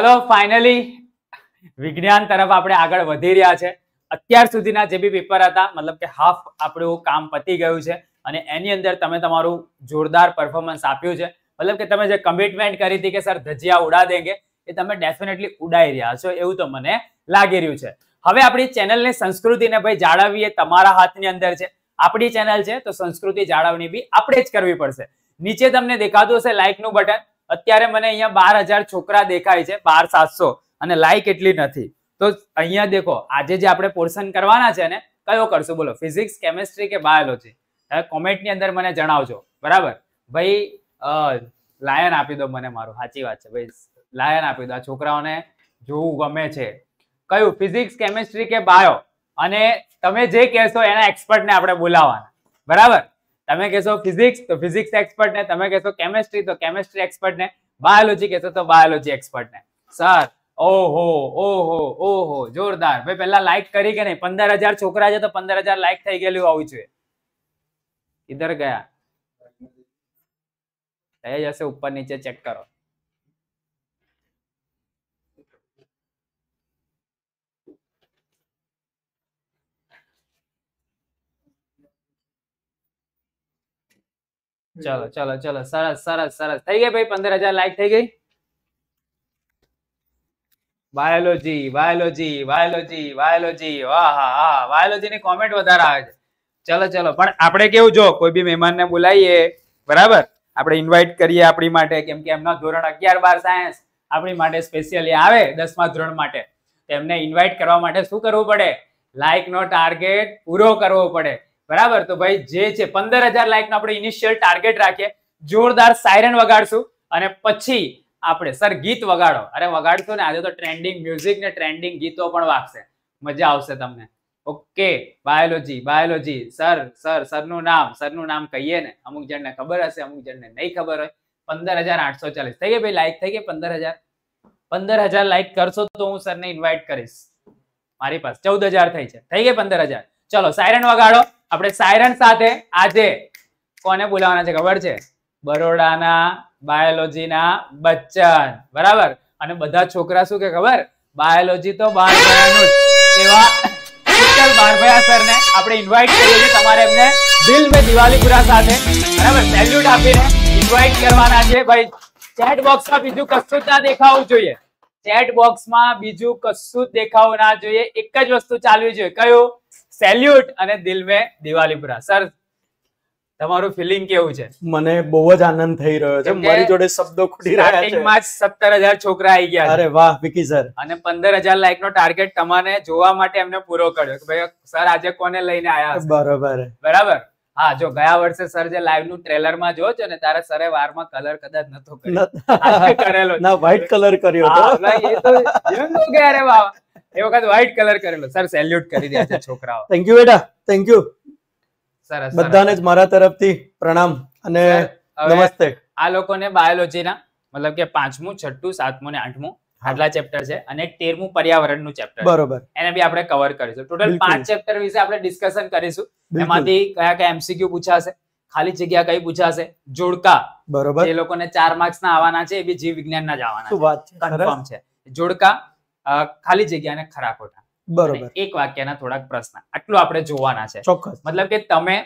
ચલો ફાઇનલી વિજ્ઞાન તરફ આપણે આગળ વધી રહ્યા છે અત્યાર સુધીના જે બી પેપર હતા મતલબ કે હાફ આપણું કામ પતી ગયું છે અને એની અંદર તમે તમારું જોરદાર પરફોર્મન્સ આપ્યું છે મતલબ કે તમે જે કમિટમેન્ટ કરી હતી કે સર ધજિયા ઉડા દેંગે એ તમે ડેફિનેટલી ઉડાઈ રહ્યા છો એવું તો મને લાગી રહ્યું છે હવે આપણી ચેનલની સંસ્કૃતિને ભાઈ જાળવવી એ તમારા હાથની અંદર છે આપણી ચેનલ છે તો સંસ્કૃતિ જાળવણી બી આપણે જ કરવી પડશે નીચે તમને દેખાતું હશે લાઇકનું બટન અત્યારે મને અહીંયા બાર હજાર છોકરા દેખાય છે બાર સાતસો અને લાઈક એટલી નથી તો અહીંયા દેખો આજે જે આપણે પોર્શન કરવાના છે ને કયો કરશો બોલો ફિઝિક્સ કેમેસ્ટ્રી કે બાયોલોજી કોમેન્ટની અંદર મને જણાવજો બરાબર ભાઈ લાયન આપી દો મને મારું સાચી વાત છે ભાઈ લાયન આપી દો આ છોકરાઓને જોવું ગમે છે કયું ફિઝિક્સ કેમેસ્ટ્રી કે બાયો અને તમે જે કહેશો એના એક્સપર્ટને આપણે બોલાવવાના બરાબર તમે કહેશો ફિઝિક્સ તો ફિઝિક્સ ને તમે કહેશો કેમેસ્ટ્રી તો કેમેસ્ટ્રી એક્સપર્ટ ને બાયોલોજી કહેશો તો બાયોલોજી એક્સપર્ટ ને સર ઓહો ઓહો ઓહો જોરદાર ભાઈ પહેલા લાઈક કરી કે નહીં પંદર હજાર છોકરા છે તો પંદર હજાર લાઈક થઈ ગયેલું આવું છે ઇધર ગયા થઈ જશે ઉપર નીચે ચેક કરો ચલો ચલો ચલો સરસ સરસ સરસ થઈ ગઈ ભાઈ પંદર હજાર લાઈક થઈ ગઈ બાયોલોજી બાયોલોજી બાયોલોજી બાયોલોજી વાહ હા બાયોલોજી ની કોમેન્ટ વધારે આવે છે ચલો ચલો પણ આપણે કેવું જો કોઈ બી મહેમાન ને બોલાવીએ બરાબર આપણે ઇન્વાઇટ કરીએ આપણી માટે કેમ કે એમના ધોરણ અગિયાર બાર સાયન્સ આપણી માટે સ્પેશિયલી આવે દસમા ધોરણ માટે એમને ઇન્વાઇટ કરવા માટે શું કરવું પડે નો ટાર્ગેટ પૂરો કરવો પડે બરાબર તો ભાઈ જે છે પંદર હજાર લાઈક નો આપણે ઇનિશિયલ ટાર્ગેટ રાખીએ જોરદાર સાયરન વગાડશું અને પછી આપણે સર ગીત વગાડો અરે વગાડશો ને આજે તો ટ્રેન્ડિંગ મ્યુઝિક ને ટ્રેન્ડિંગ ગીતો પણ વાગશે મજા આવશે તમને okay biology biology sir sir સરનું નામ સરનું નામ કહીએ ને અમુક જણને ખબર હશે અમુક જણને નહીં ખબર હોય પંદર હજાર આઠસો ચાલીસ થઈ ગઈ ભાઈ લાઈક થઈ ગઈ પંદર હજાર પંદર હજાર લાઈક કરશો તો હું સરને ઇન્વાઇટ કરીશ મારી પાસે ચૌદ હજાર થઈ છે થઈ ગઈ પંદર હજાર ચલો સાયરન વગાડો આપણે સાયરન સાથે આજે કોને બોલાવવાના છે ખબર છે બરોડાના બાયોલોજીના બચ્ચન બરાબર અને બધા છોકરા શું કે ખબર બાયોલોજી તો બાર ભયાનું એવા વિઠ્ઠલ બારભયા સરને આપણે ઇન્વાઇટ કરીએ છીએ તમારે એમને દિલ મેં દિવાલીપુરા સાથે બરાબર સેલ્યુટ આપીને ઇન્વાઇટ કરવાના છે ભાઈ ચેટ બોક્સમાં બીજું કશું જ ના દેખાવું જોઈએ ચેટ બોક્સમાં બીજું કશું જ દેખાવું ના જોઈએ એક જ વસ્તુ ચાલવી જોઈએ કયું સેલ્યુટ અને દિલ મેં દિવાલીપુરા સર તમારું ફિલિંગ કેવું છે મને બહુ જ આનંદ થઈ રહ્યો છે મારી જોડે શબ્દો ખૂટી રહ્યા છે માં સત્તર હજાર છોકરા આવી ગયા અરે વાહ વિકી સર અને પંદર હજાર લાઈક નો ટાર્ગેટ તમારે જોવા માટે એમને પૂરો કર્યો કે ભાઈ સર આજે કોને લઈને આયા બરોબર બરાબર હા જો ગયા વર્ષે સર જે લાઈવ નું ટ્રેલર માં જોયો છે ને તારે સરે વાર માં કલર કદાચ નતો કર્યો કરેલો ના વ્હાઈટ કલર કર્યો હતો એ તો ગયા રે બાવા એ વખત વ્હાઈટ કલર કરેલો સર સેલ્યુટ કરી દે છોકરાઓ થેન્ક યુ બેટા થેન્ક યુ સરસ બધાને જ મારા તરફથી પ્રણામ અને નમસ્તે આ લોકોને બાયોલોજીના મતલબ કે પાંચમું છઠ્ઠું સાતમું ને આઠમું આટલા ચેપ્ટર છે અને તેરમું પર્યાવરણનું ચેપ્ટર બરોબર એને બી આપણે કવર કરીશું ટોટલ પાંચ ચેપ્ટર વિશે આપણે ડિસ્કશન કરીશું એમાંથી કયા કયા એમસીક્યુ પૂછાશે ખાલી જગ્યા કઈ પૂછાશે જોડકા બરોબર એ લોકોને ચાર માર્ક્સ ના આવવાના છે એ બી જીવ વિજ્ઞાન ના જ આવવાના છે કન્ફર્મ છે જોડકા ખાલી જગ્યા અને ખરા ખોટા બરોબર એક વાક્યના થોડાક પ્રશ્ન આટલું આપણે જોવાના છે ચોક્કસ મતલબ કે તમે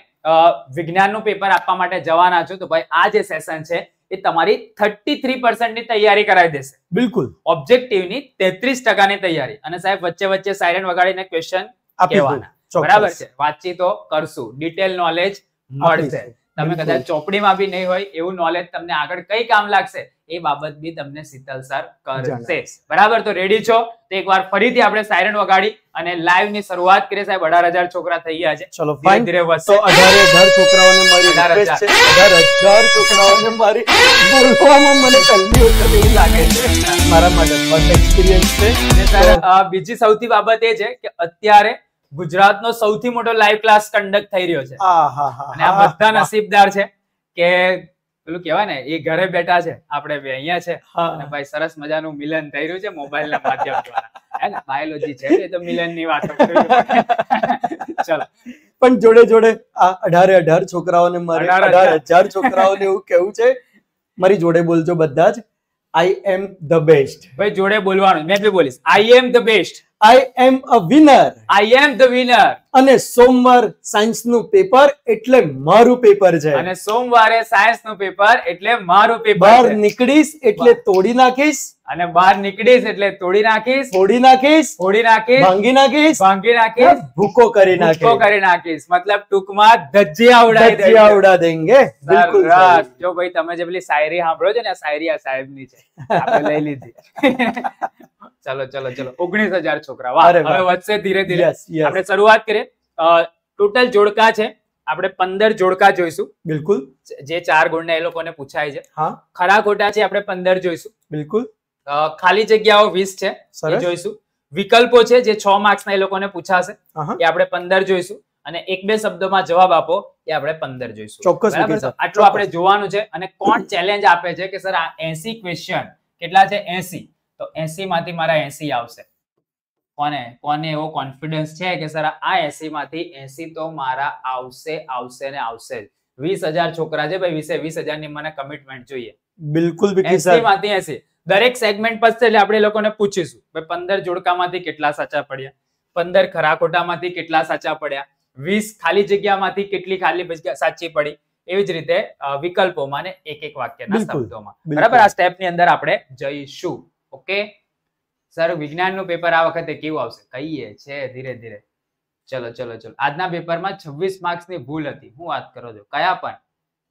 વિજ્ઞાનનું પેપર આપવા માટે જવાના છો તો ભાઈ આ જે સેશન છે એ તમારી થર્ટી થ્રી ની તૈયારી કરાવી દેશે બિલકુલ ઓબ્જેક્ટિવની તેત્રીસ ની તૈયારી અને સાહેબ વચ્ચે વચ્ચે સાયરન વગાડીને ક્વેશ્ચન આપવાના બરાબર છે વાતચીતો કરશું ડિટેલ નોલેજ મળશે તમે કદાચ ચોપડીમાં બી નહીં હોય એવું નોલેજ તમને આગળ કઈ કામ લાગશે એ બાબત બી તમને શીતલ સર કરશે બરાબર તો રેડી છો તો એક વાર ફરીથી આપણે સાયરન વગાડી અને લાઈવ ની શરૂઆત કરીએ સાહેબ અઢાર હજાર છોકરા થઈ ગયા છે ચલો ધીરે ધીરે વધશે અઢાર હજાર છોકરાઓને મારી અઢાર હજાર છોકરાઓને મારી બોલવામાં મને કલમી વખત એવું લાગે છે મારા માટે ફર્સ્ટ એક્સપિરિયન્સ છે બીજી સૌથી બાબત એ છે કે અત્યારે ગુજરાત નો સૌથી મોટો લાઈવ ક્લાસ કન્ડક્ટ થઈ રહ્યો છે અને આ બધા નસીબદાર છે કે પેલું કેવાય ને એ ઘરે બેઠા છે આપણે બે અહીંયા છે અને ભાઈ સરસ મજાનું મિલન થઈ રહ્યું છે મોબાઈલના માધ્યમ દ્વારા હે બાયોલોજી છે એ તો મિલનની વાત ચલો પણ જોડે જોડે આ અઢારે અઢાર છોકરાઓને મારે અઢાર હજાર છોકરાઓને એવું કેવું છે મારી જોડે બોલજો બધા જ આઈ એમ ધ બેસ્ટ ભાઈ જોડે બોલવાનું મેં બી બોલીશ I am the best I am a winner I am the winner અને સોમવાર સાયન્સ નું પેપર એટલે મારું પેપર છે અને સોમવારે સાયન્સ નું પેપર એટલે મારું પેપર બહાર નીકળીશ એટલે તોડી નાખીશ અને બહાર નીકળીશ એટલે તોડી નાખીશ તોડી નાખીશ તોડી નાખીશ ભાંગી નાખીશ ભાંગી નાખીશ ભૂકો કરી નાખીશ ભૂકો કરી નાખીશ મતલબ ટૂંકમાં ધજ્જિયા આવડા ધજ્જિયા ઉડા દેંગે બિલકુલ જો ભાઈ તમે જે પેલી શાયરી સાંભળો છો ને આ શાયરી આ સાહેબની છે લઈ લીધી ચાલો ચાલો ચાલો ઓગણીસ હજાર છોકરા હવે વધશે ધીરે ધીરે આપણે શરૂઆત કરીએ ટોટલ જોડકા છે આપણે પંદર જોડકા જોઈશું બિલકુલ જે ચાર ગુણના એ લોકોને પૂછાય છે ખરા ખોટા છે આપણે પંદર જોઈશું બિલકુલ ખાલી જગ્યાઓ વીસ છે જોઈશું વિકલ્પો છે જે છ માર્ક્સ ના એ લોકોને પૂછાશે એ આપણે પંદર જોઈશું અને એક બે શબ્દોમાં જવાબ આપો એ આપણે પંદર જોઈશું ચોક્કસ આટલું આપણે જોવાનું છે અને કોણ ચેલેન્જ આપે છે કે સર આ એસી ક્વેશ્ચન કેટલા છે એસી તો એસી માંથી મારા એસી આવશે કોને કોને એવો કોન્ફિડન્સ છે કે સર આ એસી માંથી એસી તો મારા આવશે આવશે ને આવશે જ છોકરા છે ભાઈ વીસે વીસ ની મને કમિટમેન્ટ જોઈએ બિલકુલ એસી માંથી એસી દરેક સેગમેન્ટ પર એટલે આપણે લોકોને પૂછીશું ભાઈ પંદર જોડકામાંથી કેટલા સાચા પડ્યા પંદર ખરાખોટામાંથી કેટલા સાચા પડ્યા વીસ ખાલી જગ્યામાંથી કેટલી ખાલી સાચી પડી એવી જ રીતે વિકલ્પોમાં ને એક એક વાક્યના શબ્દોમાં બરાબર આ સ્ટેપ ની અંદર આપણે જઈશું ઓકે સર વિજ્ઞાનનું પેપર આ વખતે કેવું આવશે કહીએ છે ધીરે ધીરે ચલો ચલો ચલો આજના પેપરમાં છવ્વીસ માર્ક્સની ભૂલ હતી હું વાત કરો છો કયા પણ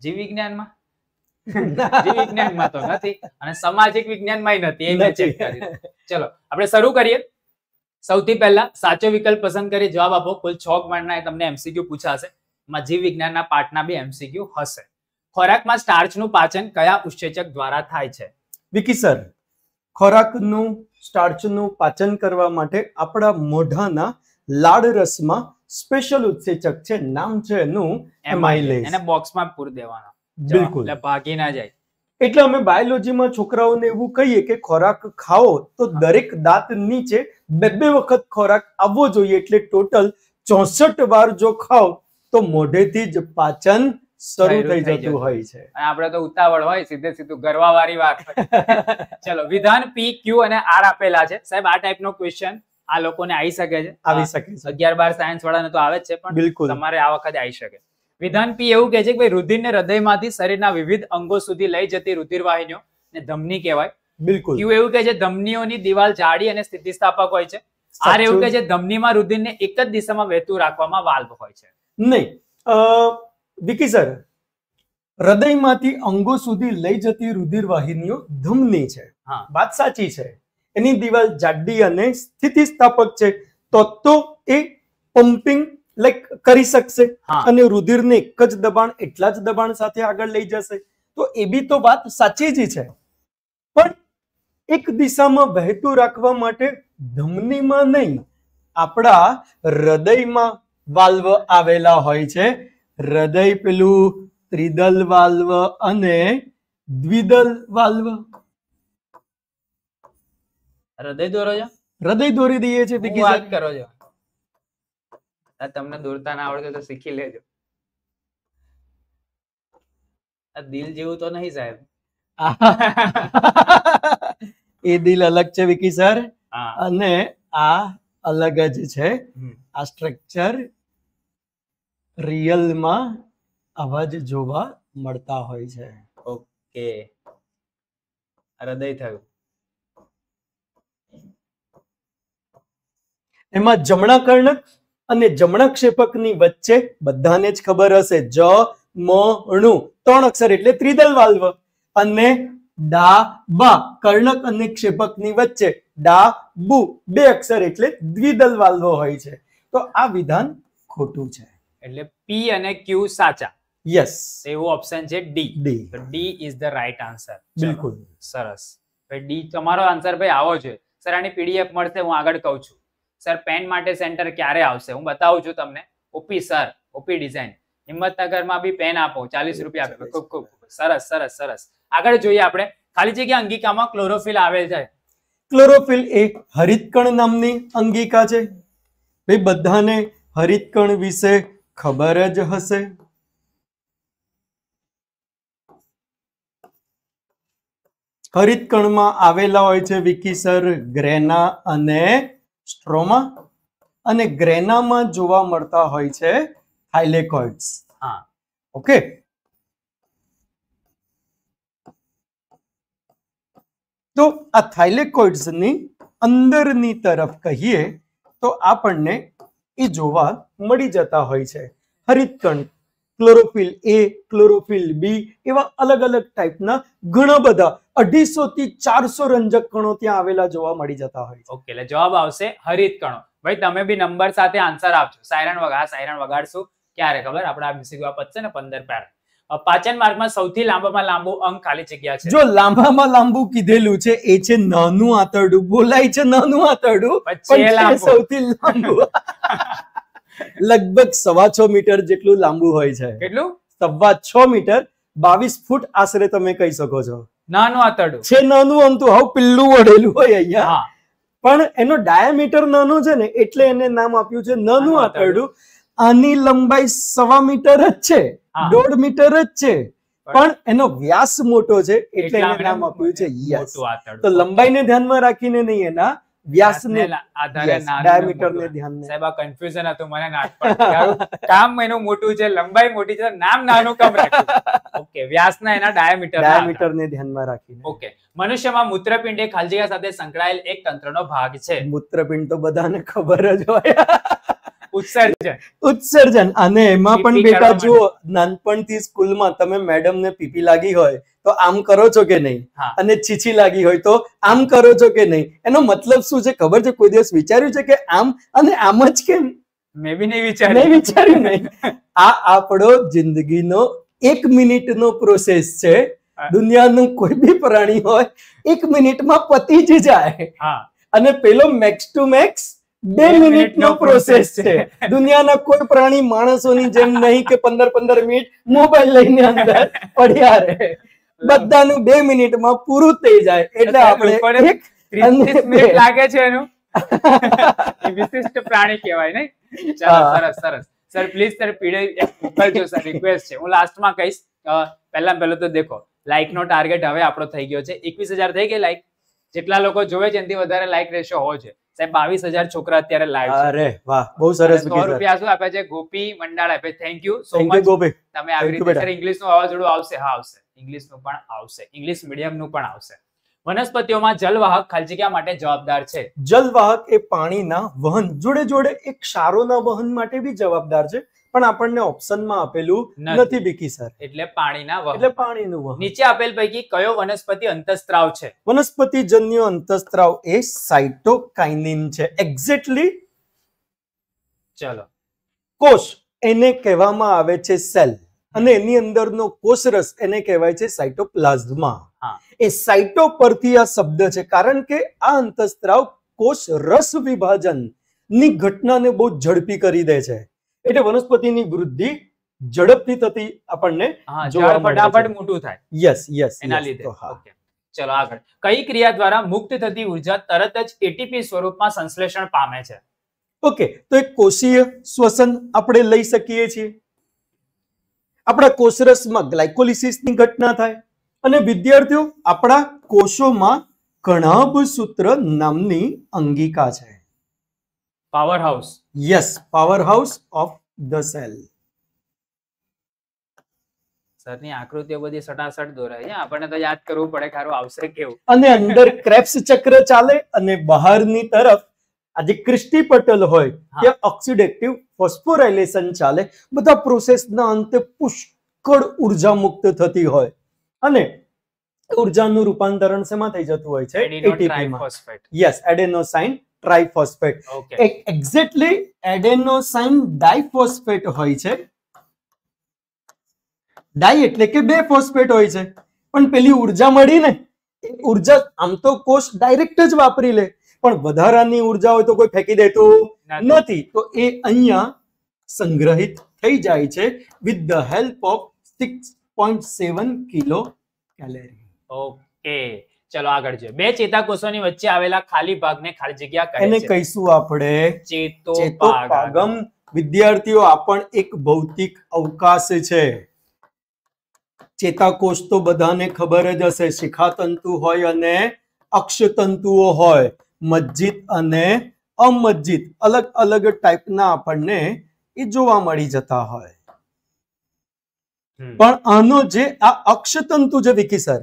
જીવ વિજ્ઞાનમાં સૌથી પહેલા સાચો વિકલ્પ પસંદ કરી જવાબ આપો કુલ છ ગણના તમને એમસીક્યુ પૂછાશે જીવ વિજ્ઞાનના પાઠના બે એમસીક્યુ હશે ખોરાકમાં સ્ટાર્ચનું પાચન કયા ઉત્સેચક દ્વારા થાય છે વિકી સર ખોરાકનું સ્ટાર્ચનું પાચન કરવા માટે આપણા મોઢાના લાડરસમાં સ્પેશિયલ ઉત્સેચક છે નામ છે એનું એમાઇલેઝ એને બોક્સમાં પૂર દેવાના બિલકુલ એટલે ભાગી ના જાય એટલે અમે બાયોલોજીમાં છોકરાઓને એવું કહીએ કે ખોરાક ખાઓ તો દરેક દાંત નીચે બે બે વખત ખોરાક આવવો જોઈએ એટલે ટોટલ ચોસઠ વાર જો ખાઓ તો મોઢેથી જ પાચન શરૂ થઈ જતું હોય છે અને આપણે તો ઉતાવળ હોય સીધે સીધું ગરવાવાળી વાત ચલો વિધાન પી ક્યુ અને આર આપેલા છે સાહેબ આ ટાઈપનો ક્વેશ્ચન આ લોકોને આવી શકે છે આવી શકે છે અગિયાર બાર સાયન્સ વાળાને તો આવે જ છે પણ બિલકુલ તમારે આ વખતે આવી શકે વિધાન પી એવું કહે છે કે ભાઈ રુધિરને હૃદયમાંથી શરીરના વિવિધ અંગો સુધી લઈ જતી રુધિરવાહિનીઓ ને ધમની કહેવાય બિલકુલ ક્યુ એવું કહે છે ધમનીઓની દિવાલ જાડી અને સ્થિતિસ્થાપક હોય છે આર એવું કહે છે ધમનીમાં રુધિરને એક જ દિશામાં વહેતું રાખવામાં વાલ્વ હોય છે નહીં વિકી સર હૃદયમાંથી અંગો સુધી લઈ જતી રુધિરવાહિનીઓ ધમની છે વાત સાચી છે એની દિવાલ જાડી અને સ્થિતિસ્થાપક છે તો તો એ પમ્પિંગ લાઈક કરી શકશે અને રુધિરને એક જ દબાણ એટલા જ દબાણ સાથે આગળ લઈ જશે તો એ બી તો વાત સાચી જ છે પણ એક દિશામાં વહેતું રાખવા માટે ધમનીમાં નહીં આપણા હૃદયમાં વાલ્વ આવેલા હોય છે હૃદય પેલું ત્રિદલ વાલ્વ અને દ્વિદલ વાલ્વ હૃદય દોરો છો હૃદય દોરી દઈએ છે વાત કરો છો તમને દોરતા ના આવડતું તો શીખી લેજો આ દિલ જેવું તો નહીં સાહેબ એ દિલ અલગ છે વિકી સર અને આ અલગ જ છે આ સ્ટ્રક્ચર રિયલમાં આવા જોવા મળતા હોય છે ઓકે હૃદય થયું એમાં જમણા કર્ણક અને જમણા ક્ષેપકની વચ્ચે બધાને જ ખબર હશે જ મ ણુ ત્રણ અક્ષર એટલે ત્રિદલ વાલ્વ અને ડા બા કર્ણક અને ક્ષેપકની વચ્ચે ડા બુ બે અક્ષર એટલે દ્વિદલ વાલ્વ હોય છે તો આ વિધાન ખોટું છે એટલે પી અને ક્યુ સાચા યસ એવો ઓપ્શન છે D D D is the right answer બિલકુલ સરસ ડી તમારો આન્સર ભાઈ આવો છે સર આની પીડીએફ મળશે હું આગળ કહું છું સર પેન માટે સેન્ટર ક્યારે આવશે હું બતાવું છું તમને ઓપી સર ઓપી ડિઝાઇન હિંમતનગરમાં બી પેન આપો ચાલીસ રૂપિયા આપે ખૂબ ખૂબ સરસ સરસ સરસ આગળ જોઈએ આપણે ખાલી જગ્યા અંગિકામાં ક્લોરોફિલ આવે છે ક્લોરોફિલ એ હરિતકણ નામની અંગિકા છે ભાઈ બધાને હરિતકણ વિશે ખબર જ હશે હરિતકણમાં આવેલા હોય છે વિકિસર ગ્રેના અને સ્ટ્રોમા અને ગ્રેનામાં જોવા મળતા હોય છે હાઇલેકોઇડ્સ હા ઓકે તો આ થાઇલેકોઇડ્સની અંદરની તરફ કહીએ તો આપણને એ જોવા મળી જતા હોય છે હરિતકણ ક્લોરોફિલ એ ક્લોરોફિલ બી એવા અલગ અલગ ટાઈપના ઘણા બધા અઢીસો થી ચારસો રંજક કણો ત્યાં આવેલા જોવા મળી જતા હોય ઓકે એટલે જવાબ આવશે હરિત કણો ભાઈ તમે બી નંબર સાથે આન્સર આપજો સાયરન વગા સાયરન વગાડશું ક્યારે ખબર આપણે આ મ્યુઝિક વાપરશે ને પંદર પેર પાચન માર્ગમાં સૌથી લાંબામાં લાંબુ અંગ ખાલી જગ્યા છે જો લાંબામાં લાંબુ કીધેલું છે એ છે નાનું આંતરડું બોલાય છે નાનું આંતરડું પણ સૌથી લાંબુ લગભગ સવા છ મીટર જેટલું લાંબુ હોય છે કેટલું સવા છ મીટર બાવીસ ફૂટ આશરે તમે કહી શકો છો નાનું આંતરડું છે નાનું આમ તો હાવ પિલ્લું વળેલું હોય અહીંયા પણ એનો ડાયામીટર નાનો છે ને એટલે એને નામ આપ્યું છે નાનું આંતરડું આની લંબાઈ સવા મીટર જ છે દોઢ મીટર જ છે પણ એનો વ્યાસ મોટો છે એટલે એને નામ આપ્યું છે યસ તો લંબાઈને ધ્યાનમાં રાખીને નહીં એના કન્ફ્યુઝન હતું મને નાનપણ એનું મોટું છે લંબાઈ મોટી છે નામ નાનું કમ રાખ્યું ઓકે વ્યાસના એના ડાયામીટર ડાયામીટરને ધ્યાનમાં રાખીને ઓકે મનુષ્યમાં મૂત્રપિંડ એ ખાલજીયા સાથે સંકળાયેલ એક તંત્રનો ભાગ છે મૂત્રપિંડ તો બધાને ખબર જ હોય ઉત્સર્જન ઉત્સર્જન અને એમાં પણ બેટા જો નાનપણથી સ્કૂલમાં તમે મેડમને પીપી લાગી હોય તો આમ કરો છો કે નહીં અને છીછી લાગી હોય તો આમ કરો છો કે નહીં એનો મતલબ શું છે ખબર છે કોઈ દિવસ વિચાર્યું છે કે આમ અને આમ જ કેમ મેં બી નહીં વિચાર્યું નહીં વિચાર્યું નહીં આ આપણો જિંદગીનો એક મિનિટનો પ્રોસેસ છે દુનિયાનું કોઈ બી પ્રાણી હોય એક મિનિટમાં પતી જ જાય અને પેલો મેક્સ ટુ મેક્સ બે મિનિટ નો પ્રોસેસ છે દુનિયાના કોઈ પ્રાણી માણસોની જેમ નહીં કે પંદર પંદર મિનિટ મોબાઈલ લઈને અંદર પડ્યા રહે બધાનું બે મિનિટમાં પૂરું થઈ જાય એટલે આપણે એક મિનિટ લાગે છે એનું વિશિષ્ટ પ્રાણી કહેવાય ને સરસ સરસ સર પ્લીઝ સર પીડે કરજો સર રિક્વેસ્ટ છે હું લાસ્ટમાં કહીશ પહેલા પહેલો તો દેખો લાઈક નો ટાર્ગેટ હવે આપણો થઈ ગયો છે એકવીસ હજાર થઈ ગઈ લાઈક જેટલા લોકો જોવે છે એનાથી વધારે લાઈક રેશિયો હોવો છે સાહેબ બાવીસ હજાર છોકરા અત્યારે લાઈવ અરે વાહ બહુ સરસ સો રૂપિયા શું આપે છે ગોપી મંડાળ આપે thank you so much Gopi તમે આવી રીતે સર ઇંગ્લિશ નું અવાજોડું આવશે હા આવશે ઇંગ્લિશ નું પણ આવશે ઇંગ્લિશ મીડિયમ નું પણ આવશે વનસ્પતિઓમાં જલવાહક ખલજગ્યા માટે જવાબદાર છે જલવાહક એ પાણીના વહન જોડે જોડે એક ક્ષારોના વહન માટે બી જવાબદાર છે પણ આપણને ઓપ્શનમાં આપેલું નથી બીકી સર એટલે પાણીના વહન એટલે પાણીનું વહન નીચે આપેલ પૈકી કયો વનસ્પતિ અંતસ્ત્રાવ છે વનસ્પતિ જન્ય અંતસ્ત્રાવ એ સાઇટોકાઇનિન છે એક્ઝેક્ટલી ચલો કોષ એને કહેવામાં આવે છે સેલ અને એની અંદરનો કોષરસ એને કહેવાય છે સાઇટોપ્લાઝમા એ સાઇટો પરથી આ શબ્દ છે કારણ કે આ અંતસ્ત્રાવ કોષ રસ વિભાજન ની ઘટનાને બહુ ઝડપી કરી દે છે એટલે વનસ્પતિની વૃદ્ધિ ઝડપથી થતી આપણને ફટાફટ મોટું થાય યસ યસ એના લીધે ચલો આગળ કઈ ક્રિયા દ્વારા મુક્ત થતી ઉર્જા તરત જ એટીપી સ્વરૂપમાં સંશ્લેષણ પામે છે ઓકે તો એક કોષીય શ્વસન આપણે લઈ શકીએ છીએ આપણા કોષરસમાં ગ્લાયકોલિસિસની ઘટના થાય અને વિદ્યાર્થીઓ આપણા કોષોમાં કણાભ સૂત્ર નામની અંગિકા છે power house powerhouse yes powerhouse of the cell સરની આકૃતિઓ બધી સટાસટ દોરાય છે આપણને તો યાદ કરવું પડે ખારું આવશે કેવું અને અંદર ક્રેપ્સ ચક્ર ચાલે અને બહારની તરફ આ જે ક્રિસ્ટી પટલ હોય તે ઓક્સિડેટિવ ફોસ્ફોરાઇલેશન ચાલે બધા પ્રોસેસના અંતે પુષ્કળ ઉર્જા મુક્ત થતી હોય અને ઉર્જાનું રૂપાંતરણ શેમાં થઈ જતું હોય છે એટીપીમાં યસ એડેનોસાઇન ટ્રાઇફોસ્ફેટ એક એક્ઝેક્ટલી એડેનોસાઇન ડાયફોસ્ફેટ હોય છે ડાય એટલે કે બે ફોસ્ફેટ હોય છે પણ પેલી ઉર્જા મળી ને ઉર્જા આમ તો કોષ ડાયરેક્ટ જ વાપરી લે પણ વધારાની ઉર્જા હોય તો કોઈ ફેંકી દેતું નથી તો એ અહીંયા સંગ્રહિત થઈ જાય છે with the help of six point seven kilocalorie okay ચલો આગળ જોઈએ બે ચેતાકોષોની વચ્ચે આવેલા ખાલી ભાગને ખાલી જગ્યા કહે છે એને કહીશું આપણે ચેતોપાગમ વિદ્યાર્થીઓ આ એક ભૌતિક અવકાશ છે ચેતાકોષ તો બધાને ખબર જ હશે શિખાતંતુ હોય અને અક્ષતંતુઓ હોય મજ્જિત અને અમજ્જિત અલગ અલગ ટાઈપના આપણને એ જોવા મળી જતા હોય પણ આનો જે આ અક્ષતંતુ જે વિકિસર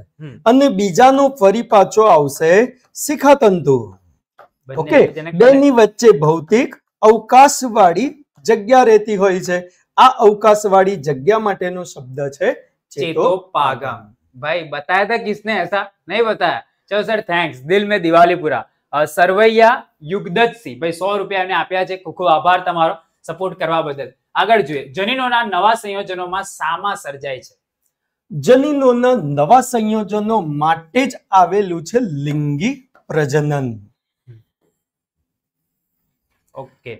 અને બીજાનો ફરી પાછો આવશે શિખાતંતુ ઓકે બેની વચ્ચે ભૌતિક અવકાશવાળી જગ્યા રહેતી હોય છે આ અવકાશવાળી જગ્યા માટેનો શબ્દ છે ચેતોપાગમ ભાઈ બતાયા તા કિસને એસા નહીં બતાયા ચલો સર થેન્ક્સ દિલ મેં દિવાલીપુરા સરવૈયા યુગદત સિંહ ભાઈ સો રૂપિયા એમને આપ્યા છે ખૂબ ખૂબ આભાર તમારો સપોર્ટ કરવા બદલ આગળ જોઈએ જનીનોના નવા સંયોજનોમાં સામા સર્જાય છે જનીનોના નવા સંયોજનો માટે જ આવેલું છે લિંગી પ્રજનન ઓકે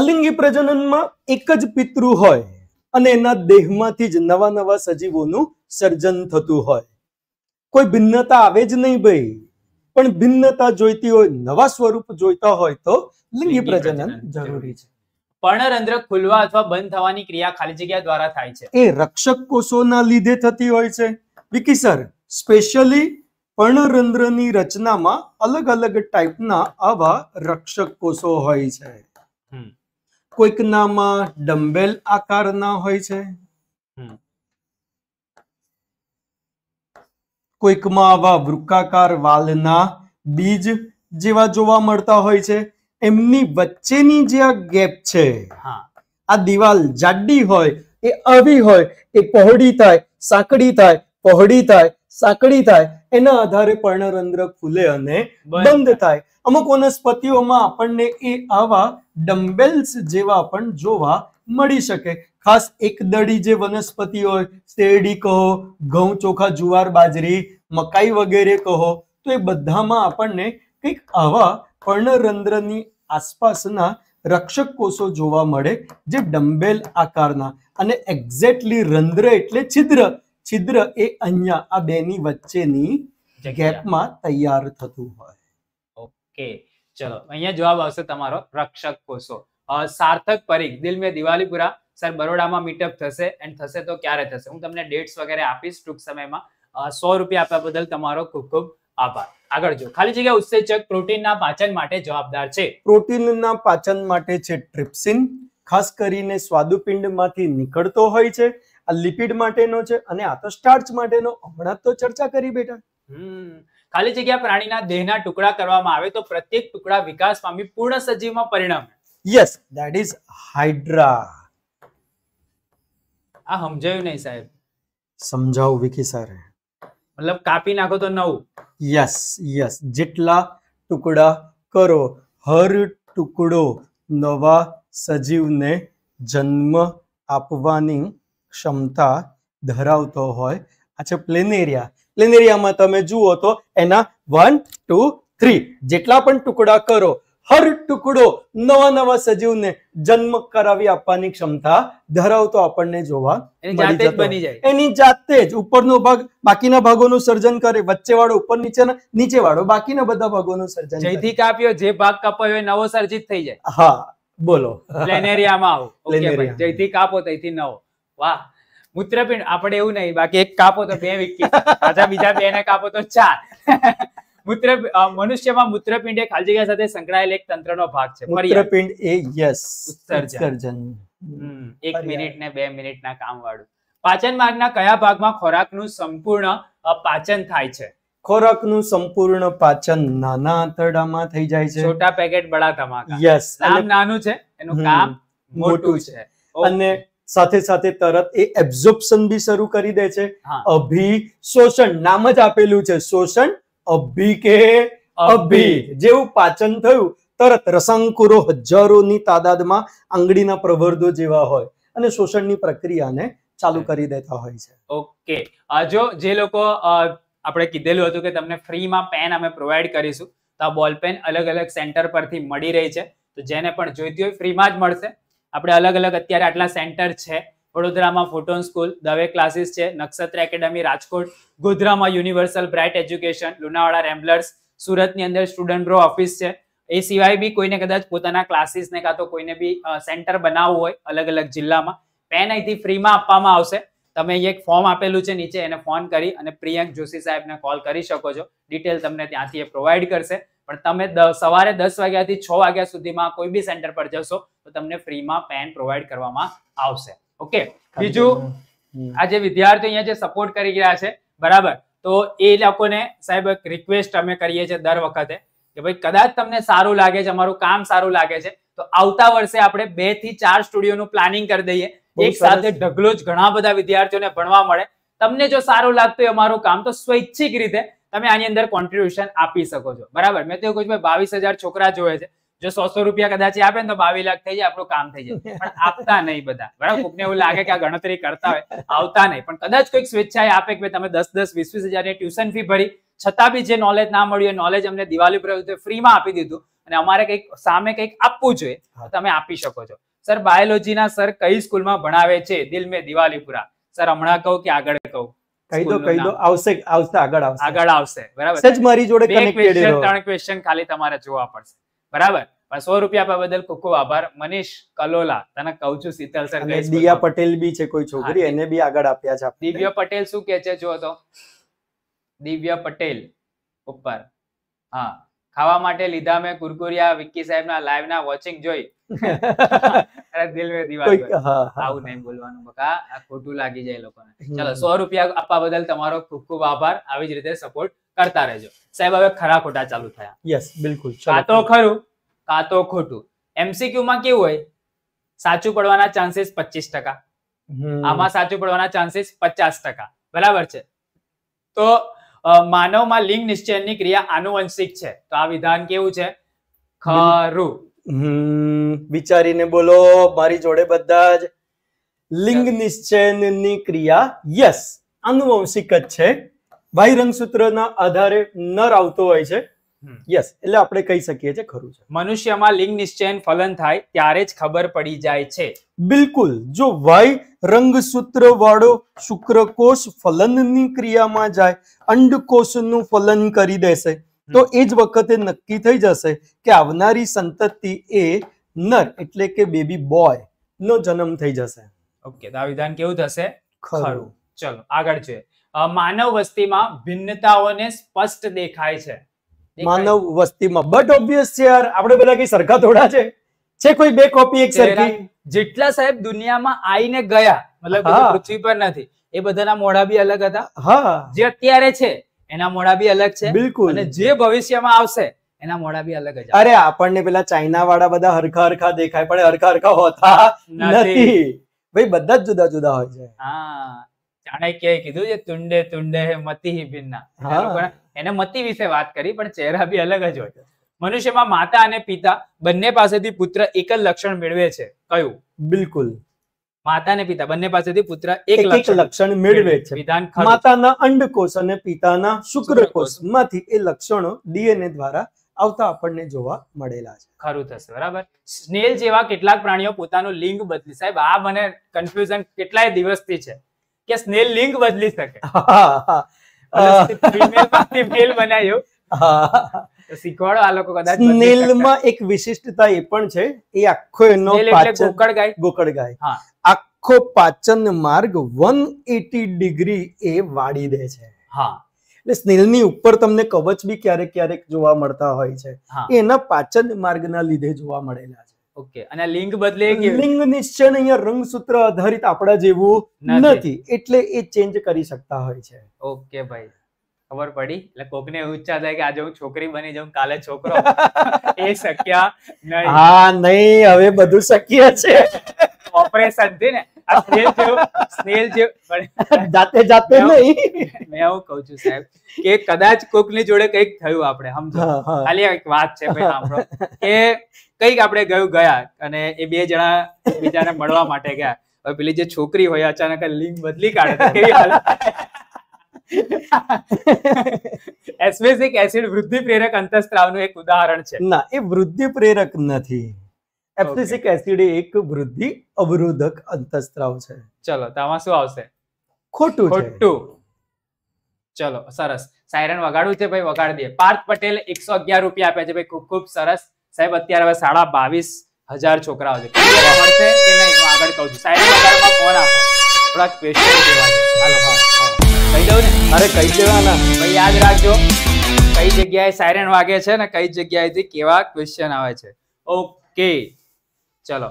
અલિંગી પ્રજનનમાં એક જ પિતૃ હોય અને એના દેહમાંથી જ નવા નવા સજીવોનું સર્જન થતું હોય કોઈ ભિન્નતા આવે જ નહીં ભાઈ પણ ભિન્નતા જોઈતી હોય નવા સ્વરૂપ જોઈતા હોય તો લિંગી પ્રજનન જરૂરી છે પર્ણરંધ્ર ખુલવા અથવા બંધ થવાની ક્રિયા ખાલી જગ્યા દ્વારા થાય છે એ રક્ષક કોષોના લીધે થતી હોય છે વિકી સર સ્પેશિયલી પર્ણરંધ્રની રચનામાં અલગ અલગ ટાઈપના આવા રક્ષક કોષો હોય છે કોઈકનામાં ડમ્બેલ આકારના હોય છે કોઈકમાં આવા વૃક્કાકાર વાલના બીજ જેવા જોવા મળતા હોય છે એમની વચ્ચેની જે આ ગેપ છે આ દિવાલ જાડી હોય એ આવી હોય એ પહોળી થાય સાંકડી થાય પહોળી થાય સાંકડી થાય એના આધારે પર્ણરંધ્ર ખુલે અને બંધ થાય અમુક વનસ્પતિઓમાં આપણને એ આવા ડમ્બેલ્સ જેવા પણ જોવા મળી શકે ખાસ એકદળી જે વનસ્પતિ હોય શેરડી કહો ઘઉં ચોખા જુવાર બાજરી મકાઈ વગેરે કહો તો એ બધામાં આપણને કંઈક આવા પર્ણરંધ્રની આસપાસના રક્ષક કોષો જોવા મળે જે ડમ્બેલ આકારના અને એક્ઝેક્ટલી રંધ્ર એટલે છિદ્ર છિદ્ર એ અહીંયા આ બેની વચ્ચેની ગેપમાં તૈયાર થતું હોય ઓકે ચલો અહીંયા જવાબ આવશે તમારો રક્ષક કોષો સાર્થક પરીખ દિલ મેં દિવાલીપુરા સર બરોડામાં મીટઅપ થશે એન્ડ થશે તો ક્યારે થશે હું તમને ડેટ્સ વગેરે આપીશ ટૂંક સમયમાં સો રૂપિયા આપ્યા બદલ તમારો ખૂબ ખૂબ આભાર આગળ જો ખાલી જગ્યા ઉત્સેચક પ્રોટીનના પાચન માટે જવાબદાર છે પ્રોટીનના પાચન માટે છે ટ્રિપ્સિન ખાસ કરીને સ્વાદુપિંડમાંથી નીકળતો હોય છે આ લિપિડ માટેનો છે અને આ તો સ્ટાર્ચ માટેનો હમણાં તો ચર્ચા કરી બેટા ખાલી જગ્યા પ્રાણીના દેહના ટુકડા કરવામાં આવે તો પ્રત્યેક ટુકડા વિકાસ પામી પૂર્ણ સજીવમાં પરિણામ યસ ધેટ ઇઝ હાઇડ્રા આ સમજાયું નહીં સાહેબ સમજાવું વિકી સાહેબ મતલબ કાપી નાખો તો નવ યસ યસ જેટલા ટુકડા કરો હર ટુકડો નવા સજીવને જન્મ આપવાની ક્ષમતા ધરાવતો હોય આ છે પ્લેન એરિયા તમે જુઓ તો એના વન ટુ થ્રી જેટલા પણ ટુકડા કરો હર ટુકડો નવા નવા સજીવને જન્મ કરાવી આપવાની ક્ષમતા ધરાવતો આપણને જોવા જાતે બની જાય એની જાતે જ ઉપરનો ભાગ બાકીના ભાગોનું સર્જન કરે વચ્ચે વાળો ઉપર નીચે નીચે વાળો બાકીના બધા ભાગોનું સર્જન જયથી કાપ્યો જે ભાગ કપાયો એ નવો સર્જિત થઈ જાય હા બોલો પ્લેનેરિયામાં આવો ઓકે જયથી કાપો તઈથી નવો વાહ મૂત્રપિંડ આપણે એવું નહીં બાકી એક કાપો તો બે વિકેટ પાછા બીજા બે ને કાપો તો ચાર મૂત્ર મનુષ્યમાં મૂત્રપિંડ એ ખાલજીગા સાથે સંકળાયેલ એક તંત્રનો ભાગ છે મૂત્રપિંડ એ યસ ઉત્સર્જન એક મિનિટ ને બે મિનિટ ના કામ વાળું પાચન માર્ગના કયા ભાગમાં ખોરાકનું સંપૂર્ણ પાચન થાય છે ખોરાકનું સંપૂર્ણ પાચન નાના આંતરડામાં થઈ જાય છે છોટા પેકેટ બડા ધમાકા યસ નામ નાનું છે એનું કામ મોટું છે અને સાથે સાથે તરત એ એબ્ઝોર્પ્શન બી શરૂ કરી દે છે અભિ શોષણ નામ જ આપેલું છે શોષણ અભી કે અભી જેવું પાચન થયું તરત રસાંકુરો હજારોની તાદાદમાં આંગળીના પ્રવર્ધો જેવા હોય અને શોષણની પ્રક્રિયાને ચાલુ કરી દેતા હોય છે ઓકે જો જે લોકો આપણે કીધેલું હતું કે તમને ફ્રીમાં પેન અમે પ્રોવાઈડ કરીશું તો આ બોલ પેન અલગ અલગ સેન્ટર પરથી મળી રહી છે તો જેને પણ જોઈતી હોય ફ્રીમાં જ મળશે આપણે અલગ અલગ અત્યારે આટલા સેન્ટર છે વડોદરામાં ફોટોન સ્કૂલ દવે ક્લાસીસ છે નક્ષત્ર એકેડમી રાજકોટ ગોધરામાં universal bright education Lunawada Ramblers સુરતની અંદર સ્ટુડન્ટ બ્રો ઓફિસ છે એ સિવાય બી કોઈને કદાચ પોતાના ક્લાસીસને કાં તો કોઈને બી સેન્ટર બનાવવું હોય અલગ અલગ જિલ્લામાં પેન અહીંથી ફ્રીમાં આપવામાં આવશે તમે અહીં એક ફોર્મ આપેલું છે નીચે એને ફોન કરી અને પ્રિયંક જોશી સાહેબને કોલ કરી શકો છો ડિટેલ તમને ત્યાંથી એ પ્રોવાઈડ કરશે પણ તમે સવારે દસ વાગ્યાથી છ વાગ્યા સુધીમાં કોઈ બી સેન્ટર પર જશો તો તમને ફ્રીમાં પેન પ્રોવાઈડ કરવામાં આવશે ઓકે બીજું આ જે વિદ્યાર્થીઓ અહીંયા જે સપોર્ટ કરી રહ્યા છે બરાબર તો એ લોકોને સાહેબ રિક્વેસ્ટ અમે કરીએ છીએ દર વખતે કે ભાઈ કદાચ તમને સારું લાગે છે અમારું કામ સારું લાગે છે તો આવતા વર્ષે આપણે બે થી ચાર સ્ટુડિયોનું પ્લાનિંગ કરી દઈએ એક સાથે ઢગલો જ ઘણા બધા વિદ્યાર્થીઓને ભણવા મળે તમને જો સારું લાગતું હોય અમારું કામ તો સ્વૈચ્છિક રીતે તમે આની અંદર કોન્ટ્રીબ્યુશન આપી શકો છો બરાબર મેં તો કહું છું બાવીસ હજાર છોકરા જોવે છે જો સોસો રૂપિયા કદાચ આપે ને તો બાવી લાખ થઈ જાય આપણું કામ થઈ જાય પણ આપતા નહીં બધા બરાબર કોકને એવું લાગે કે આ ગણતરી કરતા હોય આવતા નહીં પણ કદાચ કોઈક સ્વેચ્છાએ આપે કે તમે દસ દસ વીસ વીસ હજારની ટ્યુશન ફી ભરી છતાં બી જે નોલેજ ના મળ્યું એ નોલેજ અમને દિવાળી પર ફ્રીમાં આપી દીધું અને અમારે કંઈક સામે કંઈક આપવું જોઈએ તમે આપી શકો છો સર બાયોલોજીના સર કઈ સ્કૂલમાં ભણાવે છે દિલ મેં દિવાલીપુરા સર હમણાં કહું કે આગળ કહું કહી દો કહી દો આવશે આવશે આગળ આવશે આગળ આવશે બરાબર સજ મારી જોડે કનેક્ટેડ ત્રણ ક્વેશ્ચન ખાલી તમારે જોવા પડશે બરાબર પણ સો રૂપિયા આપવા બદલ ખૂબ ખૂબ આભાર મનીષ કલોલા તને કહું છું શીતલ સર દિયા પટેલ બી છે કોઈ છોકરી એને બી આગળ આપ્યા છે દિવ્ય પટેલ શું કે છે જો તો દિવ્ય પટેલ ઉપર હા ખાવા માટે લીધા મેં કુરકુરિયા વિક્કી સાહેબ ના લાઈવ ના વોચિંગ જોઈ દિલ મે દીવાલ આવું નહીં બોલવાનું બકા આ ખોટું લાગી જાય લોકોને ચલો સો રૂપિયા આપવા બદલ તમારો ખૂબ ખૂબ આભાર આવી જ રીતે સપોર્ટ કરતા રહેજો સાહેબ હવે ખરા ખોટા ચાલુ થયા યસ બિલકુલ કાં તો ખરું કાં તો ખોટું એમસીક્યુ માં કેવું હોય સાચું પડવાના ચાન્સીસ પચીસ ટકા આમાં સાચું પડવાના ચાન્સીસ પચાસ ટકા બરાબર છે તો માનવમાં લિંગ નિશ્ચયની ક્રિયા આનુવંશિક છે તો આ વિધાન કેવું છે ખરું વિચારીને બોલો મારી જોડે બધા જ લિંગ નિશ્ચયની ક્રિયા યસ આનુવંશિક જ છે બાહ્યરંગ રંગસૂત્રના આધારે નર આવતો હોય છે યસ એટલે આપણે કહી શકીએ છીએ ખરું છે મનુષ્યમાં લિંગ નિશ્ચયન ફલન થાય ત્યારે જ ખબર પડી જાય છે બિલકુલ જો વાય રંગસૂત્ર વાળો શુક્રકોષ ફલનની ક્રિયામાં જાય અંડકોષનું ફલન કરી દેશે તો એ જ વખતે નક્કી થઈ જશે કે આવનારી સંતતિ એ નર એટલે કે બેબી બોય નો જન્મ થઈ જશે ઓકે તો આ વિધાન કેવું થશે ખરું ચલો આગળ જોઈએ માનવ વસ્તીમાં ભિન્નતાઓને સ્પષ્ટ દેખાય છે માનવ વસ્તીમાં બટ ઓબ્વિયસ છે યાર આપણે બધા કઈ સરખા થોડા છે છે કોઈ બે કોપી એક સરખી જેટલા સાહેબ દુનિયામાં આઈને ગયા મતલબ પૃથ્વી પર નથી એ બધાના મોડા બી અલગ હતા હા જે અત્યારે છે એના મોડા બી અલગ છે બિલકુલ અને જે ભવિષ્યમાં આવશે એના મોડા બી અલગ જ અરે આપણને પેલા ચાઇના વાળા બધા હરખા હરખા દેખાય પણ હરખા હરખા હોતા નથી ભાઈ બધા જ જુદા જુદા હોય છે હા ચાણક્ય કીધું છે તુંડે તુંડે મતિ હિ એને મતિ વિશે વાત કરી પણ ચહેરા બી અલગ જ હોય મનુષ્યમાં માતા અને પિતા બંને પાસેથી પુત્ર એક જ લક્ષણ મેળવે છે કયું બિલકુલ માતા અને પિતા બંને પાસેથી પુત્ર એક લક્ષણ મેળવે છે માતાના અંડકોષ અને પિતાના શુક્રકોષ માંથી એ લક્ષણો ડીએનએ દ્વારા આવતા આપણને જોવા મળેલા છે ખરું થશે બરાબર સ્નેલ જેવા કેટલાક પ્રાણીઓ પોતાનું લિંગ બદલી સાહેબ આ મને કન્ફ્યુઝન કેટલાય દિવસથી છે કે સ્નેલ લિંગ બદલી શકે ફિમેલ બનાવ્યો શીખવાડો આ લોકો કદાચ સ્નેલમાં એક વિશિષ્ટતા એ પણ છે એ આખો એનો પાચન ગોકળ ગાય ગોકળ ગાય આખો પાચન માર્ગ 180 ડિગ્રી એ વાળી દે છે હા એટલે સ્નેલ ની ઉપર તમને કવચ બી ક્યારેક ક્યારેક જોવા મળતા હોય છે એના પાચન માર્ગના લીધે જોવા મળેલા છે ઓકે અને લિંગ બદલે લિંગ નિશ્ચય અહીંયા રંગસૂત્ર આધારિત આપણા જેવું નથી એટલે એ ચેન્જ કરી શકતા હોય છે ઓકે ભાઈ ખબર પડી એટલે કોકને એવું ઈચ્છા થાય કે આજે હું છોકરી બની જાઉં કાલે છોકરો એ શક્ય નહીં હા નહીં હવે બધું શક્ય છે ઓપરેશન થી ને સ્નેલ જેવું સ્નેલ જેવું જાતે જાતે નહીં મેં એવું કહું છું સાહેબ કે કદાચ કોકની જોડે કંઈક થયું આપણે સમજો ખાલી એક વાત છે ભાઈ સાંભળો કે કંઈક આપણે ગયું ગયા અને એ બે જણા બીજાને મળવા માટે ગયા હવે પેલી જે છોકરી હોય અચાનક લિંક બદલી કાઢે કેવી એસ્પેસિક એસિડ વૃદ્ધિ પ્રેરક અંતસ્ત્રાવનું એક ઉદાહરણ છે ના એ વૃદ્ધિ પ્રેરક નથી એપ્સિસિક એસિડ એક વૃદ્ધિ અવરોધક અંતસ્ત્રાવ છે ચલો તો શું આવશે ખોટું ખોટું ચલો સરસ સાયરન વગાડવું છે ભાઈ વગાડી દે પાર્થ પટેલ એકસો અગિયાર રૂપિયા આપ્યા છે ભાઈ ખૂબ ખૂબ સરસ સાહેબ અત્યારે હવે સાડા બાવીસ હજાર છોકરાઓ છે આગળ કહું છું સાહેબ આપો થોડાક પેશન્ટ કહી દઉં ને અરે કહી દેવાના ભાઈ યાદ રાખજો કઈ જગ્યાએ સાયરન વાગે છે ને કઈ જગ્યાએથી કેવા ક્વેશ્ચન આવે છે ઓકે ચલો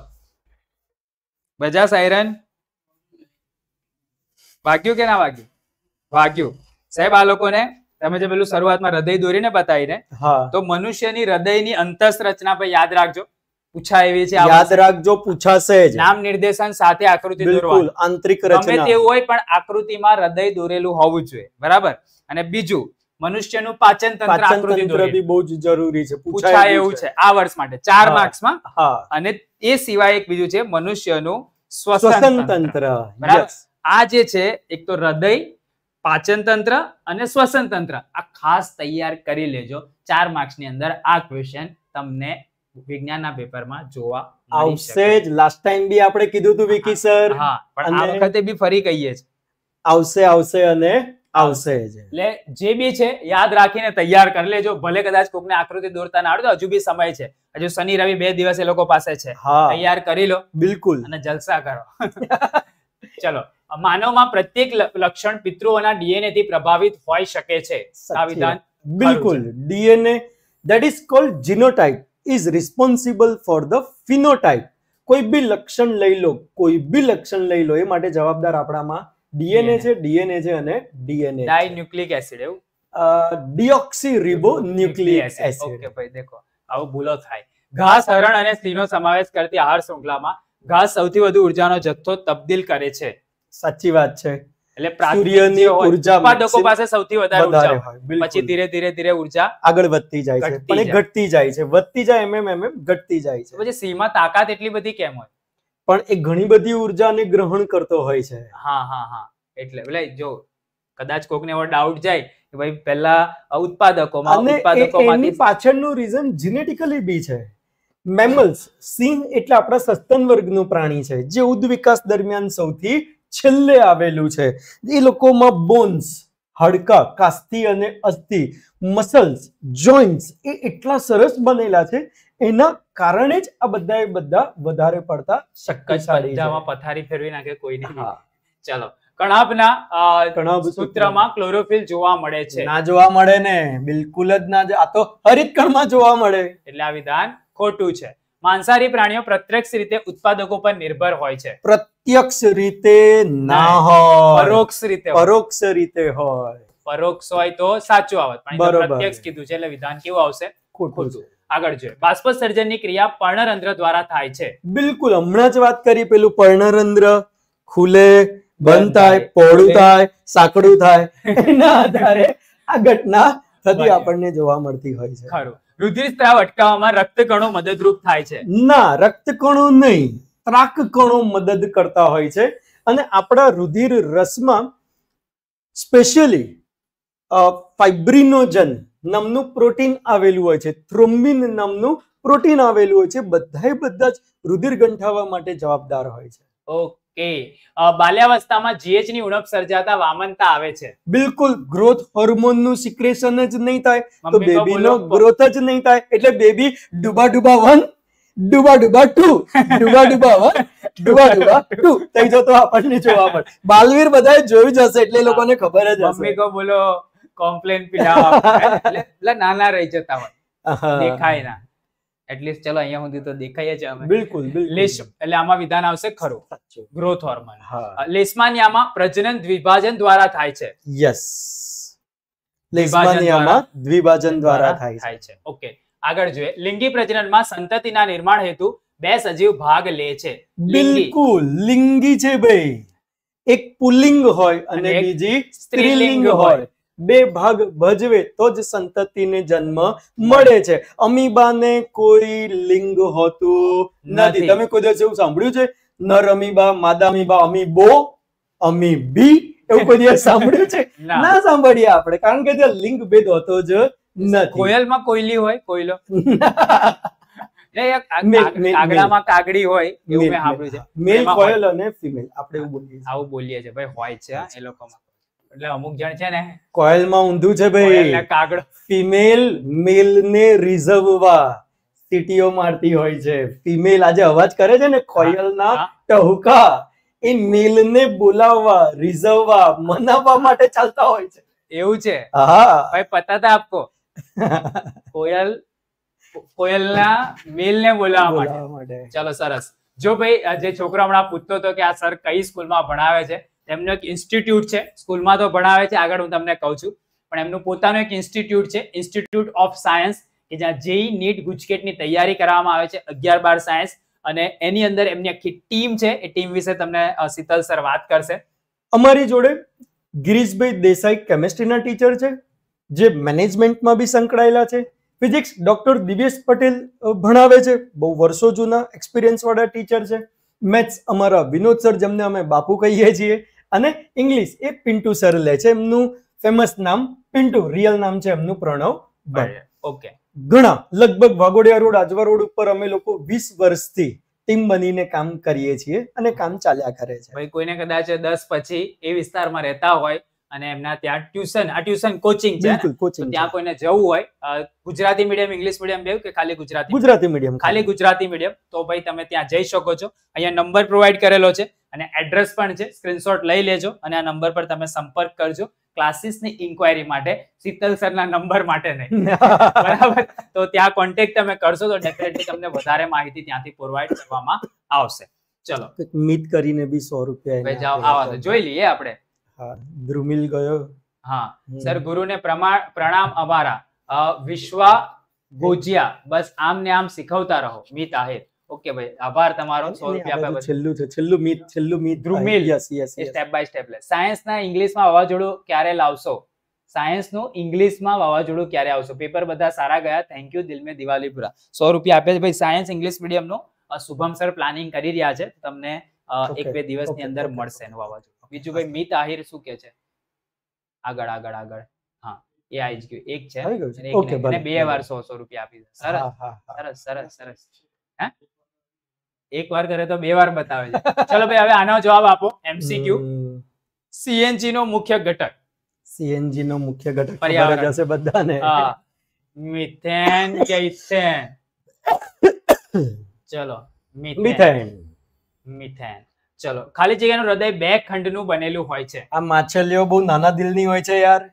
બજા સાયરન વાગ્યું કે ના વાગ્યું વાગ્યું સાહેબ આ લોકોને તમે જે પેલું શરૂઆતમાં હૃદય દોરીને બતાવીને તો મનુષ્યની હૃદયની અંતરચના પર યાદ રાખજો પૂછા એવી છે યાદ રાખજો પૂછાશે નામ નિર્દેશન સાથે આકૃતિ દોરવા આંતરિક રચના તે હોય પણ આકૃતિમાં હૃદય દોરેલું હોવું જોઈએ બરાબર અને બીજું મનુષ્યનું પાચન તંત્ર આકૃતિ દોરવી બહુ જ જરૂરી છે પૂછાય એવું છે આ વર્ષ માટે ચાર માર્ક્સમાં અને એ સિવાય એક બીજું છે મનુષ્યનું શ્વસન તંત્ર બરાબર આ જે છે એક તો હૃદય પાચન તંત્ર અને શ્વસન તંત્ર આ ખાસ તૈયાર કરી લેજો ચાર ની અંદર આ ક્વેશ્ચન તમને વિજ્ઞાનના પેપરમાં જોવા આવશે જ લાસ્ટ ટાઈમ બી આપણે કીધું હતું વિકી સર હા પણ આ વખતે બી ફરી કહીએ છે આવશે આવશે અને આવશે જ એટલે જે બી છે યાદ રાખીને તૈયાર કરી લેજો ભલે કદાચ કોકને આકૃતિ દોરતા ના આવડતો હજુ બી સમય છે હજુ શનિ રવિ બે દિવસ એ લોકો પાસે છે તૈયાર કરી લો બિલકુલ અને જલસા કરો ચલો માનવમાં પ્રત્યેક લક્ષણ પિતૃઓના ડીએનએ થી પ્રભાવિત હોઈ શકે છે આ બિલકુલ DNA that is called genotype is responsible for the phenotype કોઈ બી લક્ષણ લઈ લો કોઈ બી લક્ષણ લઈ લો એ માટે જવાબદાર આપણામાં ડીએનએ છે ડીએનએ છે અને ડીએનએ ન્યુક્લિક એસિડ એવું deoxyribonucleic acid okay ભાઈ દેખો આવો ભૂલો થાય ઘાસ હરણ અને સ્ત્રીનો સમાવેશ કરતી આહાર શૃંખલામાં ઘાસ સૌથી વધુ ઉર્જાનો જથ્થો તબદીલ કરે છે સાચી વાત છે એટલે સૂર્યની ઉર્જા ઉત્પાદકો પાસે સૌથી વધારે ઊર્જા હોય પછી ધીરે ધીરે ધીરે ઉર્જા આગળ વધતી જાય છે પણ ઘટતી જાય છે વધતી જાય એમ એમ એમ ઘટતી જાય છે પછી સીમાં તાકાત એટલી બધી કેમ હોય પણ એ ઘણી બધી ઊર્જાને ગ્રહણ કરતો હોય છે હા હા હા એટલે એટલે જો કદાચ કોકને એવો ડાઉટ જાય કે ભાઈ પહેલા ઉત્પાદકોમાં ઉત્પાદકોમાં પાછળનું રીઝન જીનેટિકલી બી છે મેમલ્સ સિંહ એટલે આપણા સસ્તન વર્ગનું પ્રાણી છે જે ઉદ્વિકાસ દરમિયાન સૌથી છેલ્લે આવેલું છે એ લોકોમાં બોન્સ હાડકા કાસ્તી અને અસ્થિ મસલ્સ જોઈન્ટ્સ એ એટલા સરસ બનેલા છે એના કારણે જ આ બધા બધા વધારે પડતા શક્તિશાળી પથારી ફેરવી નાખે કોઈ નહીં ચાલો કણાભના સૂત્રમાં ક્લોરોફિલ જોવા મળે છે ના જોવા મળે ને બિલકુલ જ ના આ તો હરિત કણમાં જોવા મળે એટલે આ વિધાન ખોટું છે માંસાહારી પ્રાણીઓ પ્રત્યક્ષ રીતે ઉત્પાદકો પર નિર્ભર હોય છે પ્રત્યક્ષ રીતે ના હોય પરોક્ષ રીતે પરોક્ષ રીતે હોય પરોક્ષ હોય તો સાચું આવત પ્રત્યક્ષ કીધું છે એટલે વિધાન કેવું આવશે ખોટું આગળ જોઈએ બાષ્પ સર્જનની ક્રિયા પર્ણરંધ્ર દ્વારા થાય છે બિલકુલ હમણાં જ વાત કરી પેલું પર્ણરંધ્ર ખુલે બંધ થાય પોળું થાય સાંકડું થાય એના આધારે આ ઘટના થતી આપણને જોવા મળતી હોય છે ખરું રુધિરસ્ત્રાવ અટકાવવામાં રક્તકણો મદદરૂપ થાય છે ના રક્તકણો નહીં ત્રાકકણો મદદ કરતા હોય છે અને આપણા રુધિર રસમાં સ્પેશિયલી ફાઇબ્રિનોજન નામનું પ્રોટીન આવેલું હોય છે થ્રોમ્બિન નામનું પ્રોટીન આવેલું હોય છે બધાએ બધા જ રુધિર ગંઠાવા માટે જવાબદાર હોય છે ઓકે બાલ્યાવસ્થામાં જીએચ ની ઉણપ સર્જાતા વામનતા આવે છે બિલકુલ ગ્રોથ હોર્મોન નું સિક્રેશન જ નહીં થાય તો બેબી નો ગ્રોથ જ નહીં થાય એટલે બેબી ડુબા ડુબા વન ડુબા ડુબા ટુ ડુબા ડુબા વન ડુબા ડુબા ટુ થઈ જતો આપણને જોવા મળે બાલવીર બધાએ જોયું જ હશે એટલે લોકોને ખબર જ હશે મમ્મી કો બોલો કોમ્પ્લેન પીડા એટલે નાના રહી જતા હોય દેખાય ના એટલીસ્ટ ચલો અહીંયા સુધી તો દેખાય છે અમે બિલકુલ લેશ એટલે આમાં વિધાન આવશે ખરું ગ્રોથ હોર્મોન લેશમાનિયામાં પ્રજનન દ્વિભાજન દ્વારા થાય છે યસ દ્વિભાજન દ્વારા થાય છે ઓકે આગળ જોઈએ લિંગી પ્રજનનમાં સંતતિના નિર્માણ હેતુ બે સજીવ ભાગ લે છે બિલકુલ લિંગી છે ભાઈ એક પુલિંગ હોય અને બીજી સ્ત્રીલિંગ હોય બે ભાગ ભજવે તો જ સંતતિને જન્મ મળે છે અમીબાને કોઈ લિંગ હોતું નથી તમે કોઈ એવું સાંભળ્યું છે નર અમીબા માદા અમીબા અમીબો અમીબી એવું કોઈ દિવસ સાંભળ્યું છે ના સાંભળીએ આપણે કારણ કે ત્યાં લિંગ ભેદ હોતો જ નથી કોયલમાં કોયલી હોય કોયલો કાગડામાં કાગડી હોય એવું મેં સાંભળ્યું છે મેલ કોયલ અને ફિમેલ આપણે એવું બોલીએ આવું બોલીએ છે ભાઈ હોય છે એ લોકોમાં એટલે અમુક જણ છે ને કોયલમાં ઊંધું છે ભાઈ કાગળ ફિમેલ મેલને રિઝર્વવા સિટીઓ મારતી હોય છે ફિમેલ આજે અવાજ કરે છે ને કોયલના ટહુકા એ મેલને બોલાવવા રિઝર્વવા મનાવવા માટે ચાલતા હોય છે એવું છે હા ભાઈ પતા તા આપકો કોયલ કોયલના મેલને બોલાવવા માટે ચલો સરસ જો ભાઈ આજે છોકરો હમણાં પૂછતો હતો કે આ સર કઈ સ્કૂલમાં ભણાવે છે એમનું એક ઇન્સ્ટિટ્યૂટ છે સ્કૂલમાં તો ભણાવે છે આગળ હું તમને કહું છું પણ એમનું પોતાનું એક ઇન્સ્ટિટ્યૂટ છે ઇન્સ્ટિટ્યૂટ ઓફ સાયન્સ કે જ્યાં જેઈ e નીટ ગુજકેટની તૈયારી કરવામાં આવે છે અગિયાર બાર સાયન્સ અને એની અંદર એમની આખી ટીમ છે એ ટીમ વિશે તમને શીતલ સર વાત કરશે અમારી જોડે ગિરીશભાઈ દેસાઈ કેમેસ્ટ્રીના ટીચર છે જે મેનેજમેન્ટમાં બી સંકળાયેલા છે ફિઝિક્સ ડોક્ટર દિવ્યેશ પટેલ ભણાવે છે બહુ વર્ષો જૂના એક્સપિરિયન્સ વાળા ટીચર છે મેથ્સ અમારા વિનોદ સર જેમને અમે બાપુ કહીએ છીએ અને ઇંગ્લિશ એ પિન્ટુ સર લે છે એમનું ફેમસ નામ પિન્ટુ રિયલ નામ છે એમનું પ્રણવ ભાઈ ઓકે ઘણા લગભગ વાઘોડિયા રોડ આજવા રોડ ઉપર અમે લોકો વીસ વર્ષથી ટીમ બનીને કામ કરીએ છીએ અને કામ ચાલ્યા કરે છે ભાઈ કોઈને કદાચ દસ પછી એ વિસ્તારમાં રહેતા હોય અને એમના ત્યાં ટ્યુશન આ ટ્યુશન કોચિંગ છે ત્યાં કોઈને જવું હોય ગુજરાતી મીડિયમ ઇંગ્લિશ મીડિયમ બે કે ખાલી ગુજરાતી ગુજરાતી મીડિયમ ખાલી ગુજરાતી મીડિયમ તો ભાઈ તમે ત્યાં જઈ શકો છો અહીંયા નંબર પ્રોવાઈડ કરેલો છે અને એડ્રેસ પણ છે સ્ક્રીનશોટ લઈ લેજો અને આ નંબર પર તમે સંપર્ક કરજો ક્લાસીસ ની ઇન્કવાયરી માટે શીતલ સરના નંબર માટે નહીં બરાબર તો ત્યાં કોન્ટેક્ટ તમે કરશો તો ડેફિનેટલી તમને વધારે માહિતી ત્યાંથી પ્રોવાઈડ કરવામાં આવશે ચલો મીટ કરીને બી સો રૂપિયા આવા જોઈ લઈએ આપણે હા ધ્રુમિલ ગયો હા સર ગુરુને પ્રમાણ પ્રણામ અમારા વિશ્વા ગોજિયા બસ આમ ને આમ શીખવતા રહો મિત આહિર ઓકે ભાઈ આભાર તમારો 100 રૂપિયા આપ્યા છેલ્લું છે છેલ્લું મીત છેલ્લું Meet Dhrumil yes yes step by step લે સાયન્સ ના ઇંગ્લિશ માં વાવાઝોડું ક્યારે લાવશો સાયન્સ નું ઇંગ્લિશ માં વાવાઝોડું ક્યારે આવશો પેપર બધા સારા ગયા થેન્ક યુ દિલ મે દિવાલીપુરા 100 રૂપિયા આપ્યા છે ભાઈ સાયન્સ ઇંગ્લિશ મીડિયમ નો શુભમ સર પ્લાનિંગ કરી રહ્યા છે તમને એક બે દિવસની અંદર મળશે એનું વાવાઝોડું બીજું ભાઈ મિત આહિર શું કે છે આગળ આગળ આગળ હા એ આઈ ગયું એક છે બે વાર સો સો રૂપિયા આપી દે સરસ સરસ સરસ સરસ હે એક વાર કરે તો બે વાર બતાવે છે ચલો ભાઈ હવે આનો જવાબ આપો એમસીક્યુ સીએનજી નો મુખ્ય ઘટક સીએનજી નો મુખ્ય ઘટક પર્યાવરણ જશે બધાને હા મિથેન કે ઇથેન ચલો મિથેન મિથેન ચલો ખાલી જગ્યાનું હૃદય બે ખંડનું બનેલું હોય છે આ માછલીઓ બહુ નાના દિલની હોય છે યાર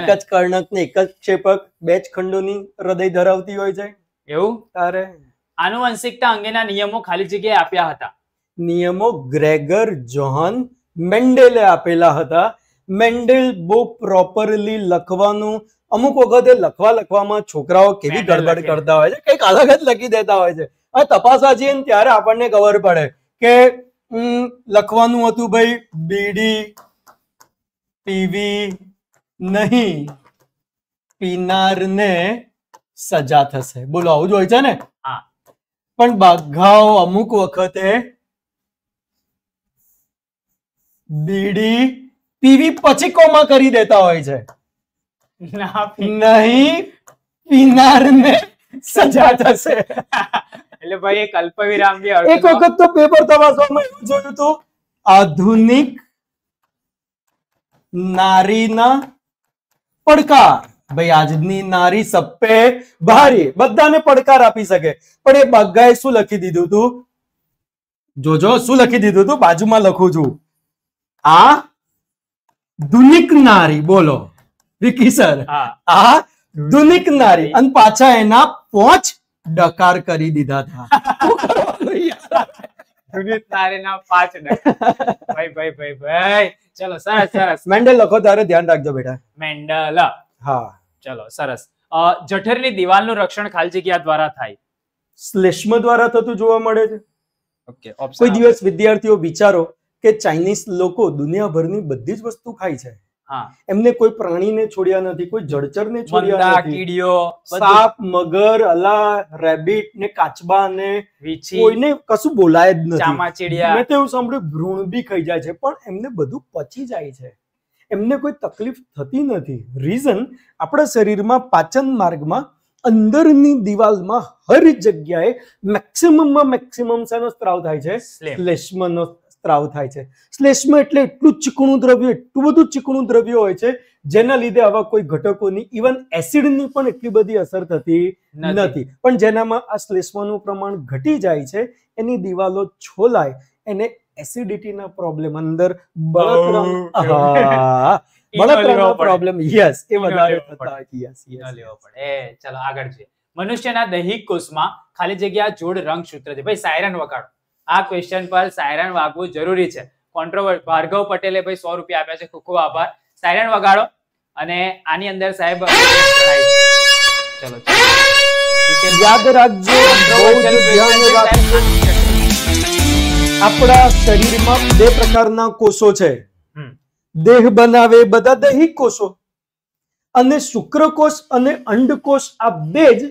એક જ કર્ણક ને એક જ ક્ષેપક બે જ ખંડોની હૃદય ધરાવતી હોય છે એવું તારે આનુવંશિકતા અંગેના નિયમો ખાલી જગ્યાએ આપ્યા હતા નિયમો ગ્રેગર જોહન મેન્ડેલે આપેલા હતા મેન્ડેલ બહુ પ્રોપરલી લખવાનું અમુક વખતે લખવા લખવામાં છોકરાઓ કેવી ગડબડ કરતા હોય છે કંઈક અલગ જ લખી દેતા હોય છે આ તપાસવા જઈએ ત્યારે આપણને ખબર પડે કે લખવાનું હતું ભાઈ બીડી પીવી નહીં પીનારને સજા થશે બોલો આવું જ હોય છે ને હા પણ બાઘાઓ અમુક વખતે બીડી પીવી પછી કોમા કરી દેતા હોય છે નહીં પીનારને સજા થશે એટલે ભાઈ એક અલ્પવિરામ બી એક વખત તો પેપર તપાસવામાં એવું જોયું હતું આધુનિક નારીના પડકાર ભાઈ આજની નારી સપ્પે ભારી બધાને પડકાર આપી શકે પણ એ બગાએ શું લખી દીધું તું જોજો શું લખી દીધું તું બાજુમાં લખું છું આ દુનિક નારી બોલો વિકી સર આ દુનિક નારી અને પાછા એના પોચ ડકાર કરી દીધા હતા પાંચ ભાઈ ભાઈ ભાઈ ભાઈ ચલો સરસ સરસ મેન્ડલ લખો તારે ધ્યાન રાખજો બેટા મેન્ડલ ચલો સરસ જઠરની દિવાલનું રક્ષણ ખાલી જગ્યા દ્વારા થાય શ્લેષ્મ દ્વારા થતું જોવા મળે છે ઓકે કોઈ દિવસ વિદ્યાર્થીઓ વિચારો કે ચાઇનીઝ લોકો દુનિયાભરની બધી જ વસ્તુ ખાય છે એમને કોઈ પ્રાણીને છોડ્યા નથી કોઈ જળચર ને છોડ્યા નથી સાપ મગર અલા રેબિટ ને કાચબા ને કોઈને કશું બોલાય જ નથી મેં તો એવું સાંભળ્યું ભ્રૂણ બી ખાઈ જાય છે પણ એમને બધું પચી જાય છે એમને કોઈ તકલીફ થતી નથી રીઝન આપણા શરીરમાં પાચન માર્ગમાં અંદરની દિવાલમાં હર જગ્યાએ મેક્સિમમમાં મેક્સિમમ શેનો સ્ત્રાવ થાય છે શ્લેષ્મનો સ્ત્રાવ થાય છે શ્લેષ્મ એટલે એટલું ચીકણું દ્રવ્ય એટલું બધું ચીકણું દ્રવ્ય હોય છે જેના લીધે આવા કોઈ ઘટકોની ઇવન એસિડની પણ એટલી બધી અસર થતી નથી પણ જેનામાં આ શ્લેષ્મનું પ્રમાણ ઘટી જાય છે એની દિવાલો છોલાય એને એસિડિટીના પ્રોબ્લેમ અંદર બળતરાનો પ્રોબ્લેમ યસ એ વધારે થતા યસ પડે ચલો આગળ છે મનુષ્યના દૈહિક કોષમાં ખાલી જગ્યા જોડ રંગ સૂત્ર છે ભાઈ સાયરન વગાડો આ ક્વેશ્ચન પર સાયરન વાગવું જરૂરી છે કોન્ટ્રોવર્ટ ભાર્ગવ પટેલે ભાઈ સો રૂપિયા આપ્યા છે ખૂબ ખૂબ આભાર સાયરન વગાડો અને આની અંદર સાહેબ ચલો યાદ રાખજો આપણા શરીરમાં બે પ્રકારના કોષો છે દેહ બનાવે બધા દૈહિક કોષો અને શુક્રકોષ અને અંડકોષ આ બે જ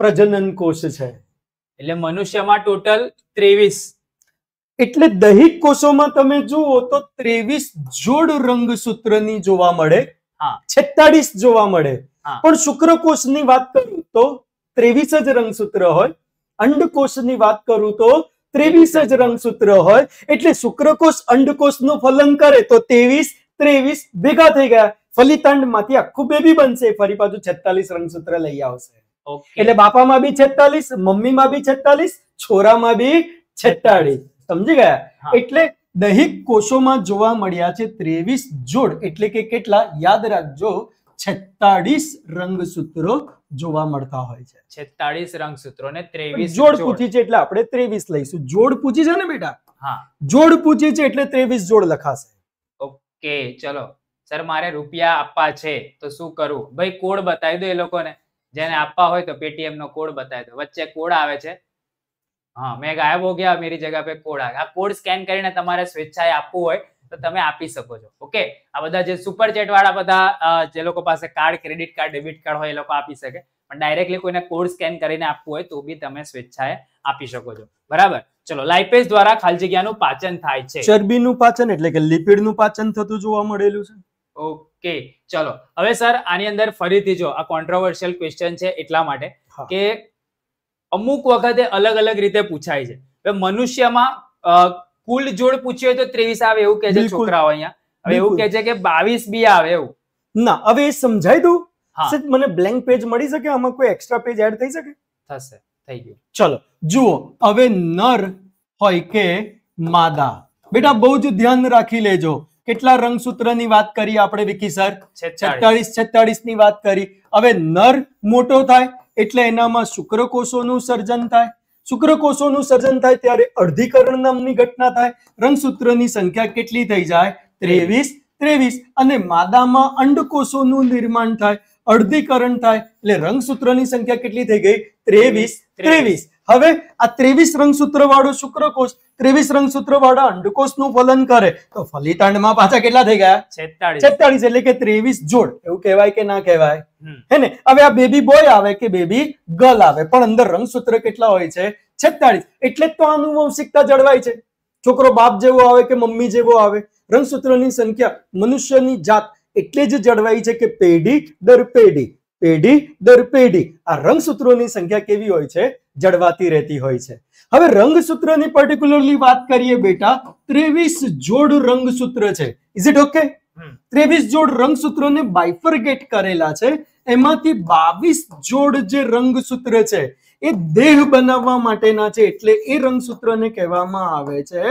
પ્રજનન કોષ છે એટલે મનુષ્યમાં ટોટલ ત્રેવીસ એટલે દૈહિક કોષોમાં તમે જુઓ તો ત્રેવીસ જોડ રંગસૂત્ર ની જોવા મળે છેતાળીસ જોવા મળે પણ શુક્રકોષ ની વાત કરું તો ત્રેવીસ જ રંગસૂત્ર હોય અંડકોષની વાત કરું તો ત્રેવીસ જ રંગસૂત્ર હોય એટલે શુક્રકોષ અંડકોષનું ફલન કરે તો ત્રેવીસ ત્રેવીસ ભેગા થઈ ગયા ફલિતાંડમાંથી આખું બેબી બનશે ફરી પાછું છેતાલીસ રંગસૂત્ર લઈ આવશે એટલે બાપામાં બી છેતાલીસ મમ્મીમાં બી છેતાલીસ છોરામાં બી છેતાળીસ સમજી ગયા એટલે દૈહિક કોષોમાં જોવા મળ્યા છે ત્રેવીસ જોડ એટલે કે કેટલા યાદ રાખજો છેતાળીસ રંગસૂત્રો જોવા મળતા હોય છે છેતાળીસ રંગસૂત્રો ને ત્રેવીસ જોડ પૂછી છે એટલે આપણે ત્રેવીસ લઈશું જોડ પૂછી છે ને બેટા હા જોડ પૂછી છે એટલે ત્રેવીસ જોડ લખાશે ઓકે ચલો સર મારે રૂપિયા આપવા છે તો શું કરું ભાઈ કોડ બતાવી દો એ લોકોને જેને આપવા હોય તો પેટીએમ નો કોડ બતાવી દો વચ્ચે કોડ આવે છે હા મેં ગાયબ હો ગયા મેરી જગ્યા પે કોડ આ કોડ સ્કેન કરીને તમારે સ્વેચ્છાએ આપવું હોય તો તમે આપી શકો છો ઓકે આ બધા જે સુપર ચેટ વાળા બધા જે લોકો પાસે card credit card debit card હોય એ લોકો આપી શકે પણ ડાયરેક્ટલી કોઈને કોડ સ્કેન કરીને આપવું હોય તો બી તમે સ્વેચ્છાએ આપી શકો છો બરાબર ચલો લાઇપેજ દ્વારા ખાલી જગ્યાનું પાચન થાય છે ચરબીનું પાચન એટલે કે લિપિડનું પાચન થતું જોવા મળેલું છે ઓકે ચલો હવે સર આની અંદર ફરીથી જો આ કોન્ટ્રોવર્શિયલ ક્વેશ્ચન છે એટલા માટે કે અમુક વખતે અલગ અલગ રીતે પૂછાય છે મનુષ્યમાં કુલ જોડ પૂછ્યો તો ત્રેવીસ આવે એવું કે છે છોકરાઓ અહીંયા હવે એવું કે છે કે બાવીસ બી આવે એવું ના હવે એ સમજાઈ દઉં સિર્ફ મને બ્લેન્ક પેજ મળી શકે આમાં કોઈ એક્સ્ટ્રા પેજ એડ થઈ શકે થશે થઈ ગયું ચલો જુઓ હવે નર હોય કે માદા બેટા બહુ જ ધ્યાન રાખી લેજો કેટલા ની વાત કરી આપણે વિકી સર છેતાળીસ છેતાળીસ ની વાત કરી હવે નર મોટો થાય એટલે એનામાં શુક્રકોષોનું સર્જન થાય શુક્રકોષોનું સર્જન થાય ત્યારે અડધીકરણ નામની ઘટના થાય રંગસૂત્રની સંખ્યા કેટલી થઈ જાય ત્રેવીસ ત્રેવીસ અને માદામાં અંડકોષોનું નિર્માણ થાય અડધીકરણ થાય એટલે રંગસૂત્રની સંખ્યા કેટલી થઈ ગઈ ત્રેવીસ ત્રેવીસ હવે આ ત્રેવીસ રંગસૂત્ર વાળો શુક્રકોષ ત્રેવીસ રંગસૂત્ર વાળા અંડકોષનું ફલન કરે તો ફલિતાંડમાં પાછા કેટલા થઈ ગયા છેતાળીસ એટલે કે ત્રેવીસ જોડ એવું કહેવાય કે ના કહેવાય હે ને હવે આ બેબી બોય આવે કે બેબી ગર્લ આવે પણ અંદર રંગસૂત્ર કેટલા હોય છે છેતાળીસ એટલે જ તો આનુવંશિકતા જળવાય છે છોકરો બાપ જેવો આવે કે મમ્મી જેવો આવે રંગસૂત્રની સંખ્યા મનુષ્યની જાત એટલે જ જળવાય છે કે પેઢી દર પેઢી પેઢી દર પેઢી આ રંગસૂત્રોની સંખ્યા કેવી હોય છે જળવાતી રહેતી હોય છે હવે રંગસૂત્રની પર્ટિક્યુલરલી વાત કરીએ બેટા ત્રેવીસ જોડ રંગસૂત્ર છે ઇઝ ઇટ ઓકે ત્રેવીસ જોડ રંગસૂત્રોને બાયફરગેટ કરેલા છે એમાંથી બાવીસ જોડ જે રંગસૂત્ર છે એ દેહ બનાવવા માટેના છે એટલે એ રંગસૂત્રને કહેવામાં આવે છે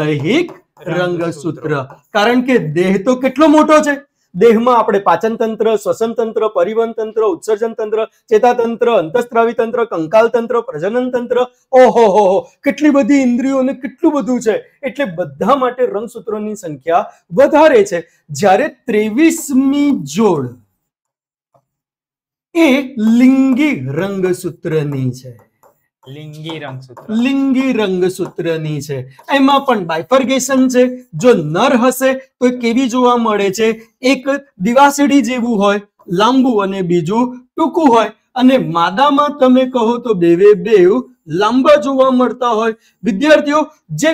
દૈહિક રંગસૂત્ર કારણ કે દેહ તો કેટલો મોટો છે દેહમાં આપણે પાચન તંત્ર શ્વસન તંત્ર પરિવહન તંત્ર ઉત્સર્જન તંત્ર ચેતાતંત્ર અંતસ્ત્રાવી તંત્ર કંકાલ તંત્ર પ્રજનન તંત્ર ઓહો હો હો કેટલી બધી ઇન્દ્રિયોને કેટલું બધું છે એટલે બધા માટે રંગસૂત્રોની સંખ્યા વધારે છે જ્યારે ત્રેવીસમી જોડ એ લિંગી રંગસૂત્રની છે લિંગી રંગસૂત્ર લિંગી છે એમાં પણ બાયફર્ગેશન છે જો નર હશે તો કેવી જોવા મળે છે એક દિવાસળી જેવું હોય લાંબુ અને બીજું ટૂંકું હોય અને માદામાં તમે કહો તો બેવે બેવ લાંબા જોવા મળતા હોય વિદ્યાર્થીઓ જે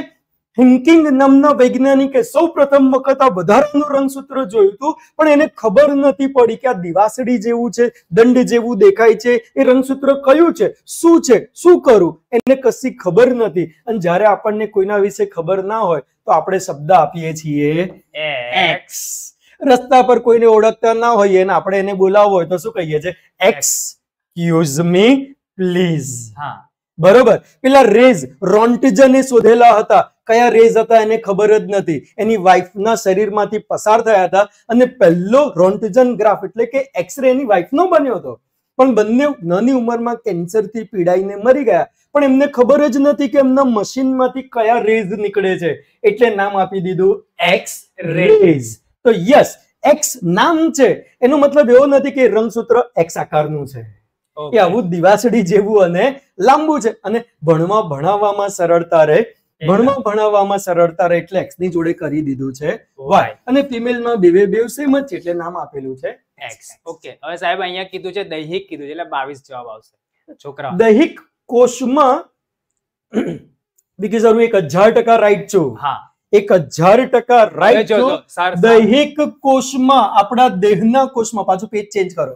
હિન્કિંગ નામના વૈજ્ઞાનિકે સૌ પ્રથમ વખત આ વધારાનું રંગસૂત્ર જોયું હતું પણ એને ખબર નથી પડી કે આ દિવાસળી જેવું છે દંડ જેવું દેખાય છે એ રંગસૂત્ર કયું છે શું છે શું કરું એને કશી ખબર નથી અને જ્યારે આપણને કોઈના વિશે ખબર ના હોય તો આપણે શબ્દ આપીએ છીએ એક્સ રસ્તા પર કોઈને ઓળખતા ના હોઈએ અને આપણે એને બોલાવવો હોય તો શું કહીએ છીએ એક્સક્યુઝ મી પ્લીઝ હા બરોબર પેલા રેઝ રોન્ટજને શોધેલા હતા કયા રેઝ હતા એને ખબર જ નથી એની વાઇફના શરીરમાંથી પસાર થયા હતા અને પહેલો રોન્ટજન ગ્રાફ એટલે કે એક્સરે એની વાઇફનો બન્યો હતો પણ બંને નાની ઉંમરમાં કેન્સરથી પીડાઈને મરી ગયા પણ એમને ખબર જ નથી કે એમના મશીનમાંથી કયા રેઝ નીકળે છે એટલે નામ આપી દીધું એક્સ રેઝ તો યસ એક્સ નામ છે એનો મતલબ એવો નથી કે રંગસૂત્ર એક્સ આકારનું છે એ આવું દિવાસડી જેવું અને લાંબુ છે અને ભણવા ભણાવવામાં સરળતા રહે ભણવા ભણાવવામાં સરળતા રહે એટલે એક્સ ની જોડે કરી દીધું છે વાય અને ફિમેલમાં બિહેવિયર સેમ જ છે એટલે નામ આપેલું છે એક્સ ઓકે હવે સાહેબ અહીંયા કીધું છે દૈહિક કીધું છે એટલે બાવીસ જવાબ આવશે છોકરા દૈહિક કોષમાં બીકી જરૂર એક હજાર ટકા રાઈટ છો હા એક હજાર ટકા રાઈટ છો દૈહિક કોષમાં આપણા દેહના કોષમાં પાછું પેજ ચેન્જ કરો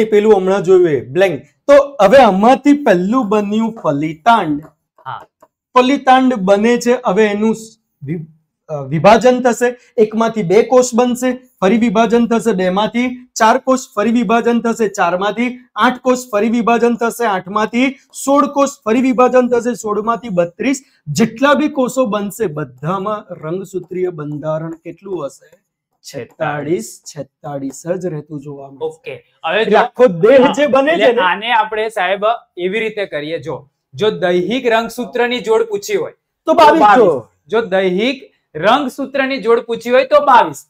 ને પેલું હમણાં જોયું એ બ્લેન્ક તો હવે આમાંથી પહેલું બન્યું ફલિતાંડ ફલિતાંડ બને છે હવે એનું વિભાજન થશે એકમાંથી બે કોષ બનશે ફરી વિભાજન થશે બે માંથી ચાર કોષ ફરી વિભાજન થશે ચાર માંથી આઠ કોષ ફરી વિભાજન થશે આઠ માંથી સોળ કોષ ફરી વિભાજન થશે સોળ માંથી બત્રીસ જેટલા બી કોષો બનશે બધામાં રંગસૂત્રીય બંધારણ કેટલું હશે છેતાળીસ છેતાળીસ જ રહેતું જોવા ઓકે હવે આખો દેહ જે બને છે આને આપણે સાહેબ એવી રીતે કરીએ જો જો દૈહિક રંગસૂત્રની જોડ પૂછી હોય તો બાવીસ જો દૈહિક રંગસૂત્રની જોડ પૂછી હોય તો બાવીસ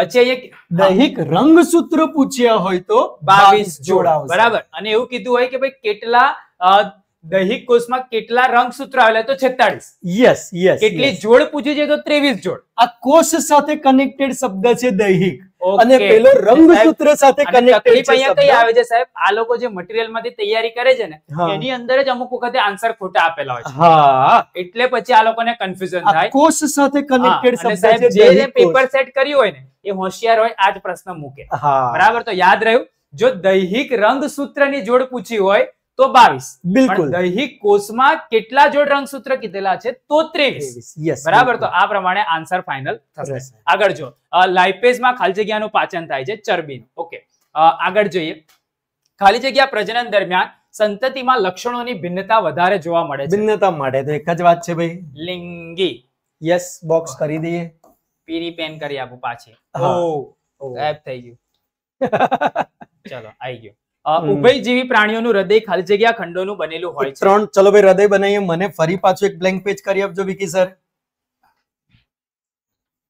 પછી અહીંયા દૈહિક રંગસૂત્ર પૂછ્યા હોય તો બાવીસ જોડા બરાબર અને એવું કીધું હોય કે ભાઈ કેટલા દૈહિક કોષમાં કેટલા રંગસૂત્ર આવેલા તો છેતાળીસ યસ યસ કેટલી જોડ પૂછી છે તો ત્રેવીસ જોડ આ કોષ સાથે કનેક્ટેડ શબ્દ છે દૈહિક અને પેલો રંગસૂત્ર સાથે કનેક્ટેડ છે અહીંયા કઈ આવે છે સાહેબ આ લોકો જે મટીરીયલ માંથી તૈયારી કરે છે ને એની અંદર જ અમુક વખતે આન્સર ખોટા આપેલા હોય છે હા એટલે પછી આ લોકોને કન્ફ્યુઝન થાય કોષ સાથે કનેક્ટેડ શબ્દ છે જે પેપર સેટ કર્યું હોય ને એ હોશિયાર હોય આ જ પ્રશ્ન મૂકે બરાબર તો યાદ રહ્યું જો દૈહિક રંગ સૂત્રની જોડ પૂછી હોય તો બાવીસ બિલકુલ દૈહિક કોષમાં કેટલા જોડ રંગસૂત્ર કીધેલા છે તો ત્રેવીસ બરાબર તો આ પ્રમાણે આન્સર ફાઇનલ થશે આગળ જો લાઇપેઝમાં ખાલી જગ્યાનું પાચન થાય છે ચરબીનું ઓકે આગળ જોઈએ ખાલી જગ્યા પ્રજનન દરમિયાન સંતતિમાં લક્ષણોની ભિન્નતા વધારે જોવા મળે છે ભિન્નતા માટે તો એક જ વાત છે ભાઈ લિંગી યસ બોક્સ કરી દઈએ પીરી પેન કરી આપું પાછી ઓ ગાયબ થઈ ગયું ચલો આવી ગયું ઉભય જેવી પ્રાણીઓનું હૃદય ખાલી જગ્યા ખંડો નું બનેલું હોય ત્રણ ચલો ભાઈ હૃદય બનાવીએ મને ફરી પાછું એક બ્લેન્ક પેજ કરી આપજો વિકી સર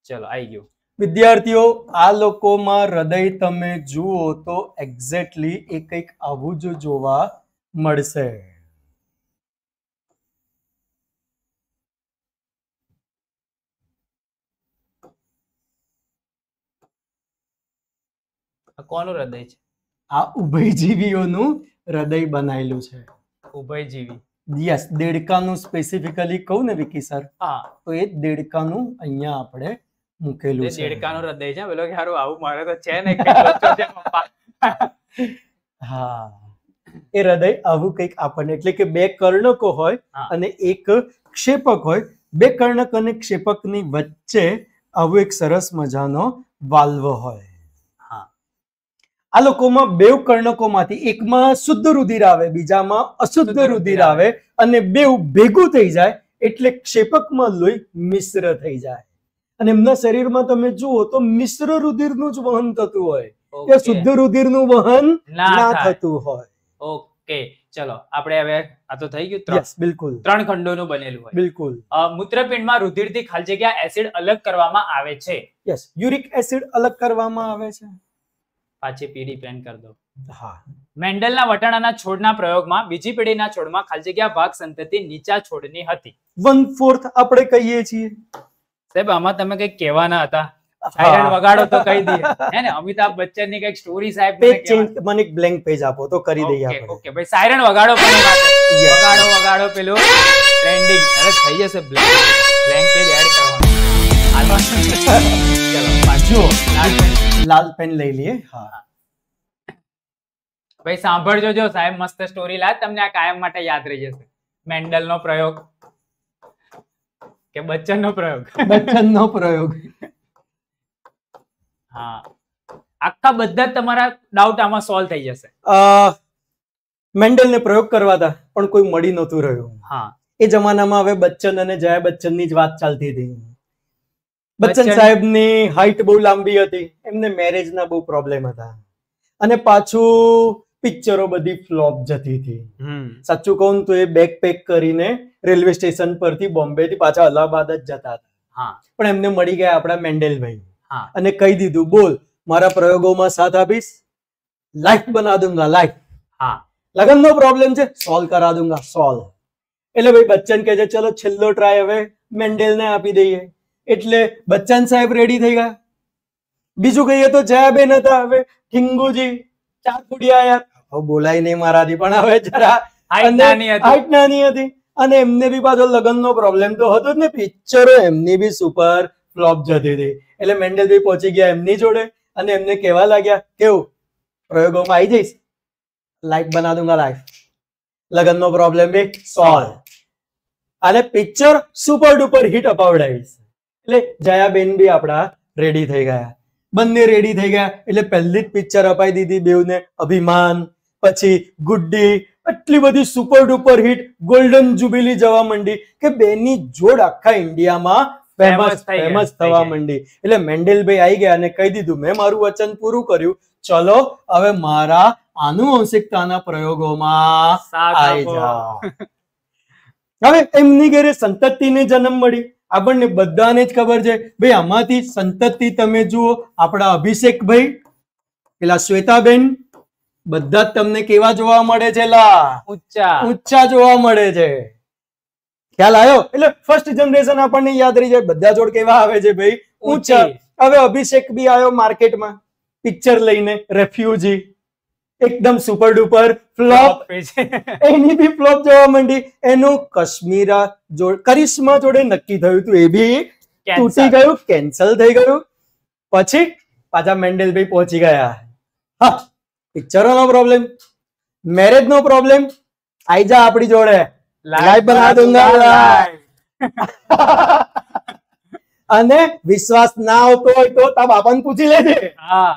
ચલો આવી ગયું વિદ્યાર્થીઓ આ લોકોમાં હૃદય તમે જુઓ તો એક્ઝેક્ટલી એ કંઈક આવું જ જોવા મળશે કોનું હૃદય છે આ ઉભયજીવીઓનું હૃદય બનાવેલું છે ઉભયજીવી યસ દેડકાનું સ્પેસિફિકલી કહું ને વિકી સર હા તો એ દેડકાનું અહીંયા આપણે મૂકેલું છે દેડકાનું હૃદય છે બોલો કે હારું આવું મારે તો છે ને હા એ હૃદય આવું કંઈક આપણને એટલે કે બે કર્ણકો હોય અને એક ક્ષેપક હોય બે કર્ણક અને ક્ષેપકની વચ્ચે આવું એક સરસ મજાનો વાલ્વ હોય આ લોકોમાં બે કર્ણકોમાંથી એકમાં શુદ્ધ રુધિર આવે બીજામાં અશુદ્ધ રુધિર આવે અને બેવ ભેગું થઈ જાય એટલે ક્ષેપકમાં લોહી મિશ્ર થઈ જાય અને એમના શરીરમાં તમે જુઓ તો મિશ્ર રુધિરનું જ વહન થતું હોય કે શુદ્ધ રુધિરનું વહન ના થતું હોય ઓકે ચલો આપણે હવે આ તો થઈ ગયું ત્રણ બિલકુલ ત્રણ ખંડોનું બનેલું હોય બિલકુલ મૂત્રપિંડમાં થી ખાલી જગ્યા એસિડ અલગ કરવામાં આવે છે યસ યુરિક એસિડ અલગ કરવામાં આવે છે પાછી પીડી પેન કરી દો મેન્ડલના વટાણાના છોડના પ્રયોગમાં બીજી પેઢીના છોડમાં ખાલી જગ્યા ભાગ સંતતિ નીચા છોડની હતી વન ફોર્થ આપણે કહીએ છીએ સાહેબ આમાં તમે કઈ કહેવાના હતા અમિતાભ બચ્ચન ની કઈક સ્ટોરી સાહેબ પેજ આપો તો કરી દઈએ સાયરન વગાડો પણ વગાડો વગાડો પેલું ટ્રેન્ડિંગ અરે થઈ જશે બ્લેન્ક એડ કરવાનું લાલ પેન લઈ લઈએ હા ભાઈ સાંભળજો જો સાહેબ મસ્ત સ્ટોરી લાવ તમને આ કાયમ માટે યાદ રહી જશે મેન્ડલ નો પ્રયોગ કે બચ્ચન નો પ્રયોગ બચ્ચન નો પ્રયોગ હા આખા બધા તમારા ડાઉટ આમાં સોલ્વ થઈ જશે મેન્ડલ ને પ્રયોગ કરવા હતા પણ કોઈ મળી નહોતું રહ્યું હા એ જમાનામાં હવે બચ્ચન અને જયા બચ્ચન ની જ વાત ચાલતી હતી બચ્ચન સાહેબ ની હાઈટ બહુ લાંબી હતી એમને મેરેજના બહુ પ્રોબ્લેમ હતા અને પાછું પિક્ચરો બધી ફ્લોપ જતી હતી સાચું કહું તો એ બેગ પેક કરીને રેલવે સ્ટેશન પરથી બોમ્બે થી પાછા અલ્હાબાદ જ જતા હતા પણ એમને મળી ગયા આપણા મેન્ડેલભાઈ અને કહી દીધું બોલ મારા પ્રયોગોમાં સાથ આપીશ લાઈફ બના દુંગા લાઈફ લગન નો પ્રોબ્લેમ છે સોલ્વ કરા દુંગા સોલ્વ એટલે ભાઈ બચ્ચન કહે છે ચલો છેલ્લો ટ્રાય હવે મેન્ડેલ ને આપી દઈએ એટલે બચ્ચન સાહેબ રેડી થઈ ગયા બીજું કહીએ તો જયા બેન હતા હવે ઠીંગુજી ચાર ફૂડિયા યાર બોલાય નહીં મારાથી પણ હવે જરા હાઈટ નાની હતી અને એમને બી પાછો લગ્નનો પ્રોબ્લેમ તો હતો જ ને પિક્ચરો એમની બી સુપર ફ્લોપ જતી હતી એટલે મેન્ડલભાઈ પહોંચી ગયા એમની જોડે અને એમને કેવા લાગ્યા કેવું પ્રયોગોમાં આવી જઈશ લાઈફ બના દુંગા લાઈફ લગ્નનો પ્રોબ્લેમ બી સોલ્વ અને પિક્ચર સુપર ડુપર હિટ અપાવડાવીશ એટલે જયાબેન બી આપણા રેડી થઈ ગયા બંને રેડી થઈ ગયા એટલે પહેલી જ પિક્ચર અપાઈ દીધી બેવને અભિમાન પછી ગુડ્ડી એટલી બધી super duper hit golden jubilee જવા માંડી કે બેની જોડ આખા ઇન્ડિયામાં ફેમસ થવા માંડી એટલે મેન્ડેલભાઈ આવી ગયા અને કહી દીધું મેં મારું વચન પૂરું કર્યું ચલો હવે મારા આનુવંશિકતાના પ્રયોગોમાં આવી જાઓ હવે એમની ઘરે સંતતિને જન્મ મળી આપણને બધાને જ ખબર છે ભાઈ આમાંથી સંતતિ તમે જુઓ આપણા અભિષેક ભાઈ પેલા શ્વેતાબેન બધા તમને કેવા જોવા મળે છે લા ઊંચા ઊંચા જોવા મળે છે ખ્યાલ આવ્યો એટલે ફર્સ્ટ જનરેશન આપણને યાદ રહી જાય બધા જોડ કેવા આવે છે ભાઈ ઊંચા હવે અભિષેક બી આવ્યો માર્કેટમાં પિક્ચર લઈને રેફ્યુજી એકદમ સુપર ડુપર ફ્લોપ એની બી ફ્લોપ જોવા માંડી એનું કશ્મીરા જોડે કરિશ્મા જોડે નક્કી થયું હતું એ બી તૂટી ગયું કેન્સલ થઈ ગયું પછી પાછા મેન્ડેલભાઈ પહોંચી ગયા હા પિક્ચરો નો પ્રોબ્લેમ મેરેજનો પ્રોબ્લેમ આઈ જા આપણી જોડે લાઈવ બના દઉંગા અને વિશ્વાસ ના આવતો હોય તો તારા બાપાને પૂછી લેજે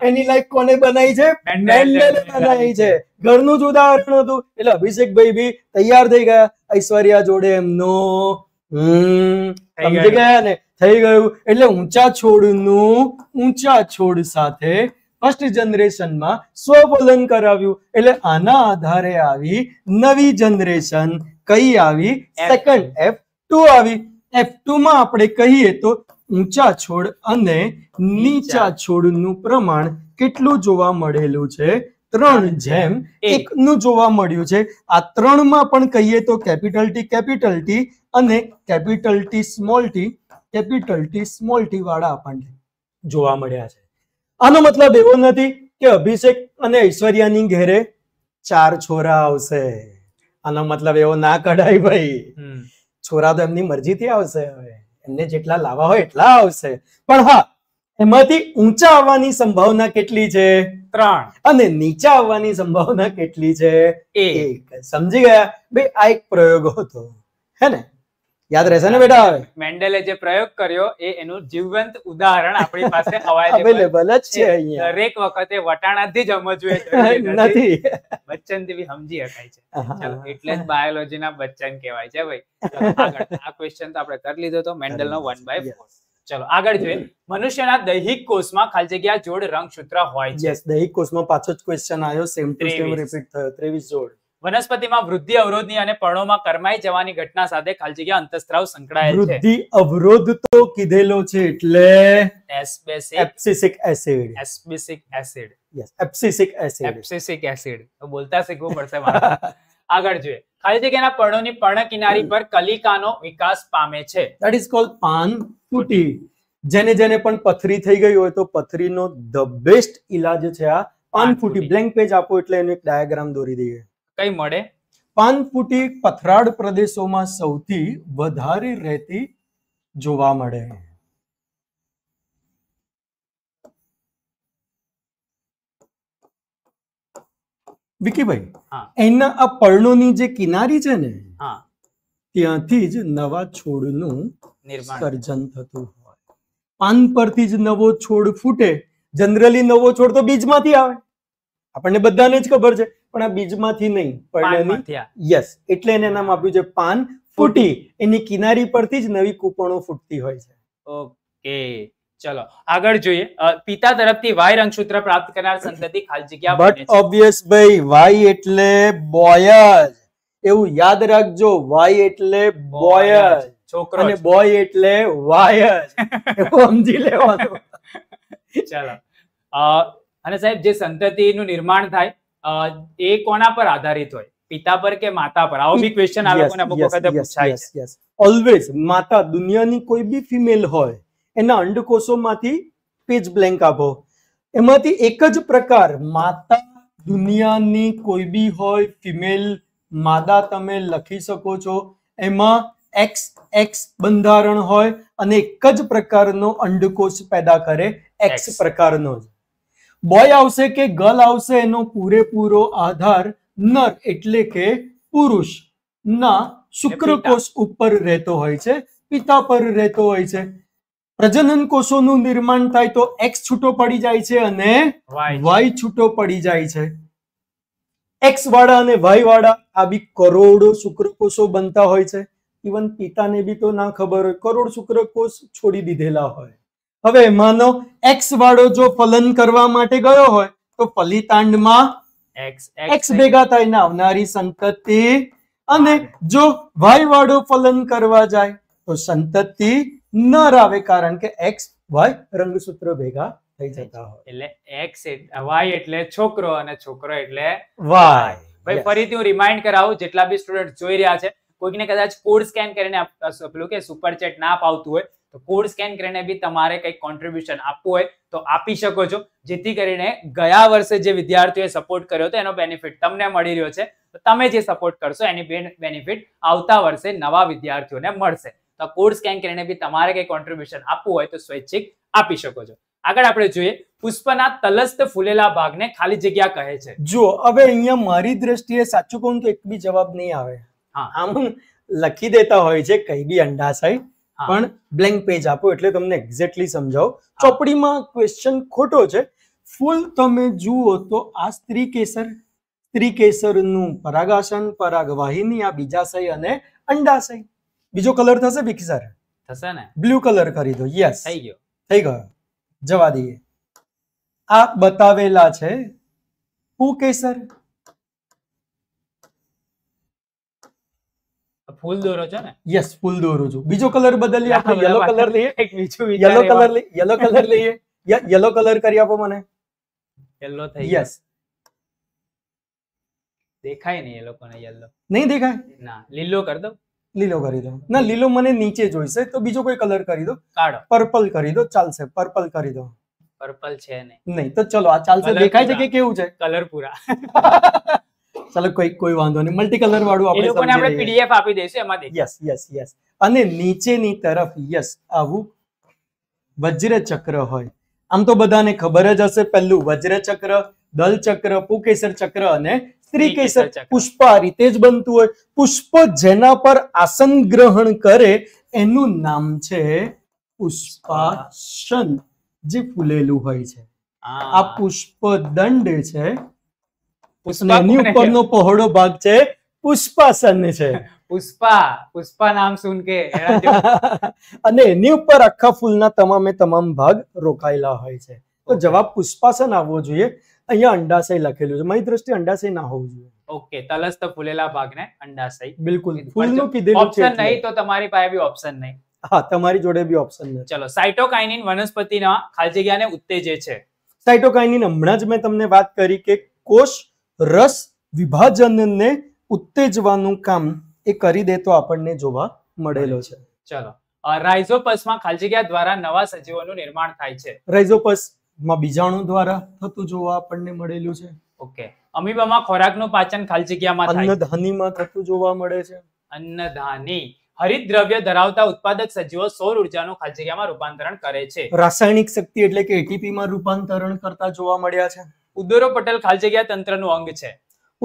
એની લાઈફ કોને બનાવી છે મેન્ડેલે બનાવી છે ઘરનું જ ઉદાહરણ હતું એટલે અભિષેકભાઈ બી તૈયાર થઈ ગયા ઐશ્વર્યા જોડે એમનો સમજી ગયા ને થઈ ગયું એટલે ઊંચા છોડનું ઊંચા છોડ સાથે ફર્સ્ટ જનરેશનમાં સ્વપલન કરાવ્યું એટલે આના આધારે આવી નવી જનરેશન કઈ આવી સેકન્ડ એફ ટુ આવી એફ ટુ માં આપણે કહીએ તો ઊંચા છોડ અને નીચા છોડનું પ્રમાણ કેટલું જોવા મળેલું છે ત્રણ જેમ એક નું જોવા મળ્યું છે આ ત્રણ માં પણ કહીએ તો કેપિટલ ટી કેપિટલ ટી અને capital T small T capital T small T વાળા આપણને જોવા મળ્યા છે આનો મતલબ એવો નથી કે અભિષેક અને ઐશ્વર્યાની ઘેરે ચાર છોરા આવશે આનો મતલબ એવો ના કઢાય ભાઈ છોરા તો એમની મરજીથી આવશે હવે એમને જેટલા લાવવા હોય એટલા આવશે પણ હા એમાંથી ઊંચા આવવાની સંભાવના કેટલી છે ત્રણ અને નીચા આવવાની સંભાવના કેટલી છે એક સમજી ગયા બે આ એક પ્રયોગ હતો હે ને યાદ રહેશે ને બેટા હવે મેન્ડેલે જે પ્રયોગ કર્યો એ એનું જીવંત ઉદાહરણ આપણી પાસે અવેલેબલ જ છે અહીંયા દરેક વખતે વટાણાથી જ સમજવું નથી બચ્ચન થી સમજી શકાય છે ચાલો એટલે જ બાયોલોજી ના બચ્ચન કહેવાય છે ભાઈ આગળ આ ક્વેશ્ચન તો આપણે કરી લીધો તો મેન્ડલ નો 1/4 ચલો આગળ જોઈએ મનુષ્યના દૈહિક કોષમાં ખાલી જગ્યા જોડ રંગસૂત્ર હોય છે યસ દૈહિક કોષમાં પાછો જ ક્વેશ્ચન આવ્યો સેમ ટુ સેમ રિપીટ થયો 23 જોડ વનસ્પતિમાં વૃદ્ધિ અવરોધની અને પર્ણોમાં કરમાઈ જવાની ઘટના સાથે ખાલજીગ્યા અંતસ્ત્રાવ સંકળાયેલ છે વૃદ્ધિ અવરોધ તો કીધેલો છે એટલે abscisic acid abscisic acid yes abscisic acid abscisic acid તો બોલતા શીખવું પડશે આગળ જોઈએ ખાલી જગ્યાના પર્ણોની પર્ણ કિનારી પર કલિકાનો વિકાસ પામે છે દેટ ઇઝ કોલ્ડ પાન તૂટી જેને જેને પણ પથરી થઈ ગઈ હોય તો પથરીનો ધ બેસ્ટ ઈલાજ છે આ પાન ફૂટી બ્લેન્ક પેજ આપો એટલે એનું એક ડાયાગ્રામ દોરી દઈએ કઈ મળે પાનપુટી પથરાળ પ્રદેશોમાં સૌથી વધારે રહેતી જોવા મળે વિકીભાઈ એના આ પર્ણોની જે કિનારી છે ને ત્યાંથી જ નવા છોડનું સર્જન થતું હોય પાન પરથી જ નવો છોડ ફૂટે જનરલી નવો છોડ તો બીજમાંથી આવે આપણને બધાને જ ખબર છે પણ આ બીજમાંથી નહીં પડેલી યસ એટલે એને નામ આપ્યું છે પાન ફૂટી એની કિનારી પરથી જ નવી કૂપણો ફૂટતી હોય છે ઓકે ચલો આગળ જોઈએ પિતા તરફથી વાય રંગસૂત્ર પ્રાપ્ત કરનાર સંતતિ ખાલી જગ્યા બટ ઓબ્વિયસ ભાઈ વાય એટલે બોયજ એવું યાદ રાખજો વાય એટલે બોયજ છોકરો અને બોય એટલે વાયજ એવું સમજી લેવાનું ચલો અને સાહેબ જે સંતતિનું નિર્માણ થાય એ કોના પર આધારિત હોય પિતા પર કે માતા પર આવો બી ક્વેશ્ચન આ લોકોને અમુક વખતે પૂછાય ઓલવેઝ માતા દુનિયાની કોઈ બી ફિમેલ હોય એના અંડકોષોમાંથી પેજ બ્લેન્ક આપો એમાંથી એક જ પ્રકાર માતા દુનિયાની કોઈ બી હોય ફિમેલ માદા તમે લખી શકો છો એમાં એક્સ એક્સ બંધારણ હોય અને એક જ પ્રકારનો અંડકોષ પેદા કરે એક્સ પ્રકારનો જ બોય આવશે કે ગર્લ આવશે એનો પૂરેપૂરો આધાર નર એટલે કે પુરુષ ના શુક્રકોષ ઉપર રહેતો હોય છે પિતા પર રહેતો હોય છે પ્રજનન કોષોનું નિર્માણ થાય તો એક્સ છૂટો પડી જાય છે અને વાય છૂટો પડી જાય છે એક્સ વાળા અને વાય વાળા આ બી કરોડો શુક્રકોષો બનતા હોય છે ઇવન પિતાને બી તો ના ખબર હોય કરોડ શુક્રકોષ છોડી દીધેલા હોય હવે માનો એક્સ વાળો જો ફલન કરવા માટે ગયો હોય તો ફલિતાંડમાં એક્સ એક્સ ભેગા થઈને આવનારી સંતતિ અને જો વાય વાળો ફલન કરવા જાય તો સંતતિ ન આવે કારણ કે એક્સ વાય રંગસૂત્ર ભેગા થઈ જતા હોય એટલે એક્સ વાય એટલે છોકરો અને છોકરો એટલે વાય ભાઈ ફરીથી હું રિમાઇન્ડ કરાવું જેટલા બી સ્ટુડન્ટ જોઈ રહ્યા છે કોઈકને કદાચ કોડ સ્કેન કરીને પેલું કે સુપર ચેટ ના પાવતું હોય તો કોડ સ્કેન કરીને બી તમારે કંઈક કોન્ટ્રીબ્યુશન આપવું હોય તો આપી શકો છો જેથી કરીને ગયા વર્ષે જે વિદ્યાર્થીઓએ સપોર્ટ કર્યો હતો એનો બેનિફિટ તમને મળી રહ્યો છે તો તમે જે સપોર્ટ કરશો એની બેનિફિટ આવતા વર્ષે નવા વિદ્યાર્થીઓને મળશે તો કોડ સ્કેન કરીને બી તમારે કંઈ કોન્ટ્રીબ્યુશન આપવું હોય તો સ્વૈચ્છિક આપી શકો છો આગળ આપણે જોઈએ પુષ્પના તલસ્ત ફૂલેલા ભાગને ખાલી જગ્યા કહે છે જો હવે અહીંયા મારી દ્રષ્ટિએ સાચું કહું તો એક બી જવાબ નહીં આવે હા આમ લખી દેતા હોય છે કઈ બી અંડાશય પણ બ્લેન્ક પેજ આપો એટલે તમને એક્ઝેક્ટલી સમજાવો ચોપડીમાં ક્વેશ્ચન ખોટો છે ફૂલ તમે જુઓ તો આ સ્ત્રી કેસર સ્ત્રી કેસરનું પરાગાસન પરાગવાહિની આ બીજાશય અને અંડાશય બીજો કલર થશે વિકી થશે ને બ્લુ કલર કરી દો યસ થઈ ગયો થઈ ગયો જવા દઈએ આ બતાવેલા છે કેસર ફૂલ દોરો છો ને યસ ફૂલ દોરું છું બીજો કલર બદલીએ આપો યલો કલર લઈએ એક બીજો યલો કલર લઈએ યલો કલર લઈએ યલો કલર કરી આપો મને યલો થઈ યસ દેખાય નહીં એ લોકોને યલો નહીં દેખાય ના લીલો કરી દો લીલો કરી દો ના લીલો મને નીચે જોઈશે તો બીજો કોઈ કલર કરી દો કાળો પર્પલ કરી દો ચાલશે પર્પલ કરી દો પર્પલ છે નહીં નહીં તો ચલો આ ચાલશે દેખાય છે કે કેવું છે કલર પૂરા ચાલો કોઈ કોઈ વાંધો નહીં મલ્ટી કલર વાળું આપણે લોકોને આપણે પીડીએફ આપી દઈશું એમાં યસ યસ યસ અને નીચેની તરફ યસ આવું વજ્ર ચક્ર હોય આમ તો બધાને ખબર જ હશે પહેલું વજ્ર ચક્ર દલ ચક્ર પુકેસર ચક્ર અને સ્ત્રી કેસર પુષ્પ આ રીતે જ બનતું હોય પુષ્પ જેના પર આસન ગ્રહણ કરે એનું નામ છે પુષ્પાસન જે ફૂલેલું હોય છે આ પુષ્પ દંડ છે પહોળો ભાગ છે પુષ્પાસન છે પુષ્પા પુષ્પા નામ સુન કે અને એની ઉપર આખા ફૂલના તમામે તમામ ભાગ રોકાયેલા હોય છે તો જવાબ પુષ્પાસન આવવો જોઈએ અહીંયા અંડાશય લખેલું છે મારી દ્રષ્ટિ અંડાશય ના હોવું જોઈએ ઓકે તલસ્થ ફૂલેલા ભાગને અંડાશય બિલકુલ ફૂલનું કીધેલું ઓપ્શન નહીં તો તમારી પાસે બી ઓપ્શન નહીં હા તમારી જોડે બી ઓપ્શન છે ચલો સાઇટોકાઇનિન વનસ્પતિના ખાલી જગ્યાને ઉત્તેજે છે સાઇટોકાઇનિન હમણાં જ મેં તમને વાત કરી કે કોષ રસ વિભાજનને ઉત્તેજવાનું કામ એ કરી દેતો આપણને જોવા મળેલો છે ચાલો રાઇઝોપસમાં ખાલી જગ્યા દ્વારા નવા સજીવોનું નિર્માણ થાય છે રાઇઝોપસમાં બીજાણુ દ્વારા થતું જોવા આપણને મળેલું છે ઓકે અમીબામાં ખોરાકનું પાચન ખાલી જગ્યામાં અન્નધાનીમાં થતું જોવા મળે છે અન્નધાની હરિતદ્રવ્ય ધરાવતા ઉત્પાદક સજીવો સૌર ઉર્જાનું ખાલી જગ્યામાં રૂપાંતરણ કરે છે રાસાયણિક શક્તિ એટલે કે એટીપીમાં રૂપાંતરણ કરતા જોવા મળ્યા છે ઉદરો પટલ ખાલી જગ્યા તંત્ર તંત્રનું અંગ છે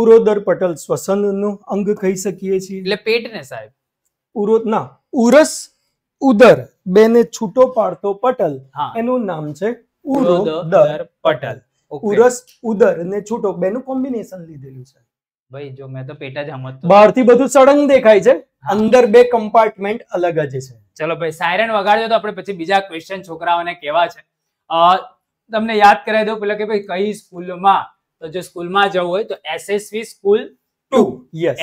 ઉરોદર પટલ નું અંગ કહી શકીએ છીએ એટલે પેટ ને સાહેબ ઉરોદ ના ઉરસ ઉદર બે ને છૂટો પાડતો પટલ એનું નામ છે ઉરોદર પટલ ઉરસ ઉદર ને છૂટો બેનું કોમ્બિનેશન લીધેલું છે ભાઈ જો મેં તો પેટ જ સમજતો બહારથી બધું સળંગ દેખાય છે અંદર બે કમ્પાર્ટમેન્ટ અલગ જ છે ચલો ભાઈ સાયરન વગાડજો તો આપણે પછી બીજા ક્વેશ્ચન છોકરાઓને કેવા છે તમને યાદ કરાવી દઉં પેલા કે ભાઈ કઈ સ્કૂલમાં તો જો સ્કૂલમાં જવું હોય તો એસએસવી સ્કૂલ ટુ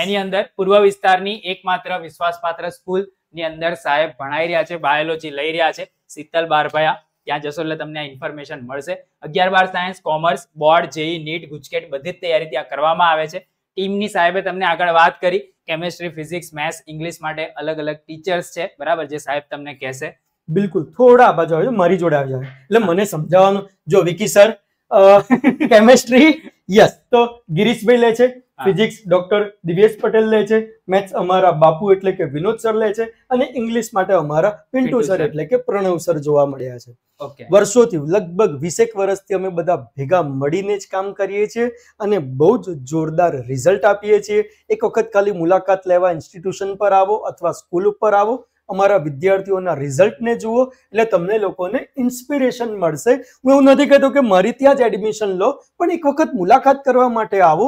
એની અંદર પૂર્વ વિસ્તારની એકમાત્ર વિશ્વાસપાત્ર સ્કૂલ ની અંદર સાહેબ ભણાઈ રહ્યા છે બાયોલોજી લઈ રહ્યા છે શીતલ બારભાયા ત્યાં જશો એટલે તમને આ ઇન્ફોર્મેશન મળશે અગિયાર બાર science commerce board JEE NEET GUJCET બધી જ તૈયારી ત્યાં કરવામાં આવે છે ટીમની સાહેબે તમને આગળ વાત કરી કેમેસ્ટ્રી ફિઝિક્સ મેથ્સ ઇંગ્લિશ માટે અલગ અલગ ટીચર્સ છે બરાબર જે સાહેબ તમને કહેશે બિલકુલ થોડા આ બાજુ મારી જોડે આવી જાય એટલે મને સમજાવવાનું જો વિકી સર કેમેસ્ટ્રી યસ તો ગિરીશભાઈ લે છે ફિઝિક્સ ડોક્ટર દિવ્યેશ પટેલ લે છે મેથ્સ અમારા બાપુ એટલે કે વિનોદ સર લે છે અને ઇંગ્લિશ માટે અમારા પિન્ટુ સર એટલે કે પ્રણવ સર જોવા મળ્યા છે વર્ષોથી લગભગ વીસેક વર્ષથી અમે બધા ભેગા મળીને જ કામ કરીએ છીએ અને બહુ જ જોરદાર રિઝલ્ટ આપીએ છીએ એક વખત ખાલી મુલાકાત લેવા ઇન્સ્ટિટ્યુશન પર આવો અથવા સ્કૂલ ઉપર આવો અમારા વિદ્યાર્થીઓના રિઝલ્ટને જુઓ એટલે તમને લોકોને ઇન્સ્પિરેશન મળશે હું એવું નથી કહેતો કે મારી ત્યાં જ એડમિશન લો પણ એક વખત મુલાકાત કરવા માટે આવો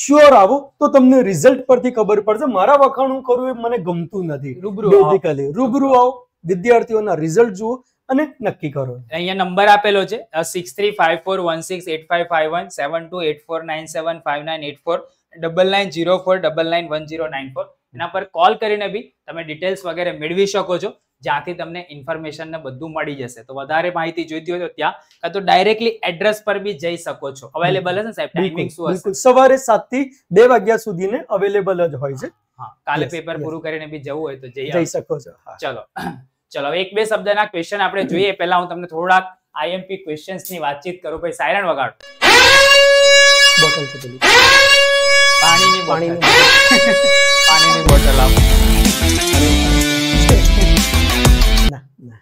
શ્યોર આવો તો તમને રિઝલ્ટ પરથી ખબર પડશે મારા વખાણ હું કરું એ મને ગમતું નથી રૂબરૂ રૂબરૂ આવો વિદ્યાર્થીઓના રિઝલ્ટ જુઓ અને નક્કી કરો અહીંયા નંબર આપેલો છે six three five four one six eight five five one seven two eight four nine seven five nine eight four double nine zero four double nine one zero nine four એના પર call કરીને બી તમે details વગેરે મેળવી શકો છો જ્યાંથી તમને ઇન્ફોર્મેશન ને બધું મળી જશે તો વધારે માહિતી જોઈતી હોય તો ત્યાં કાં તો ડાયરેક્ટલી એડ્રેસ પર બી જઈ શકો છો અવેલેબલ હશે સાહેબ ટાઈમિંગ શું હશે સવારે 7 થી 2 વાગ્યા ને અવેલેબલ જ હોય છે હા કાલે પેપર પૂરું કરીને બી જવું હોય તો જઈ શકો છો ચલો ચલો એક બે શબ્દના ક્વેશ્ચન આપણે જોઈએ પહેલા હું તમને થોડાક આઈએમપી ક્વેશ્ચન્સની વાતચીત કરું ભાઈ સાયરન વગાડ બોટલ છે પાણીની પાણીની પાણીની બોટલ આપો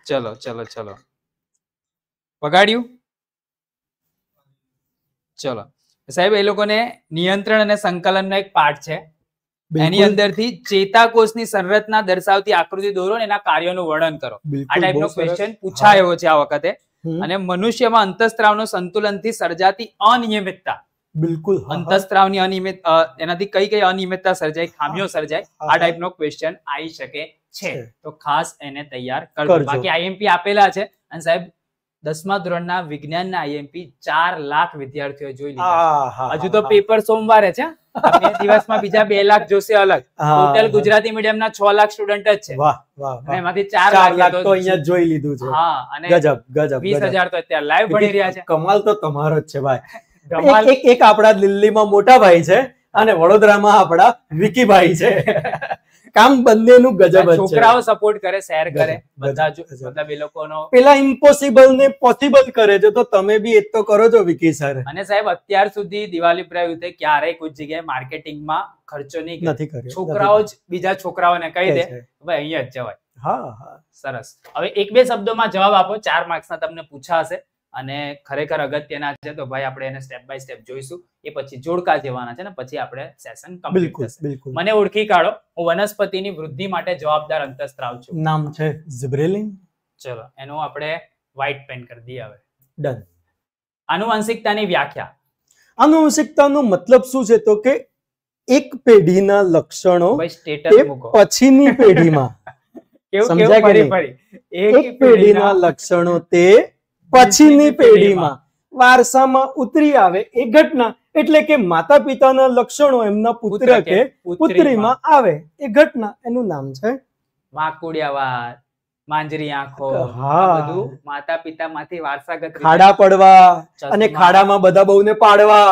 ચલો ચલો ચલો વગાડ્યું ચલો સાહેબ એ લોકોને નિયંત્રણ અને સંકલનનો એક પાઠ છે એની અંદરથી ચેતાકોષની સંરચના દર્શાવતી આકૃતિ દોરો અને એના કાર્યોનું વર્ણન કરો આ ટાઈપનો ક્વેશ્ચન પૂછાયો છે આ વખતે અને મનુષ્યમાં અંતસ્ત્રાવનો સંતુલનથી સર્જાતી અનિયમિતતા બિલકુલ અંતસ્ત્રાવની અનિયમિત એનાથી કઈ કઈ અનિયમિતતા સર્જાય ખામીઓ સર્જાય આ ટાઈપનો ક્વેશ્ચન આવી શકે છે તો ખાસ એને તૈયાર કરજો બાકી આઈએમપી આપેલા છે અને સાહેબ દસમા ધોરણના વિજ્ઞાનના આઈએમપી ચાર લાખ વિદ્યાર્થીઓ જોઈ લીધા હજુ તો પેપર સોમવારે છે બે દિવસમાં બીજા બે લાખ જોશે અલગ ટોટલ ગુજરાતી મીડિયમના છ લાખ સ્ટુડન્ટ જ છે એમાંથી ચાર લાખ તો અહીંયા જોઈ લીધું છે હા અને ગજબ ગજબ વીસ હજાર તો અત્યારે લાઈવ ભણી રહ્યા છે કમાલ તો તમારો જ છે ભાઈ એક એક આપણા દિલ્હીમાં મોટા ભાઈ છે અને વડોદરામાં આપણા વિકીભાઈ છે કામ બંનેનું ગજબ છે છોકરાઓ સપોર્ટ કરે શેર કરે બધા મતલબ એ લોકોનો પેલા ઇમ્પોસિબલ ને પોસિબલ કરે છે તો તમે બી એ તો કરો છો વિકી સર અને સાહેબ અત્યાર સુધી દિવાળી પ્રયુક્તે ક્યારેય કોઈ જગ્યાએ માર્કેટિંગમાં ખર્ચો નહીં નથી કર્યો છોકરાઓ જ બીજા છોકરાઓને કહી દે ભાઈ અહીંયા જ જવાય હા હા સરસ હવે એક બે શબ્દોમાં જવાબ આપો ચાર માર્ક્સના તમને પૂછા હશે અને ખરેખર અગત્યના છે તો ભાઈ આપણે એને સ્ટેપ બાય સ્ટેપ જોઈશું એ પછી જોડકા જેવાના છે ને પછી આપણે સેશન કમ્પ્લીટ બિલકુલ મને ઓળખી કાઢો હું વનસ્પતિની વૃદ્ધિ માટે જવાબદાર અંતઃસ્ત્રાવ છું નામ છે ઝિબ્રેલિન ચલો એનો આપણે વ્હાઇટ પેન કરી દઈએ હવે ડન આનુવંશિકતાની વ્યાખ્યા આનુવંશિકતાનો મતલબ શું છે તો કે એક પેઢીના લક્ષણો પછીની પેઢીમાં સમજાય કે એક પેઢીના લક્ષણો તે પછીની પેઢીમાં વારસામાં ઉતરી આવે એ ઘટના એટલે કે માતા પિતાના લક્ષણો એમના પુત્ર કે પુત્રીમાં આવે એ ઘટના એનું નામ છે વાકુડિયાવાદ માંજરી આંખો બધું માતા પિતા માંથી વારસાગત ખાડા પડવા અને ખાડામાં બધા બહુને પાડવા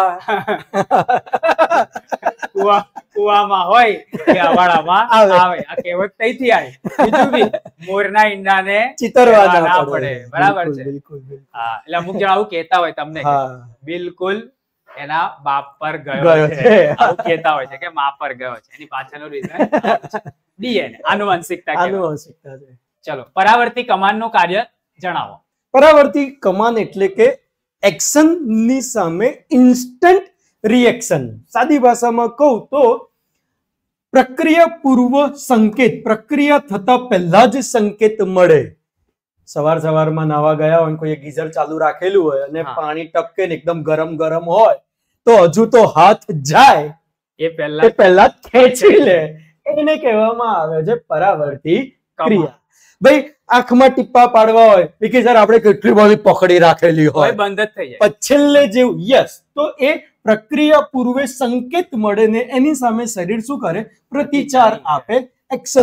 કુવામાં હોય કે અવાડામાં આવે આ કહેવત તઈથી આવી બીજું બી મોરના ઈંડાને ચિતરવા ના પડે બરાબર છે હા એટલે અમુક જણા આવું કહેતા હોય તમને બિલકુલ એના બાપ પર ગયો છે આવું કહેતા હોય છે કે મા પર ગયો છે એની પાછળનું રીઝન ડીએનએ આનુવંશિકતા આનુવંશિકતા છે ચલો પરાવર્તી કમાનનું કાર્ય જણાવો પરાવર્તી કમાન એટલે કે એક્શનની સામે ઇન્સ્ટન્ટ રિએક્શન સાદી ભાષામાં કહું તો પ્રક્રિયા પૂર્વ સંકેત પ્રક્રિયા થતા પહેલા જ સંકેત મળે સવાર સવારમાં નાવા ગયા હોય કોઈ ગીઝર ચાલુ રાખેલું હોય અને પાણી ટપકે ને એકદમ ગરમ ગરમ હોય તો હજુ તો હાથ જાય એ પહેલા પહેલા ખેંચી લે એને કહેવામાં આવે છે પરાવર્તી ક્રિયા ભાઈ આંખમાં ટીપ્પા પાડવા હોય વિકી સર આપણે કેટલી બધી પકડી રાખેલી હોય બંધ જ થઈ જાય પછેલ્લે જેવું યસ તો એ પ્રક્રિયા પૂર્વે સંકેત મળે ને એની સામે શરીર શું કરે પ્રતિચાર આપે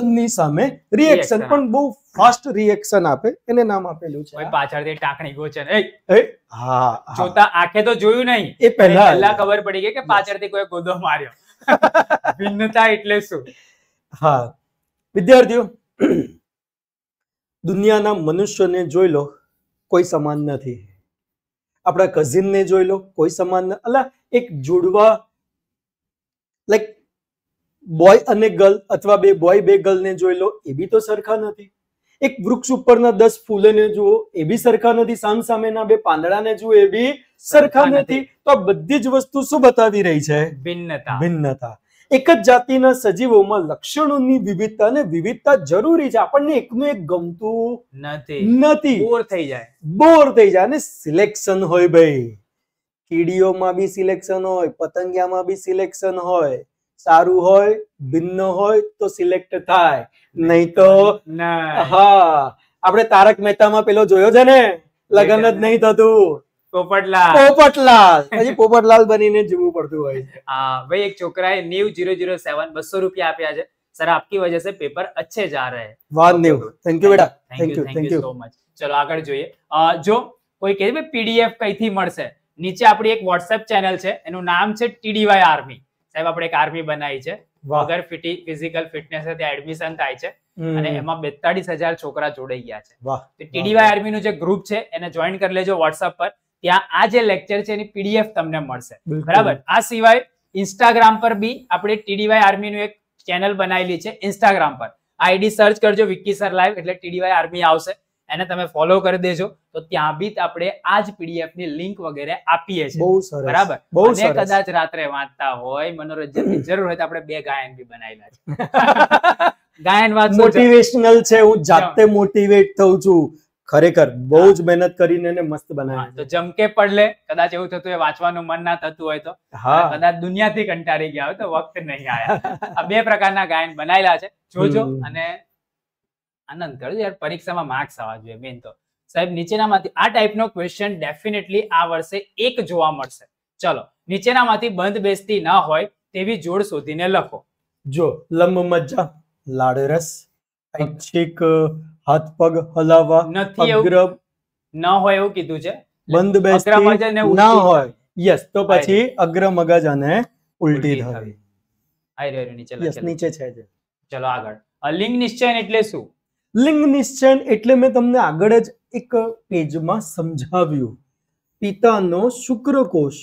ની સામે રિએક્શન પણ બહુ ફાસ્ટ રિએક્શન આપે એને નામ આપેલું છે પાછળથી ટાંકણી ગોચર એ હા જોતા આંખે તો જોયું નહીં એ પહેલા પહેલા ખબર પડી ગઈ કે પાછળથી કોઈ ગોદો માર્યો ભિન્નતા એટલે શું હા વિદ્યાર્થીઓ દુનિયાના મનુષ્યને જોઈ લો કોઈ સમાન નથી આપણા કઝિનને જોઈ લો કોઈ સમાન અલા એક જોડવા લાઈક બોય અને ગર્લ અથવા બે બોય બે ગર્લને જોઈ લો એ બી તો સરખા નથી એક વૃક્ષ ઉપરના દસ ફૂલોને જુઓ એ બી સરખા નથી સામ સામેના બે પાંદડાને જુઓ એ બી સરખા નથી તો આ બધી જ વસ્તુ શું બતાવી રહી છે ભિન્નતા ભિન્નતા એક જ જાતિના સજીવોમાં લક્ષણોની વિવિધતા અને વિવિધતા જરૂરી છે આપણને એકનું એક ગમતું નથી બોર થઈ જાય બોર થઈ જાય અને સિલેક્શન હોય ભાઈ કીડીઓમાં બી સિલેક્શન હોય પતંગિયામાં બી સિલેક્શન હોય સારું હોય ભિન્ન હોય તો સિલેક્ટ થાય નહીં તો હા આપણે તારક મહેતામાં પેલો જોયો છે ને લગ્ન જ નહીં થતું પોપટલાલ પોપટલાલ પછી પોપટલાલ બનીને જીવવું પડતું હોય હા ભાઈ એક છોકરાએ ન્યુ 007 200 રૂપિયા આપ્યા છે સર આપકી वजह से પેપર અચ્છે જા રહે વાહ ન્યુ થેન્ક યુ બેટા thank you thank you so much ચલો આગળ જોઈએ જો કોઈ કહે ભાઈ પીડીએફ કઈથી મળશે નીચે આપણી એક વોટ્સએપ ચેનલ છે એનું નામ છે ટીડીવાય આર્મી સાહેબ આપણે એક આર્મી બનાવી છે વગર ફિટી ફિઝિકલ ફિટનેસ ત્યાં એડમિશન થાય છે અને એમાં બેતાળીસ હજાર છોકરા જોડાઈ ગયા છે ટીડીવાય આર્મી નું જે ગ્રુપ છે એને જોઈન કરી લેજો વોટ્સઅપ પર ત્યાં આ જે લેક્ચર છે એની પીડીએફ તમને મળશે બરાબર આ સિવાય ઇન્સ્ટાગ્રામ પર બી આપણે ટીડીવાય આર્મીનું એક ચેનલ બનાવેલી છે ઇન્સ્ટાગ્રામ પર આઈડી સર્ચ કરજો વિકી સર લાઈવ એટલે ટીડીવાય આર્મી આવશે એને તમે ફોલો કરી દેજો તો ત્યાં બી આપણે આ જ પીડીએફ ની લિંક વગેરે આપીએ છીએ બરાબર બહુ કદાચ રાત્રે વાંચતા હોય મનોરંજન ની જરૂર હોય તો આપણે બે ગાયન બી બનાવેલા છે ગાયન વાત મોટિવેશનલ છે હું જાતે મોટિવેટ થઉં છું ખરેખર બહુ જ મહેનત કરીને એને મસ્ત બનાવ્યા તો જમકે પડલે કદાચ એવું થતું હોય વાંચવાનું મન ના થતું હોય તો હા કદાચ દુનિયાથી કંટાળી ગયા હોય તો વખત નહીં આયા આ બે પ્રકારના ગાયન બનાવેલા છે જોજો અને આનંદ કરજો યાર પરીક્ષામાં માર્ક્સ આવવા જોઈએ મેન તો સાહેબ નીચેનામાંથી આ ટાઈપનો ક્વેશ્ચન ડેફિનેટલી આ વર્ષે એક જોવા મળશે ચલો નીચેનામાંથી બંધ બેસતી ના હોય તેવી જોડ શોધીને લખો જો લંબ મજ્જા લાડરસ ઐચ્છિક હાથ પગ હલાવવા નથી એવું ન હોય એવું કીધું છે બંધ બેસતી ના હોય યસ તો પછી અગ્ર મગજ અને ઉલટી થવી આવી રહ્યો નીચે યસ નીચે છે ચલો આગળ લિંગ નિશ્ચયન એટલે શું લિંગ નિશ્ચયન એટલે મેં તમને આગળ જ એક પેજમાં સમજાવ્યું પિતાનો શુક્રકોષ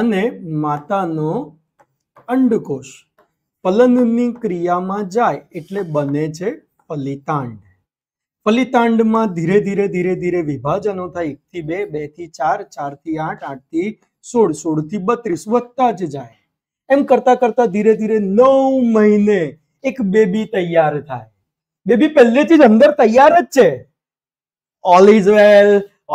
અને માતાનો અંડકોષ પલનની ક્રિયામાં જાય એટલે બને છે ફલિતાંડ ફલિતાંડમાં ધીરે ધીરે ધીરે ધીરે વિભાજનો થાય એકથી બે બે થી ચાર ચાર થી આઠ આઠ થી સોળ સોળ થી બત્રીસ વધતા જ જાય એમ કરતા કરતા ધીરે ધીરે નવ મહિને એક બેબી તૈયાર થાય બેબી પહેલેથી જ અંદર તૈયાર જ છે all is well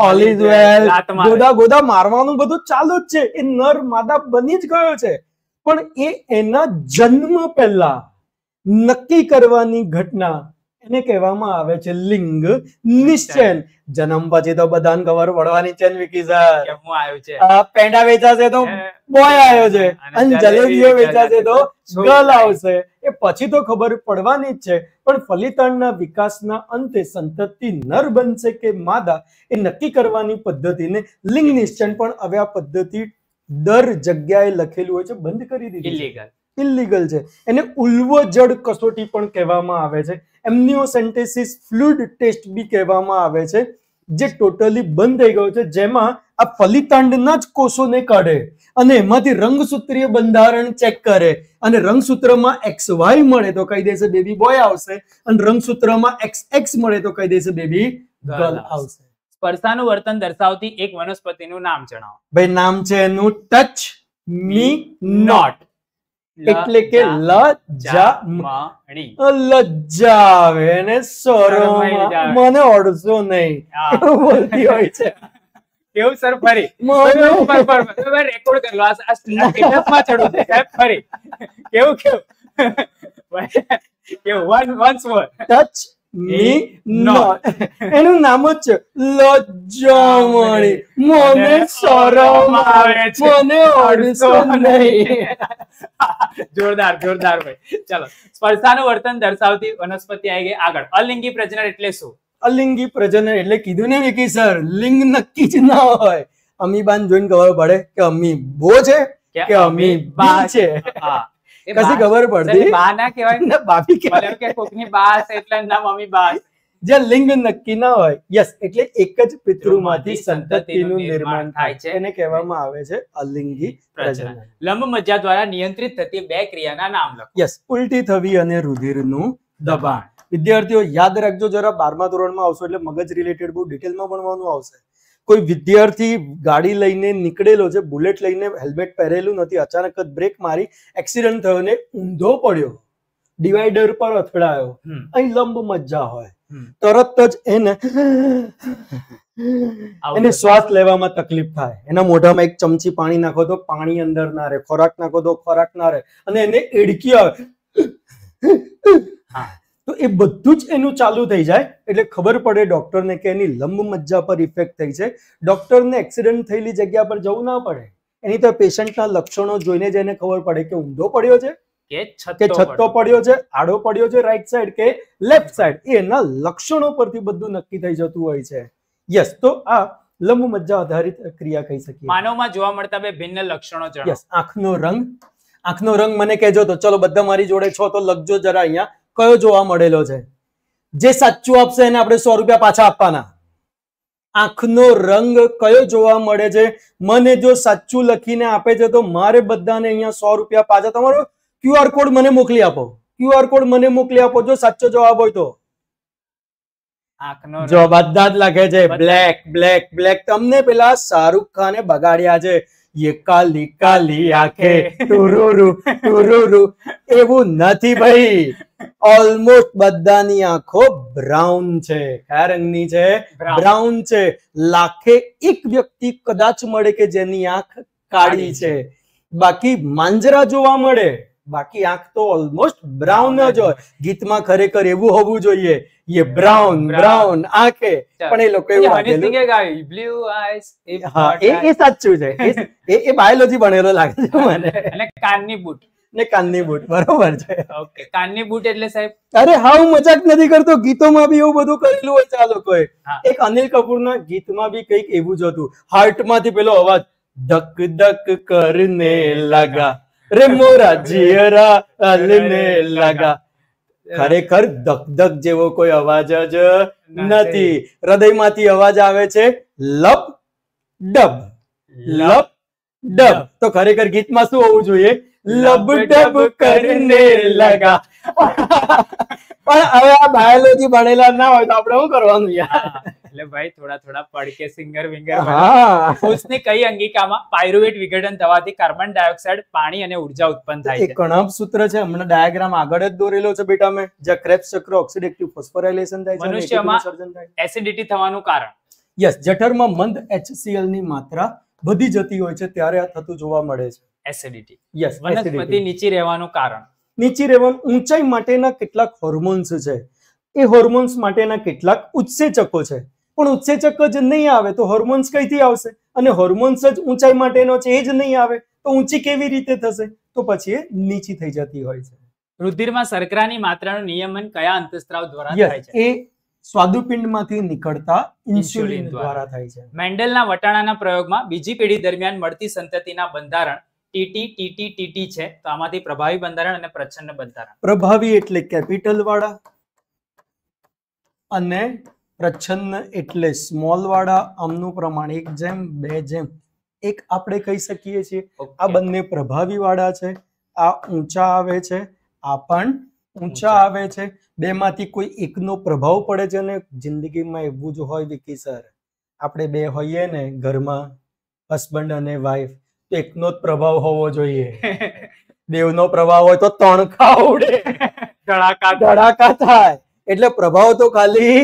all is well ગોદા ગોદા મારવાનું બધું ચાલુ જ છે એ નર માદા બની જ ગયો છે પણ એ એના જન્મ પહેલા નક્કી કરવાની ઘટના એને કહેવામાં આવે છે લિંગ નિશ્ચયન જન્મ પછી તો બધાને ખબર પડવાની છે વિકી સર કેવું આવ્યું છે પેંડા વેચાશે તો બોય આવ્યો છે અને જલેબીઓ વેચાશે તો ગર્લ આવશે એ પછી તો ખબર પડવાની જ છે પણ ફલિતાણના વિકાસના અંતે સંતતિ નર બનશે કે માદા એ નક્કી કરવાની પદ્ધતિને લિંગ નિશ્ચયન પણ હવે આ પદ્ધતિ દર જગ્યાએ લખેલું હોય છે બંધ કરી દીધી ઇલીગલ ઇલીગલ છે એને ઉલ્વજડ કસોટી પણ કહેવામાં આવે છે એમનિયોસેન્ટેસિસ ફ્લુડ ટેસ્ટ બી કહેવામાં આવે છે જે ટોટલી બંધ થઈ ગયો છે જેમાં આ ફલિતાંડના જ કોષોને કાઢે અને એમાંથી રંગસૂત્રીય બંધારણ ચેક કરે અને રંગસૂત્રમાં એક્સ વાય મળે તો કહી દેશે બેબી બોય આવશે અને રંગસૂત્રમાં એક્સ એક્સ મળે તો કહી દેશે બેબી ગર્લ આવશે સ્પર્શાનું વર્તન દર્શાવતી એક વનસ્પતિનું નામ જણાવો ભાઈ નામ છે એનું ટચ મી નોટ એટલે કે લજામણી લજ્જા આવે ને શરમ મને ઓળશો નહીં બોલતી હોય છે એવું સર ફરી રેકોર્ડ કરી લો આ ફરી કેવું કેવું કેવું once more touch me not એનું નામ જ છે લજ્જામણી મને શરમ આવે છે મને અડસો નહીં જોરદાર જોરદાર ભાઈ ચલો સ્પર્શાનું વર્તન દર્શાવતી વનસ્પતિ આવી ગઈ આગળ અલિંગી પ્રજનન એટલે શું અલિંગી પ્રજનન એટલે કીધું ને વિકી સર લિંગ નક્કી જ ના હોય અમીબાન જોઈને ખબર પડે કે અમી બો છે કે અમી બા છે હા કશી ખબર પડતી બા ના કહેવાય ને બાપી કહેવાય કે કોકની બા છે એટલે ના મમ્મી બા જે લિંગ નક્કી ના હોય યસ એટલે એક જ પિતૃમાંથી સંતતિનું નિર્માણ થાય છે એને કહેવામાં આવે છે અલિંગી પ્રજનન લંબ મજ્જા દ્વારા નિયંત્રિત થતી બે ક્રિયાના નામ લખો યસ ઉલટી થવી અને રુધિરનું દબાણ વિદ્યાર્થીઓ યાદ રાખજો જરા બારમા ધોરણમાં આવશો એટલે મગજ રિલેટેડ બહુ ડિટેલમાં ભણવાનું આવશે કોઈ વિદ્યાર્થી ગાડી લઈને નીકળેલો છે બુલેટ લઈને હેલ્મેટ પહેરેલું નથી અચાનક જ બ્રેક મારી એક્સિડન્ટ થયો ને ઊંધો પડ્યો ડિવાઈડર પર અથડાયો અહીં લંબ મજ્જા હોય તરત જ એને એને શ્વાસ લેવામાં તકલીફ થાય એના મોઢામાં એક ચમચી પાણી નાખો તો પાણી અંદર ના રહે ખોરાક નાખો તો ખોરાક ના રહે અને એને એડકી આવે તો એ બધું જ એનું ચાલુ થઈ જાય એટલે ખબર પડે ડૉક્ટરને કે એની લંબ મજ્જા પર ઇફેક્ટ થઈ છે ડોક્ટરને એક્સિડન્ટ થયેલી જગ્યા પર જવું ના પડે એની તો પેશન્ટના લક્ષણો જોઈને જ એને ખબર પડે કે ઊંધો પડ્યો છે કે છત્તો પડ્યો છે આડો પડ્યો છે રાઈટ સાઈડ કે લેફ્ટ સાઈડ એના લક્ષણો પરથી બધું નક્કી થઈ જતું હોય છે યસ તો આ લંબુ મજ્જા આધારિત ક્રિયા કહી શકીએ માનવમાં જોવા મળતા બે ભિન્ન લક્ષણો જણાવો યસ આંખનો રંગ આંખનો રંગ મને કહેજો તો ચલો બધા મારી જોડે છો તો લખજો જરા અહીંયા કયો જોવા મળેલો છે જે સાચું આપશે એને આપણે સો રૂપિયા પાછા આપવાના આંખનો રંગ કયો જોવા મળે છે મને જો સાચું લખીને આપે છે તો મારે બધાને અહીંયા સો રૂપિયા પાછા તમારો ક્યુઆર કોડ મને મોકલી આપો ક્યુઆર કોડ મને મોકલી આપો જો સાચો જવાબ હોય તો જો બધા જ લખે છે બ્લેક બ્લેક બ્લેક તમને પેલા શાહરૂખ ખાને બગાડ્યા છે યે કાલી કાલી આંખે ટુરુરુ ટુરુરુ એવું નથી ભાઈ ઓલમોસ્ટ બધાની આંખો બ્રાઉન છે કયા રંગની છે બ્રાઉન છે લાખે એક વ્યક્તિ કદાચ મળે કે જેની આંખ કાળી છે બાકી માંજરા જોવા મળે બાકી આંખ તો ઓલમોસ્ટ બ્રાઉન જ હોય ગીતમાં ખરેખર એવું હોવું જોઈએ ये બ્રાઉન બ્રાઉન આંખે પણ એ લોકો એવું વાંચેલું બ્લુ આઈઝ હા એ એ સાચું છે એ એ બાયોલોજી ભણેલો લાગે છે મને અને કાનની બૂટ ને કાનની બૂટ બરોબર છે ઓકે કાનની બૂટ એટલે સાહેબ અરે હા હું મજાક નથી કરતો ગીતોમાં બી એવું બધું કરેલું હોય આ લોકોએ એક અનિલ કપૂરના ગીતમાં બી કંઈક એવું જ હતું હાર્ટમાંથી પેલો અવાજ ધક ધક કરને લગા રે મોરા જીરા અલને લગા ખરેખર ધક જેવો કોઈ અવાજ જ નથી હૃદયમાંથી અવાજ આવે છે લપ ડબ લપ ડબ તો ખરેખર ગીતમાં શું હોવું જોઈએ લબ ડબ કરીને લગા પણ હવે આ બાયોલોજી ભણેલા ના હોય તો આપણે શું કરવાનું યાર એટલે ભાઈ થોડા થોડા પડકે સિંગર વિંગર ફૂસની કઈ અંગિકામાં પાયરુવેટ વિઘટન થવાથી કાર્બન ડાયોક્સાઇડ પાણી અને ઉર્જા ઉત્પન્ન થાય છે કણપ સૂત્ર છે હમણાં ડાયાગ્રામ આગળ જ દોરેલો છે બેટા મેં જ્યાં ક્રેબ્સ ચક્ર ઓક્સિડેક્ટિવ ફોસ્ફોરાઇલેશન થાય છે મનુષ્યમાં એસિડિટી થવાનું કારણ યસ જઠરમાં મંદ HCl ની માત્રા વધી જતી હોય છે ત્યારે આ થતું જોવા મળે છે એસિડિટી યસ વનસ્પતિ નીચી રહેવાનું કારણ નીચી રહેવાનું ઊંચાઈ માટેના કેટલાક હોર્મોન્સ છે એ હોર્મોન્સ માટેના કેટલાક ઉત્સેચકો છે પણ ઉત્સેચક જ નહીં આવે તો હોર્મોન્સ કઈથી આવશે અને હોર્મોન્સ જ ઊંચાઈ માટેનો છે એ જ નહીં આવે તો ઊંચી કેવી રીતે થશે તો પછી એ નીચી થઈ જતી હોય છે રુધિરમાં શર્કરાની માત્રાનું નિયમન કયા અંતસ્ત્રાવ દ્વારા થાય છે એ સ્વાદુપિંડમાંથી નીકળતા ઇન્સ્યુલિન દ્વારા થાય છે મેન્ડલના વટાણાના પ્રયોગમાં બીજી પેઢી દરમિયાન મળતી સંતતિના બંધારણ ટીટી ટીટી ટીટી છે તો આમાંથી પ્રભાવી બંધારણ અને પ્રચ્છન્ન બંધારણ પ્રભાવી એટલે કેપિટલ વાળા અને પ્રચ્છન્ન એટલે સ્મોલવાળા આમનું પ્રમાણ એક જેમ બે જેમ એક આપણે કહી શકીએ છીએ આ બંને પ્રભાવી વાળા છે આ ઊંચા આવે છે આ પણ ઊંચા આવે છે બેમાંથી કોઈ એકનો પ્રભાવ પડે છે ને જિંદગીમાં એવું જ હોય વિકી સર આપણે બે હોઈએ ને ઘરમાં હસબન્ડ અને વાઈફ તો એકનો જ પ્રભાવ હોવો જોઈએ દેવનો પ્રભાવ હોય તો તણખા ઉડે ધડાકા ધડાકા થાય એટલે પ્રભાવ તો ખાલી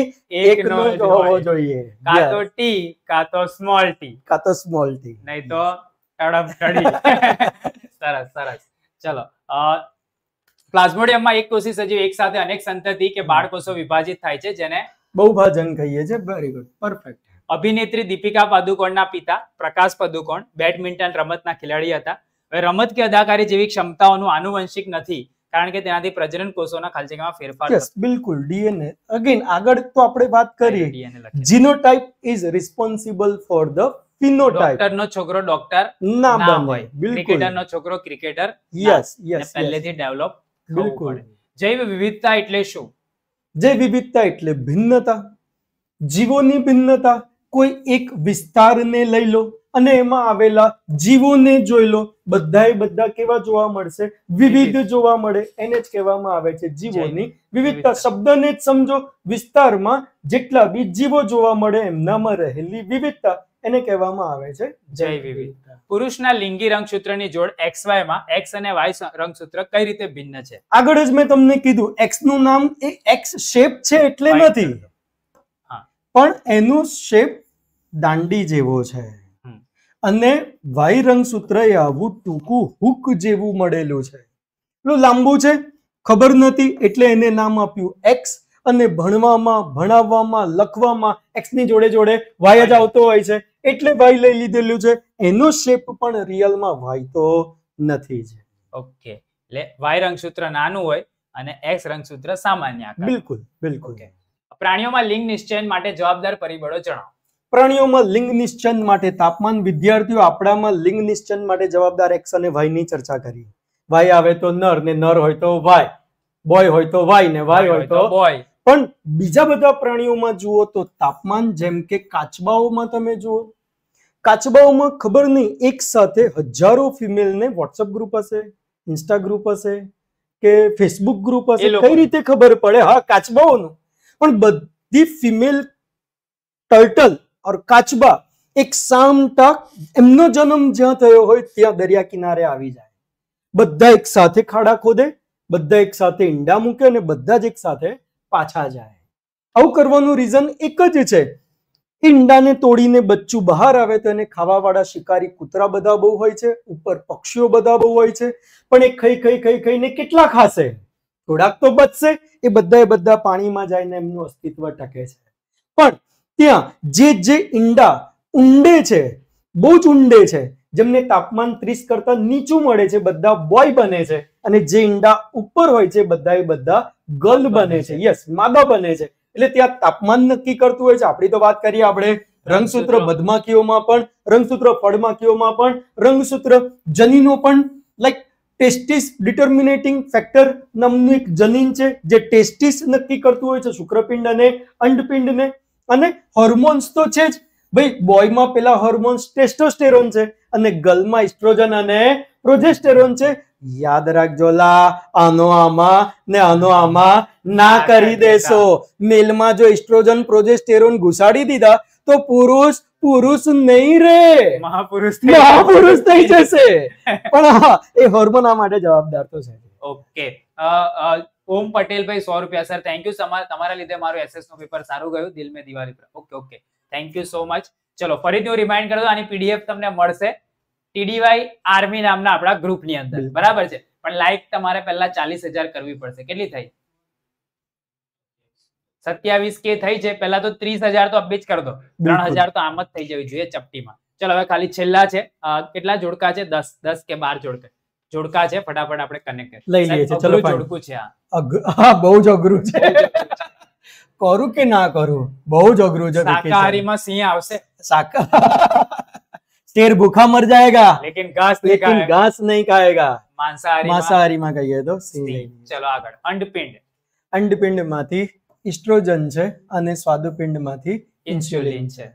એકનો જ હોવો જોઈએ કાં તો ટી કાં તો સ્મોલ ટી કાં તો સ્મોલ ટી નહીં તો તડપ તડી સરસ સરસ ચલો પ્લાઝ્મોડિયમમાં એક કોષી સજીવ એક સાથે અનેક સંતતિ કે બાળ કોષો વિભાજિત થાય છે જેને બહુભાજન કહીએ છે વેરી ગુડ પરફેક્ટ અભિનેત્રી દીપિકા પાદુકોણના પિતા પ્રકાશ પાદુકોણ બેડમિન્ટન રમતના ખેલાડી હતા હવે રમત કે અદાકારી જેવી ક્ષમતાઓનું આનુવંશિક નથી કારણ કે તેનાથી પ્રજનન કોષોના ખલચગામાં ફેરફાર બિલકુલ ડીએનએ અગેન આગળ તો આપણે વાત કરીએ genotype is responsible for the છોકરો ક્રિકેટર યસ યસ પહેલેથી ડેવલપ બિલકુલ વિવિધતા એટલે શું જૈવ વિવિધતા એટલે ભિન્નતા જીવોની ભિન્નતા કોઈ એક વિસ્તારને લઈ લો અને એમાં આવેલા જીવોને જોઈ લો બધા બધા કેવા જોવા મળશે વિવિધ જોવા મળે એને જ કહેવામાં આવે છે જીવોની વિવિધતા શબ્દને જ સમજો વિસ્તારમાં જેટલા બી જીવો જોવા મળે એમનામાં રહેલી વિવિધતા એને કહેવામાં આવે છે જય વિવિધતા પુરુષના લિંગી રંગસૂત્રની જોડ એક્સ વાય માં એક્સ અને વાય રંગસૂત્ર કઈ રીતે ભિન્ન છે આગળ જ મેં તમને કીધું એક્સ નું નામ એ એક્સ શેપ છે એટલે નથી પણ એનું શેપ દાંડી જેવો છે અને વાય રંગસૂત્ર એ આવું ટૂંકું હુક જેવું મળેલું છે એટલું લાંબુ છે ખબર નથી એટલે એને નામ આપ્યું એક્સ અને ભણવામાં ભણાવવામાં લખવામાં એક્સની જોડે જોડે વાય જ આવતો હોય છે એટલે વાય લઈ લીધેલું છે એનો શેપ પણ રિયલમાં વાય તો નથી છે ઓકે એટલે વાય રંગસૂત્ર નાનું હોય અને એક્સ રંગસૂત્ર સામાન્ય બિલકુલ બિલકુલ પ્રાણીઓમાં લિંગ નિશ્ચયન માટે જવાબદાર પરિબળો જણાવો પ્રાણીઓમાં લિંગ નિશ્ચન માટે તાપમાન વિદ્યાર્થીઓ આપણામાં લિંગ નિશ્ચન માટે જવાબદાર એક્સ અને વાયની ચર્ચા કરી વાય આવે તો નર ને નર હોય તો વાય બોય હોય તો વાય ને વાય હોય તો બોય પણ બીજા બધા પ્રાણીઓમાં જુઓ તો તાપમાન જેમ કે કાચબાઓમાં તમે જુઓ કાચબાઓમાં ખબર નહીં એક સાથે હજારો ફિમેલને વોટ્સઅપ ગ્રુપ હશે ઇન્સ્ટા ગ્રુપ હશે કે ફેસબુક ગ્રુપ હશે કઈ રીતે ખબર પડે હા કાચબાઓનું પણ બધી ફિમેલ ટર્ટલ ઓર કાચબા એક સામ ટક એમનો જન્મ જ્યાં થયો હોય ત્યાં દરિયા કિનારે આવી જાય બધા એક સાથે ખાડા ખોદે બધા એક સાથે ઈંડા મૂકે અને બધા જ એક સાથે પાછા જાય આવું કરવાનું રીઝન એક જ છે ઈંડાને તોડીને બચ્ચું બહાર આવે તો એને ખાવાવાળા શિકારી કૂતરા બધા બહુ હોય છે ઉપર પક્ષીઓ બધા બહુ હોય છે પણ એ ખઈ ખાઈ ખઈ ખાઈને કેટલા ખાશે થોડાક તો બચશે એ બધાએ બધા પાણીમાં જઈને એમનું અસ્તિત્વ ટકે છે પણ ત્યાં જે જે ઈંડા ઊંડે છે બહુ જ ઊંડે છે જેમને તાપમાન ત્રીસ કરતા નીચું મળે છે બધા બોય બને છે અને જે ઈંડા ઉપર હોય છે બધા એ બધા ગર્લ બને છે યસ માદા બને છે એટલે ત્યાં તાપમાન નક્કી કરતું હોય છે આપણી તો વાત કરીએ આપણે રંગસૂત્ર મધમાખીઓમાં પણ રંગસૂત્ર ફળમાખીઓમાં પણ રંગસૂત્ર જનીનો પણ લાઈક ટેસ્ટિસ ડિટર્મિનેટિંગ ફેક્ટર નામનું એક જનીન છે જે ટેસ્ટિસ નક્કી કરતું હોય છે શુક્રપિંડ અને અંડપિંડને અને હોર્મોન્સ તો છે જ ભાઈ બોયમાં પેલા હોર્મોન્સ ટેસ્ટોસ્ટેરોન છે અને ગર્લમાં ઇસ્ટ્રોજન અને પ્રોજેસ્ટેરોન છે યાદ રાખજો લા આનો આમાં ને આનો આમાં ના કરી દેશો મેલમાં જો ઇસ્ટ્રોજન પ્રોજેસ્ટેરોન ઘુસાડી દીધા તો પુરુષ પુરુષ નહીં રે મહાપુરુષ મહાપુરુષ થઈ જશે પણ હા એ હોર્મોન આ માટે જવાબદાર તો છે ઓકે ઓમ પટેલભાઈ સો રૂપિયા સર થેન્ક યુ તમારા લીધે મારું એસએસ નું પેપર સારું ગયું દિલ મેં દિવાળી પર okay okay thank you so much ચલો ફરીથી હું રિમાઇન્ડ કરી આની પીડીએફ તમને મળશે ટીડીવાય આર્મી નામના આપણા ગ્રુપની અંદર બરાબર છે પણ લાઈક તમારે પહેલા ચાલીસ કરવી પડશે કેટલી થઈ સત્યાવીસ કે થઈ છે પેલા તો ત્રીસ હજાર તો અપડેટ કરી દો ત્રણ તો આમ જ થઈ જવી જોઈએ ચપટીમાં ચલો હવે ખાલી છેલ્લા છે કેટલા જોડકા છે દસ દસ કે બાર જોડકા જોડકા છે ફટાફટ આપણે કનેક્ટ લઈ લઈએ છીએ ચલો જોડકું છે આ બહુ જ અઘરું છે કરું કે ના કરું બહુ જ અઘરું છે શાકાહારીમાં સિંહ આવશે શાકા शेर भूखा मर जाएगा लेकिन घास लेकिन घास नहीं खाएगा માંસાહારી માંસાહારીમાં કહીએ તો ચલો આગળ અંડપિંડ અંડપિંડમાંથી ઇસ્ટ્રોજન છે અને સ્વાદુપિંડમાંથી ઇન્સ્યુલિન છે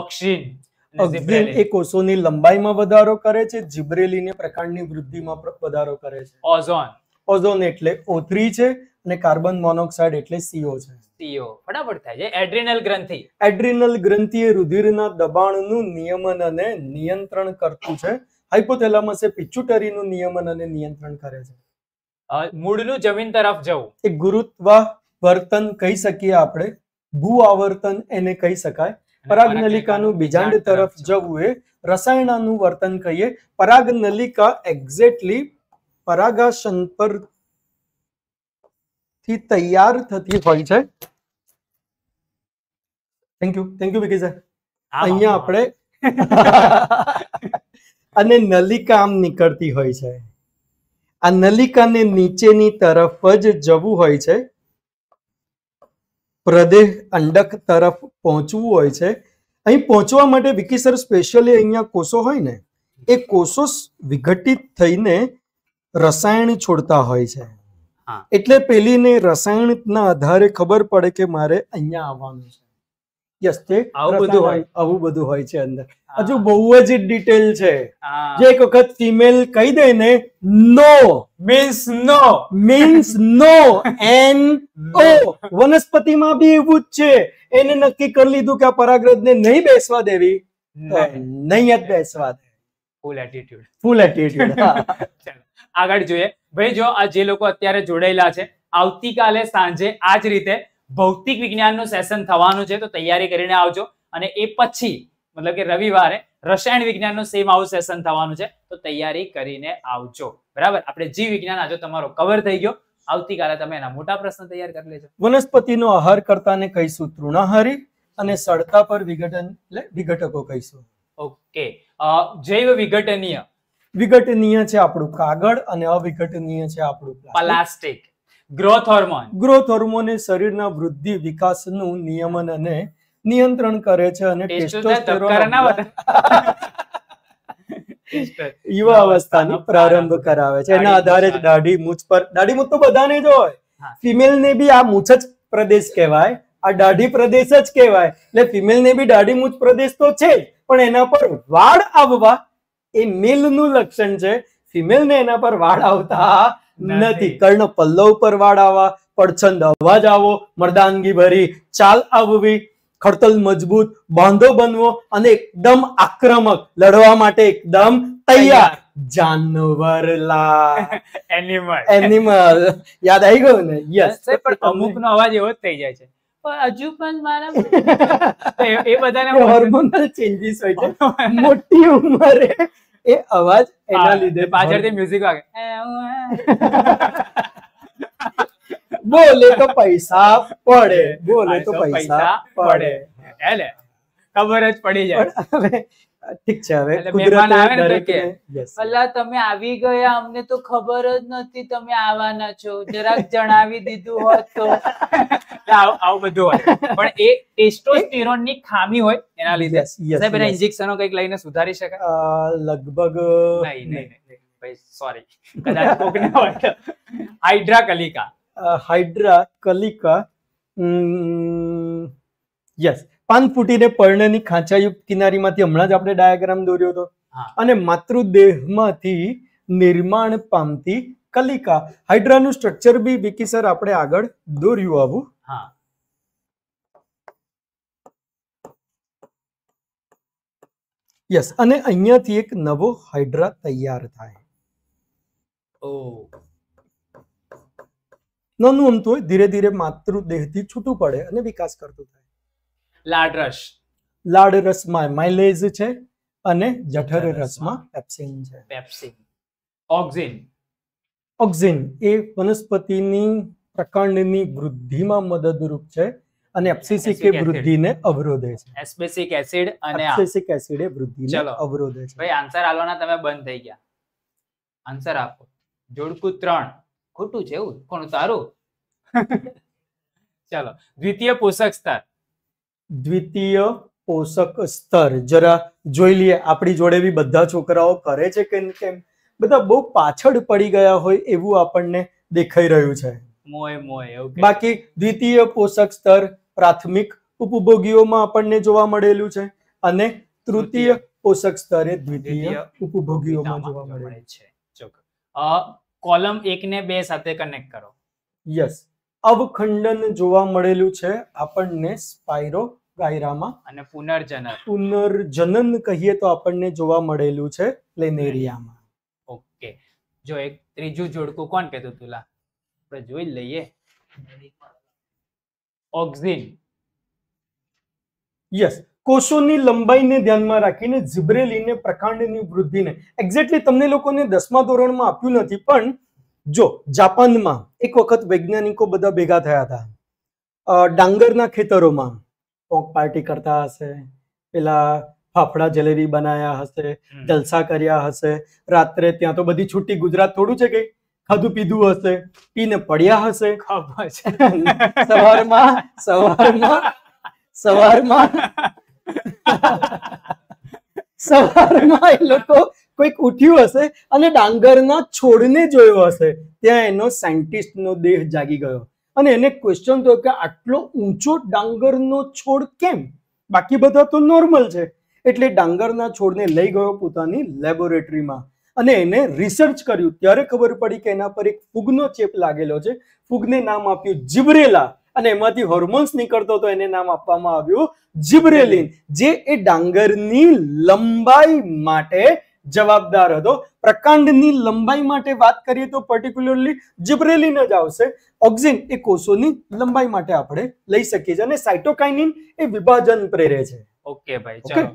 ઓક્સિજન અગ્રિમ એ કોષોની લંબાઈમાં વધારો કરે છે જીબ્રેલીને પ્રકાંડની વૃદ્ધિમાં વધારો કરે છે ઓઝોન ઓઝોન એટલે O3 છે અને કાર્બન મોનોક્સાઇડ એટલે CO છે CO બરાબર થાય છે એડ્રિનલ ગ્રંથિ એડ્રિનલ ગ્રંથિ એ રુધિરના દબાણનું નિયમન અને નિયંત્રણ કરતું છે હાઇપોથેલેમસ એ પિચ્યુટરીનું નિયમન અને નિયંત્રણ કરે છે મૂળનું જમીન તરફ જવું એ ગુરુત્વ વર્તન કહી શકીએ આપણે ભૂ આવર્તન એને કહી શકાય પરાગ નલિકાનું બીજાંડ તરફ જવું એ રસાયણનું વર્તન કહીએ પરાગનલિકા એક્ઝેક્ટલી પરાગાશન પર થી તૈયાર થતી હોય છે thank you thank you Vicky અહીંયા આપણે અને નલિકા આમ નીકળતી હોય છે આ નલિકાને નીચેની તરફ જ જવું હોય છે પ્રદેહ અંડક તરફ પહોંચવું હોય છે અહીં પહોંચવા માટે વિકિસર સ્પેશિયલી અહીંયા કોષો હોય ને એ કોષો વિઘટિત થઈને રસાયણ છોડતા હોય છે એટલે પેલીને રસાયણના આધારે ખબર પડે કે મારે અહીંયા આવવાનું છે યસ આવું બધું હોય આવું બધું હોય છે અંદર હજુ બહુ જ ડિટેલ છે જે એક વખત ફિમેલ કહી દે ને no means no means no N O વનસ્પતિમાં બી એવું જ છે એને નક્કી કરી લીધું કે આ પરાગરજને નહીં બેસવા દેવી નહીં જ બેસવા દે ફૂલ એટીટ્યુડ ફૂલ એટીટ્યુડ આગળ જોઈએ ભાઈ જો આ જે લોકો અત્યારે જોડાયેલા છે આવતીકાલે સાંજે આ જ રીતે ભૌતિક વિજ્ઞાનનું સેશન થવાનું છે તો તૈયારી કરીને આવજો અને એ પછી મતલબ કે રવિવારે રસાયણ વિજ્ઞાનનું સેમ આવું સેશન થવાનું છે તો તૈયારી કરીને આવજો બરાબર આપણે જીવ વિજ્ઞાન આજે તમારો કવર થઈ ગયો આવતીકાલે તમે એના મોટા પ્રશ્ન તૈયાર કરી લેજો વનસ્પતિનો આહાર કરતાને કહીશું તૃણાહારી અને સડતા પર વિઘટન એટલે વિઘટકો કહીશું ઓકે જૈવ વિઘટનીય વિઘટનીય છે આપણું કાગળ અને અવિઘટનીય છે આપણું plastic growth hormone growth hormone એ શરીરના વૃદ્ધિ વિકાસનું નિયમન અને નિયંત્રણ કરે છે અને ટેસ્ટોસ્ટેરોન યુવા અવસ્થાનો પ્રારંભ કરાવે છે એના આધારે જ દાઢી મૂછ પર દાઢી મૂછ તો બધાને જ હોય ફિમેલ ને બી આ મૂછ જ પ્રદેશ કહેવાય આ દાઢી પ્રદેશ જ કહેવાય એટલે ફિમેલ ને બી દાઢી મૂછ પ્રદેશ તો છે પણ એના પર વાળ આવવા એ મેલ નું લક્ષણ છે ફિમેલ ને એના પર વાળ આવતા નથી કર્ણ પલ્લવ પર વાળ આવા પડછંદ અવાજ આવો મર્દાનગી ભરી ચાલ આવવી ખડતલ મજબૂત બાંધો બનવો અને એકદમ આક્રમક લડવા માટે એકદમ તૈયાર જાનવર લા એનિમલ એનિમલ યાદ આવી ગયું ને યસ પણ અમુક નો અવાજ એવો જ થઈ જાય છે હજુ પણ મારા એ બધાને હોર્મોનલ ચેન્જીસ હોય છે મોટી ઉંમરે એ અવાજ એના લીધે પાછળથી મ્યુઝિક વાગે બોલે તો પૈસા પડે બોલે તો પૈસા પડે એને ખબર જ પડી જાય ઠીક છે હવે મહેમાન આવે ને કે અલ્લા તમે આવી ગયા અમને તો ખબર જ નથી તમે આવવાના છો જરાક જણાવી દીધું હોત તો આવું બધું હોય પણ એ ટેસ્ટોસ્ટેરોન ની ખામી હોય એના લીધે સાહેબ એના ઇન્જેક્શનો કઈક લઈને સુધારી શકાય લગભગ નહીં નહીં સોરી કદાચ કોકને હોય હાઇડ્રા કલિકા હાઇડ્રા કલિકા યસ પાન ફૂટીને પર્ણની ખાંચાયુક્ત કિનારીમાંથી હમણાં જ આપણે ડાયાગ્રામ દોર્યો હતો અને માતૃદેહમાંથી નિર્માણ પામતી કલિકા હાઇડ્રાનું સ્ટ્રક્ચર બી વિકી સર આપણે આગળ દોર્યું આવું યસ અને અહીંયાથી એક નવો હાઇડ્રા તૈયાર થાય ઓ નાનું અમતું હોય ધીરે ધીરે માતૃદેહથી છૂટું પડે અને વિકાસ કરતું થાય લાડરસ લાડરસમાં માઇલેજ છે અને જઠર રસમાં પેપ્સિન છે પેપ્સિન ઓક્સિન ઓક્સિન એ વનસ્પતિની પ્રકાંડની વૃદ્ધિમાં મદદરૂપ છે અને એપ્સિસિક એ વૃદ્ધિને અવરોધે છે એસ્પેસિક એસિડ અને એપ્સિસિક એસિડ એ વૃદ્ધિને અવરોધે છે ભાઈ આન્સર આલવાના તમે બંધ થઈ ગયા આન્સર આપો જોડકું ત્રણ ખોટું છે એવું કોણ તારું ચાલો દ્વિતીય પોષક સ્તર દ્વિતીય પોષક સ્તર જરા જોઈ લઈએ આપણી જોડે બી બધા છોકરાઓ કરે છે કે કેમ બધા બહુ પાછળ પડી ગયા હોય એવું આપણને દેખાઈ રહ્યું છે મોય મોય બાકી દ્વિતીય પોષક સ્તર પ્રાથમિક ઉપભોગીઓમાં આપણને જોવા મળેલું છે અને તૃતીય પોષક સ્તરે દ્વિતીય ઉપભોગીઓમાં જોવા મળે છે કોલમ એક ને બે સાથે કનેક્ટ કરો યસ અવખંડન જોવા મળેલું છે આપણને સ્પાયરો ગાયરામાં અને પુનર્જનન પુનર્જનન કહીએ તો આપણને જોવા મળેલું છે પ્લેનેરિયામાં ઓકે જો એક ત્રીજું જોડકું કોણ કહેતું તુલા આપણે જોઈ લઈએ ઓક્સિન યસ કોષોની લંબાઈને ધ્યાનમાં રાખીને ઝિબ્રેલીને પ્રકાંડની વૃદ્ધિને એક્ઝેક્ટલી તમને લોકોને દસમા ધોરણમાં આપ્યું નથી પણ જો જાપાનમાં એક વખત વૈજ્ઞાનિકો બધા ભેગા થયા હતા ડાંગરના ખેતરોમાં પોક પાર્ટી કરતા હશે પેલા ફાફડા જલેબી બનાયા હશે જલસા કર્યા હશે રાત્રે ત્યાં તો બધી છુટ્ટી ગુજરાત થોડું છે કે ખાધું પીધું હશે પીને પડ્યા હશે સવારમાં સવારમાં સવારમાં સવારમાં એ લોકો કોઈક ઉઠ્યું હશે અને ડાંગરના છોડને જોયો હશે ત્યાં એનો સાયન્ટિસ્ટનો દેહ જાગી ગયો અને એને ક્વેશ્ચન થયો કે આટલો ઊંચો ડાંગરનો છોડ કેમ બાકી બધા તો નોર્મલ છે એટલે ડાંગરના છોડને લઈ ગયો પોતાની લેબોરેટરીમાં અને એને રિસર્ચ કર્યું ત્યારે ખબર પડી કે એના પર એક ફૂગનો ચેપ લાગેલો છે ફૂગને નામ આપ્યું જીબ્રેલા અને એમાંથી હોર્મોન્સ નીકળતો હતો એને નામ આપવામાં આવ્યું જીબ્રેલિન જે એ ડાંગરની લંબાઈ માટે જવાબદાર હતો પ્રકાંડની લંબાઈ માટે વાત કરીએ તો પર્ટિક્યુલરલી જિબ્રેલિન જ આવશે ઓક્સિન એ કોષોની લંબાઈ માટે આપણે લઈ શકીએ છીએ અને સાઇટોકાઇનિન એ વિભાજન પ્રેરે છે ઓકે ભાઈ ચલો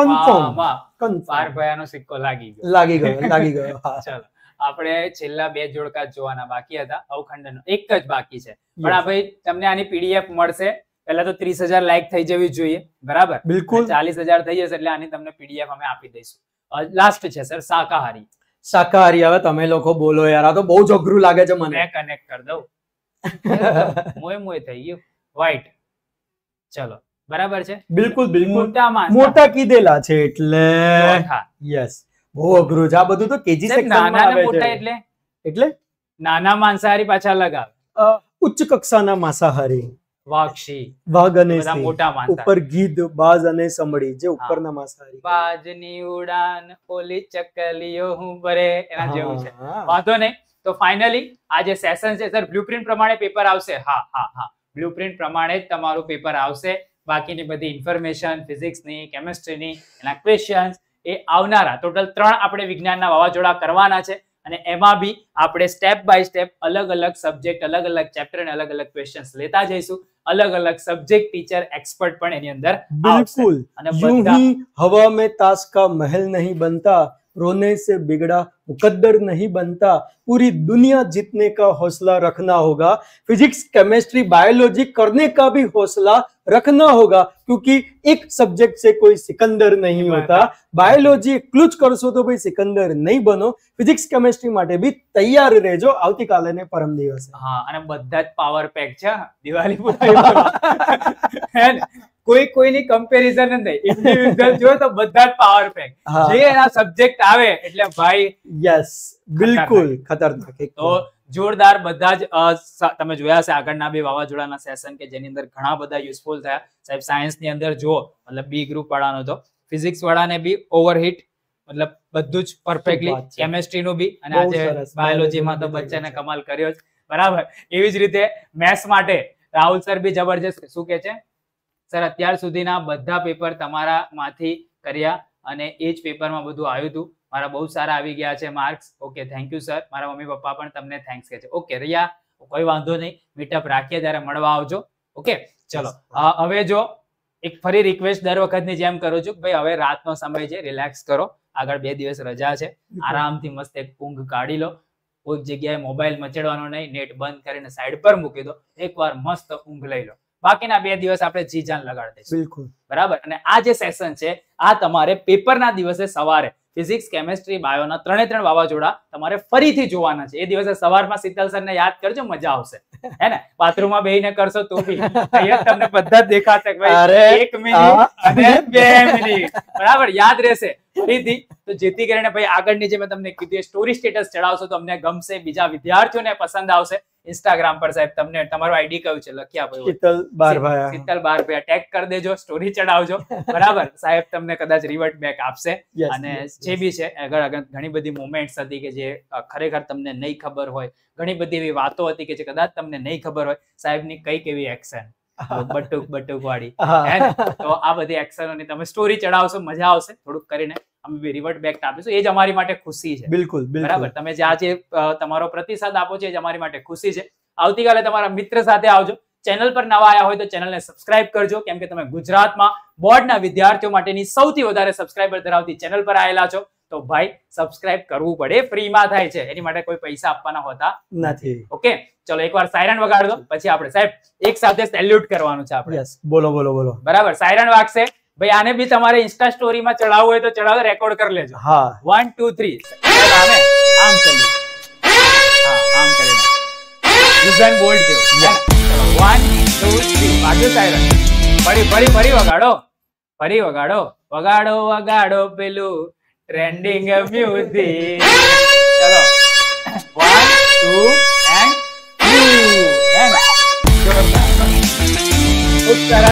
કન્ફર્મ કન્ફર્મ સિક્કો લાગી ગયો લાગી ગયો લાગી ગયો ચલો આપણે છેલ્લા બે જોડકા જોવાના બાકી હતા અવખંડનો એક જ બાકી છે પણ આ ભાઈ તમને આની પીડીએફ મળશે પહેલા તો ત્રીસ હજાર લાઈક થઈ જવી જોઈએ બરાબર બિલકુલ ચાલીસ હજાર થઈ જશે એટલે આની તમને પીડીએફ અમે આપી દઈશું લાસ્ટ છે સર શાકાહારી શાકાહારી હવે તમે લોકો બોલો યાર આ તો બહુ જ અઘરું લાગે છે મને કનેક્ટ કરી દઉં મોય મોય થઈ ગયું વાઈટ ચલો બરાબર છે બિલકુલ બિલકુલ મોટા કીધેલા છે એટલે યસ બહુ અઘરું છે આ બધું તો કેજી સેક્શનમાં આવે છે મોટા એટલે એટલે નાના માંસાહારી પાછા અલગ આવે ઉચ્ચ કક્ષાના માંસાહારી વાક્ષી વાઘ અને મોટા માસ ઉપર ગીધ બાજ અને સમડી જે ઉપરના માંસાહારી બાજની ઉડાન ઓલી ચકલીઓ હું ભરે એના જેવું છે વાંધો નહીં તો ફાઇનલી આ જે સેશન છે સર બ્લુપ્રિન્ટ પ્રમાણે પેપર આવશે હા હા હા બ્લુપ્રિન્ટ પ્રમાણે જ તમારું પેપર આવશે બાકીની બધી ઇન્ફોર્મેશન ફિઝિક્સ ફિઝિક્સની કેમેસ્ટ્રીની એના ક્વેશ્ચન એ આવનારા ટોટલ ત્રણ આપણે વિજ્ઞાનના વાવાઝોડા કરવાના છે અને એમાં બી આપણે સ્ટેપ બાય સ્ટેપ અલગ અલગ સબ્જેક્ટ અલગ અલગ ચેપ્ટર અને અલગ અલગ ક્વેશ્ચન્સ લેતા જઈશું અલગ અલગ સબ્જેક્ટ ટીચર એક્સપર્ટ પણ એની અંદર બિલકુલ અને બધા હવા મે તાસ કા મહેલ નહીં બનતા रोने से बिगड़ा मुकद्दर नहीं बनता पूरी दुनिया जीतने का हौसला रखना होगा फिजिक्स केमिस्ट्री बायोलॉजी करने का भी हौसला रखना होगा क्योंकि एक सब्जेक्ट से कोई सिकंदर नहीं होता બાયોલોજી એકલું જ કરશો તો ભાઈ સિકંદર નહીં બનો ફિઝિક્સ કેમેસ્ટ્રી માટે બી તૈયાર રહેજો આવતીકાલે ને પરમ દિવસે હા અને બધા જ પાવર પેક છે દિવાળી કોઈ કોઈની કમ્પેરિઝન જ નહીં ઇન્ડિવિડ્યુઅલ જો તો બધા જ પાવર પેક જે આ સબ્જેક્ટ આવે એટલે ભાઈ યસ બિલકુલ ખતરનાક તો જોરદાર બધા જ તમે જોયા છે આગળના બે વાવાઝોડાના સેશન કે જેની અંદર ઘણા બધા યુઝફુલ થયા સાહેબ સાયન્સની અંદર જો મતલબ બી ગ્રુપ વાળાનો તો ફિઝિક્સ વાળાને બી ઓવરહીટ મતલબ બધું જ પરફેક્ટલી કેમેસ્ટ્રીનું બી અને આજે બાયોલોજીમાં તો બચ્ચાને કમાલ કર્યો જ બરાબર એવી જ રીતે મેથ્સ માટે રાહુલ સર બી જબરજસ્ત શું કે છે સર અત્યાર સુધીના બધા પેપર તમારા માંથી કર્યા અને એ જ પેપરમાં બધું આવ્યું હતું મારા બહુ સારા આવી ગયા છે marks okay thank you sir મારા મમ્મી પપ્પા પણ તમને થેન્ક્સ કહે છે ઓકે રિયા કોઈ વાંધો નહીં મીટઅપ રાખીએ ત્યારે મળવા આવજો ઓકે ચલો હવે જો એક ફરી રિક્વેસ્ટ દર વખતની જેમ કરું છું ભાઈ હવે રાતનો સમય છે રિલેક્સ કરો આગળ બે દિવસ રજા છે આરામથી મસ્ત એક ઊંઘ કાઢી લો કોઈક જગ્યાએ મોબાઈલ મચડવાનો નહીં નેટ બંધ કરીને સાઈડ પર મૂકી દો એકવાર મસ્ત ઊંઘ લઈ લો બાકીના બે દિવસ આપણે જીજાન લગાડી દઈશું બિલકુલ બરાબર અને આ જે સેશન છે આ તમારે પેપરના દિવસે સવારે ફિઝિક્સ કેમેસ્ટ્રી બાયોના ત્રણે ત્રણ વાવાઝોડા તમારે ફરીથી જોવાના છે એ દિવસે સવારમાં શીતલ ને યાદ કરજો મજા આવશે હે ને બાથરૂમમાં બેહીને કરશો તો બી તમને બધા દેખાશે એક મિનિટ અને બે મિનિટ બરાબર યાદ રહેશે ફરીથી તો જેથી કરીને ભાઈ આગળની જે મેં તમને કીધું સ્ટોરી સ્ટેટસ ચડાવશો તો અમને ગમશે બીજા વિદ્યાર્થીઓને પસંદ આવશે ઇન્સ્ટાગ્રામ પર સાહેબ તમને તમારો આઈડી કયું છે લખ્યા આપો શીતલ બારભાયા શીતલ બારભાયા ટેગ કરી દેજો સ્ટોરી ચડાવજો બરાબર સાહેબ તમને કદાચ રિવર્ટ બેક આપશે અને જે બી છે આગળ આગળ ઘણી બધી મુમેન્ટ્સ હતી કે જે ખરેખર તમને નહીં ખબર હોય ઘણી બધી એવી વાતો હતી કે જે કદાચ તમને નહીં ખબર હોય સાહેબની કઈ કેવી એક્શન બટુક બટુક વાળી તો આ બધી એક્શનોની તમે સ્ટોરી ચડાવશો મજા આવશે થોડુંક કરીને અમે રિવર્ટ બેક આપીશું એ જ અમારી માટે ખુશી છે બિલકુલ બરાબર તમે જે આજે તમારો પ્રતિસાદ આપો છો એ જ અમારી માટે ખુશી છે આવતીકાલે તમારા મિત્ર સાથે આવજો ચેનલ પર નવા આવ્યા હોય તો ચેનલને સબસ્ક્રાઇબ કરજો કેમ કે તમે ગુજરાતમાં બોર્ડના વિદ્યાર્થીઓ માટેની સૌથી વધારે સબસ્ક્રાઇબર ધરાવતી ચેનલ પર આવેલા છો તો ભાઈ સબસ્ક્રાઇબ કરવું પડે ફ્રીમાં થાય છે એની માટે કોઈ પૈસા આપવાના હોતા નથી ઓકે ચલો એકવાર સાયરન વગાડ દો પછી આપણે સાહેબ એક સાથે સેલ્યુટ કરવાનું છે આપણે બોલો બોલો બોલો બરાબર સાયરન વાગશે ભાઈ આને બી તમારે ઇન્સ્ટા સ્ટોરી માં ચડાવવું હોય તો ચડાવો રેકોર્ડ કરી લેજો હા વન ટુ થ્રી આમ ચલી આમ બોલ્ડ છે વન ટુ થ્રી બાજુ સાયરન ફરી ફરી ફરી વગાડો ફરી વગાડો વગાડો વગાડો પેલું ટ્રેન્ડિંગ મ્યુઝિક ચલો one two and two and